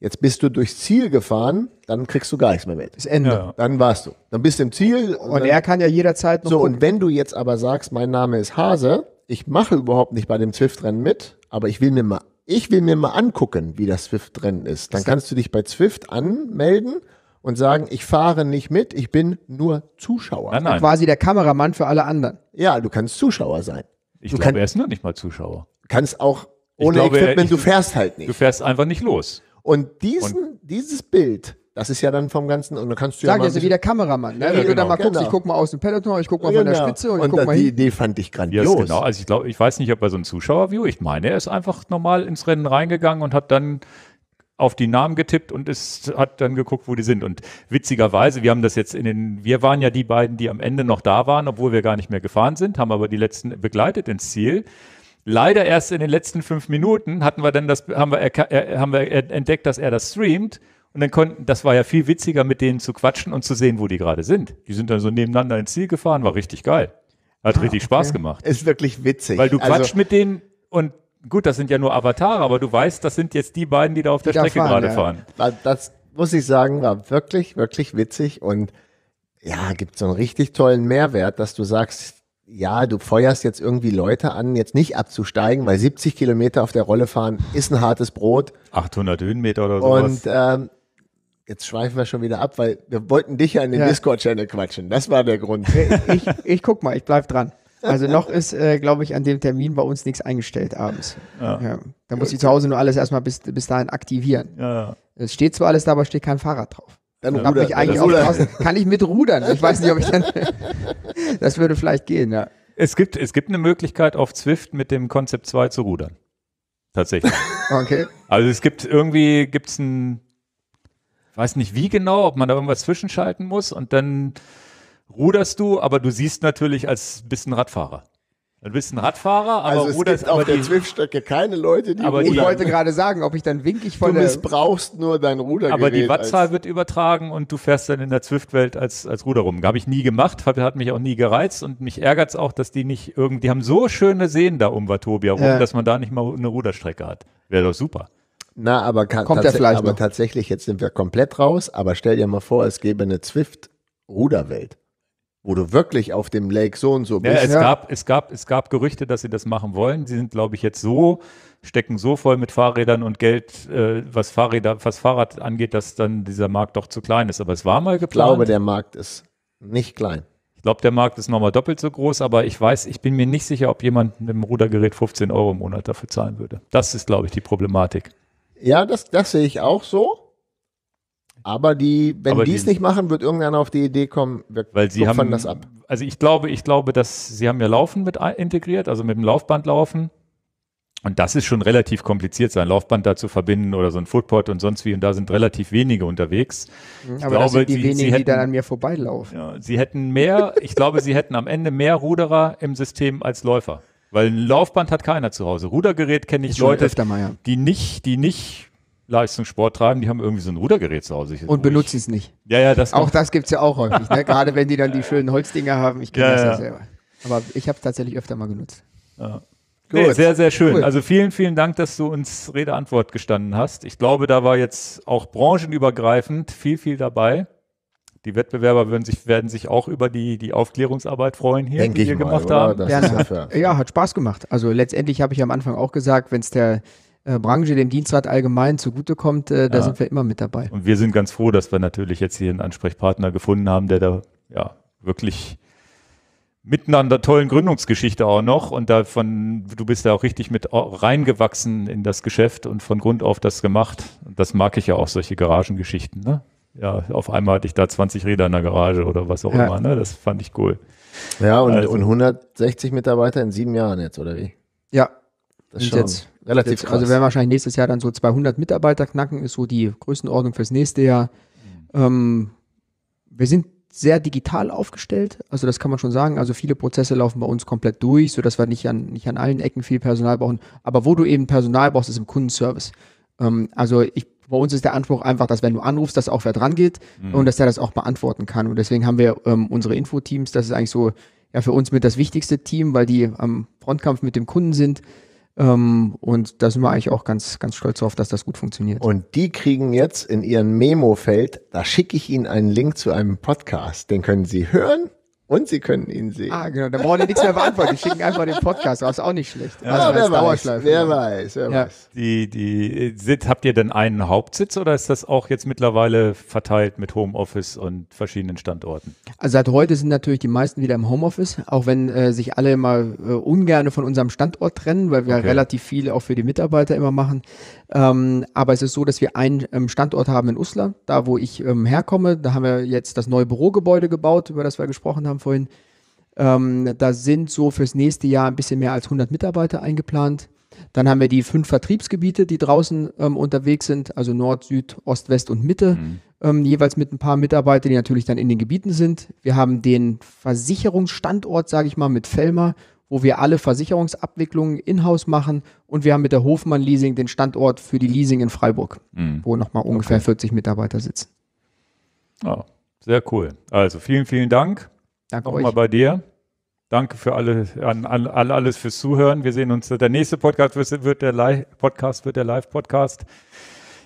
jetzt bist du durchs Ziel gefahren, dann kriegst du gar nichts mehr mit. Das Ende. Ja. Dann warst du. Dann bist du im Ziel. Und, und er kann ja jederzeit noch. So, gucken. und wenn du jetzt aber sagst, mein Name ist Hase, ich mache überhaupt nicht bei dem Zwift-Rennen mit, aber ich will mir mal ich will mir mal angucken, wie das Zwift-Rennen ist. Dann kannst du dich bei Zwift anmelden und sagen, ich fahre nicht mit, ich bin nur Zuschauer. Nein, nein. Quasi der Kameramann für alle anderen. Ja, du kannst Zuschauer sein. Ich du glaube, er ist noch nicht mal Zuschauer. kannst auch ohne glaube, Equipment, ich- du fährst halt nicht. Du fährst einfach nicht los. Und diesen, dieses Bild, das ist ja dann vom Ganzen, und dann kannst du ja Sag mal ein ja wie der Kameramann, ne? Wenn du da genau. mal guckst, genau. ich guck mal aus dem Peloton, ich guck mal von der genau. Spitze und, ich guck mal die hin. Idee fand ich grandios. ist genau. Also ich glaube, ich weiß nicht, ob er so ein Zuschauer-View, Ich meine, er ist einfach normal ins Rennen reingegangen und hat dann auf die Namen getippt und es hat dann geguckt, wo die sind. Und witzigerweise, wir haben das jetzt in den, wir waren ja die beiden, die am Ende noch da waren, obwohl wir gar nicht mehr gefahren sind, haben aber die letzten begleitet ins Ziel. Leider erst in den letzten fünf Minuten hatten wir dann das, haben wir, äh, haben wir entdeckt, dass er das streamt. Und dann konnten, das war ja viel witziger, mit denen zu quatschen und zu sehen, wo die gerade sind. Die sind dann so nebeneinander ins Ziel gefahren, war richtig geil. Hat ah, richtig okay. Spaß gemacht. Ist wirklich witzig. Weil du also, mit denen und gut, das sind ja nur Avatare, aber du weißt, das sind jetzt die beiden, die da auf die der Strecke fahren, gerade ja. fahren. Das muss ich sagen, war wirklich, wirklich witzig und ja, gibt so einen richtig tollen Mehrwert, dass du sagst, ja, du feuerst jetzt irgendwie Leute an, jetzt nicht abzusteigen, weil 70 Kilometer auf der Rolle fahren ist ein hartes Brot. 800 Höhenmeter oder sowas. Und ähm, jetzt schweifen wir schon wieder ab, weil wir wollten dich ja in den ja. Discord-Channel quatschen. Das war der Grund. Ich, ich, ich guck mal, ich bleib dran. Also noch ist, äh, glaube ich, an dem Termin bei uns nichts eingestellt abends. Ja. ja. Da muss ich zu Hause nur alles erstmal bis, bis dahin aktivieren. Ja, Es steht zwar alles da, aber steht kein Fahrrad drauf. Dann ja, ruder, mich eigentlich auch draußen. Kann ich mit rudern? Ich weiß nicht, ob ich dann. das würde vielleicht gehen, ja. Es gibt, es gibt eine Möglichkeit, auf Zwift mit dem Konzept 2 zu rudern. Tatsächlich. okay. Also es gibt irgendwie, gibt es ein, weiß nicht wie genau, ob man da irgendwas zwischenschalten muss und dann ruderst du, aber du siehst natürlich als bist ein Radfahrer. Du bist ein Radfahrer, aber also es ruderst gibt auf der Zwiftstrecke keine Leute, die aber rudern. Ich wollte gerade sagen, ob ich dann wink ich von Du missbrauchst nur dein Ruder. Aber die Wattzahl wird übertragen und du fährst dann in der Zwiftwelt als, als Ruder rum. Habe ich nie gemacht, hat mich auch nie gereizt und mich ärgert es auch, dass die nicht irgendwie, die haben so schöne Seen da um Watobia rum, ja. dass man da nicht mal eine Ruderstrecke hat. Wäre doch super. Na, aber, kann, Kommt tats aber noch. tatsächlich, jetzt sind wir komplett raus, aber stell dir mal vor, es gäbe eine Zwift-Ruderwelt wo du wirklich auf dem Lake so und so bist. Ja, es, ja. Gab, es, gab, es gab Gerüchte, dass sie das machen wollen. Sie sind, glaube ich, jetzt so, stecken so voll mit Fahrrädern und Geld, äh, was, Fahrräder, was Fahrrad angeht, dass dann dieser Markt doch zu klein ist. Aber es war mal geplant. Ich glaube, der Markt ist nicht klein. Ich glaube, der Markt ist nochmal doppelt so groß, aber ich weiß, ich bin mir nicht sicher, ob jemand mit dem Rudergerät 15 Euro im Monat dafür zahlen würde. Das ist, glaube ich, die Problematik. Ja, das, das sehe ich auch so. Aber die, wenn aber die es nicht machen, wird irgendeiner auf die Idee kommen, wir weil sie haben, das ab. Also ich glaube, ich glaube, dass sie haben ja Laufen mit integriert, also mit dem Laufband laufen. Und das ist schon relativ kompliziert, sein Laufband da zu verbinden oder so ein Footpod und sonst wie. Und da sind relativ wenige unterwegs. Mhm. Ich aber glaube, das sind die sie, wenigen, sie hätten, die dann an mir vorbeilaufen. Ja, sie hätten mehr, ich glaube, sie hätten am Ende mehr Ruderer im System als Läufer. Weil ein Laufband hat keiner zu Hause. Rudergerät kenne ich Leute, mal, ja. die nicht, die nicht Leistungssport treiben, die haben irgendwie so ein Rudergerät zu Hause. und benutzen es nicht. Ja, ja, das Auch das gibt es ja auch häufig, ne? gerade wenn die dann die schönen Holzdinger haben. Ich kenne ja, das ja selber. Aber ich habe es tatsächlich öfter mal genutzt. Ja. Nee, sehr, sehr schön. Cool. Also vielen, vielen Dank, dass du uns Rede Antwort gestanden hast. Ich glaube, da war jetzt auch branchenübergreifend viel, viel dabei. Die Wettbewerber werden sich, werden sich auch über die, die Aufklärungsarbeit freuen hier, Denk die wir gemacht oder? haben. Ja, ja, hat Spaß gemacht. Also letztendlich habe ich am Anfang auch gesagt, wenn es der äh, Branche, dem Dienstrat allgemein zugutekommt, äh, da ja. sind wir immer mit dabei. Und wir sind ganz froh, dass wir natürlich jetzt hier einen Ansprechpartner gefunden haben, der da ja wirklich mitten an der tollen Gründungsgeschichte auch noch und davon, du bist da auch richtig mit reingewachsen in das Geschäft und von Grund auf das gemacht. Und das mag ich ja auch, solche Garagengeschichten, ne? Ja, auf einmal hatte ich da 20 Räder in der Garage oder was auch ja. immer, ne? Das fand ich cool. Ja, und, also. und 160 Mitarbeiter in sieben Jahren jetzt, oder wie? Ja, das schon. jetzt relativ jetzt, also krass. Also werden wahrscheinlich nächstes Jahr dann so 200 Mitarbeiter knacken, ist so die Größenordnung fürs nächste Jahr. Mhm. Ähm, wir sind sehr digital aufgestellt, also das kann man schon sagen. Also viele Prozesse laufen bei uns komplett durch, sodass wir nicht an, nicht an allen Ecken viel Personal brauchen. Aber wo du eben Personal brauchst, ist im Kundenservice. Ähm, also ich bei uns ist der Anspruch einfach, dass wenn du anrufst, dass auch wer dran geht mhm. und dass der das auch beantworten kann. Und deswegen haben wir ähm, unsere Infoteams, das ist eigentlich so ja für uns mit das wichtigste Team, weil die am Frontkampf mit dem Kunden sind. Ähm, und da sind wir eigentlich auch ganz, ganz stolz drauf, dass das gut funktioniert. Und die kriegen jetzt in ihren Memo-Feld, da schicke ich Ihnen einen Link zu einem Podcast. Den können Sie hören und Sie können ihn sehen. Ah, genau. Da brauchen wir nichts mehr beantworten. Die schicken einfach den Podcast raus. Auch nicht schlecht. Ja, also oh, wer, weiß, wer ne? weiß, wer ja. weiß. Die, die, Sitz, habt ihr denn einen Hauptsitz oder ist das auch jetzt mittlerweile verteilt mit Homeoffice und verschiedenen Standorten? Also seit heute sind natürlich die meisten wieder im Homeoffice, auch wenn äh, sich alle immer äh, ungerne von unserem Standort trennen, weil wir okay. relativ viel auch für die Mitarbeiter immer machen. Ähm, aber es ist so, dass wir einen ähm, Standort haben in Uslar, da wo ich ähm, herkomme. Da haben wir jetzt das neue Bürogebäude gebaut, über das wir gesprochen haben vorhin. Ähm, da sind so fürs nächste Jahr ein bisschen mehr als 100 Mitarbeiter eingeplant. Dann haben wir die fünf Vertriebsgebiete, die draußen ähm, unterwegs sind, also Nord, Süd, Ost, West und Mitte, mhm. Ähm, jeweils mit ein paar Mitarbeitern, die natürlich dann in den Gebieten sind. Wir haben den Versicherungsstandort, sage ich mal, mit Fellmer wo wir alle Versicherungsabwicklungen in-house machen und wir haben mit der Hofmann Leasing den Standort für die Leasing in Freiburg, mhm. wo nochmal ungefähr okay. 40 Mitarbeiter sitzen. Oh, sehr cool. Also vielen, vielen Dank. Danke nochmal euch. bei dir. Danke für alle, an, an, an, alles fürs Zuhören. Wir sehen uns. Der nächste Podcast wird der Live-Podcast, wird der Live-Podcast.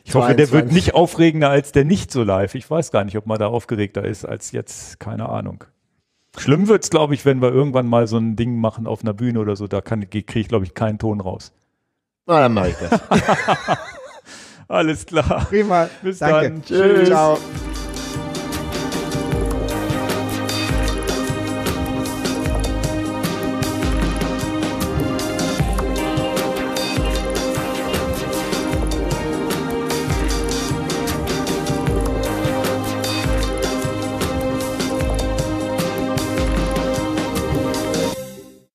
Ich hoffe, der wird nicht aufregender als der nicht so live. Ich weiß gar nicht, ob man da aufgeregter ist als jetzt. Keine Ahnung. Schlimm wird es, glaube ich, wenn wir irgendwann mal so ein Ding machen auf einer Bühne oder so. Da kriege ich, glaube ich, keinen Ton raus. Na, dann mache ich das. Alles klar. Prima. Bis Danke. dann. Tschüss. Ciao.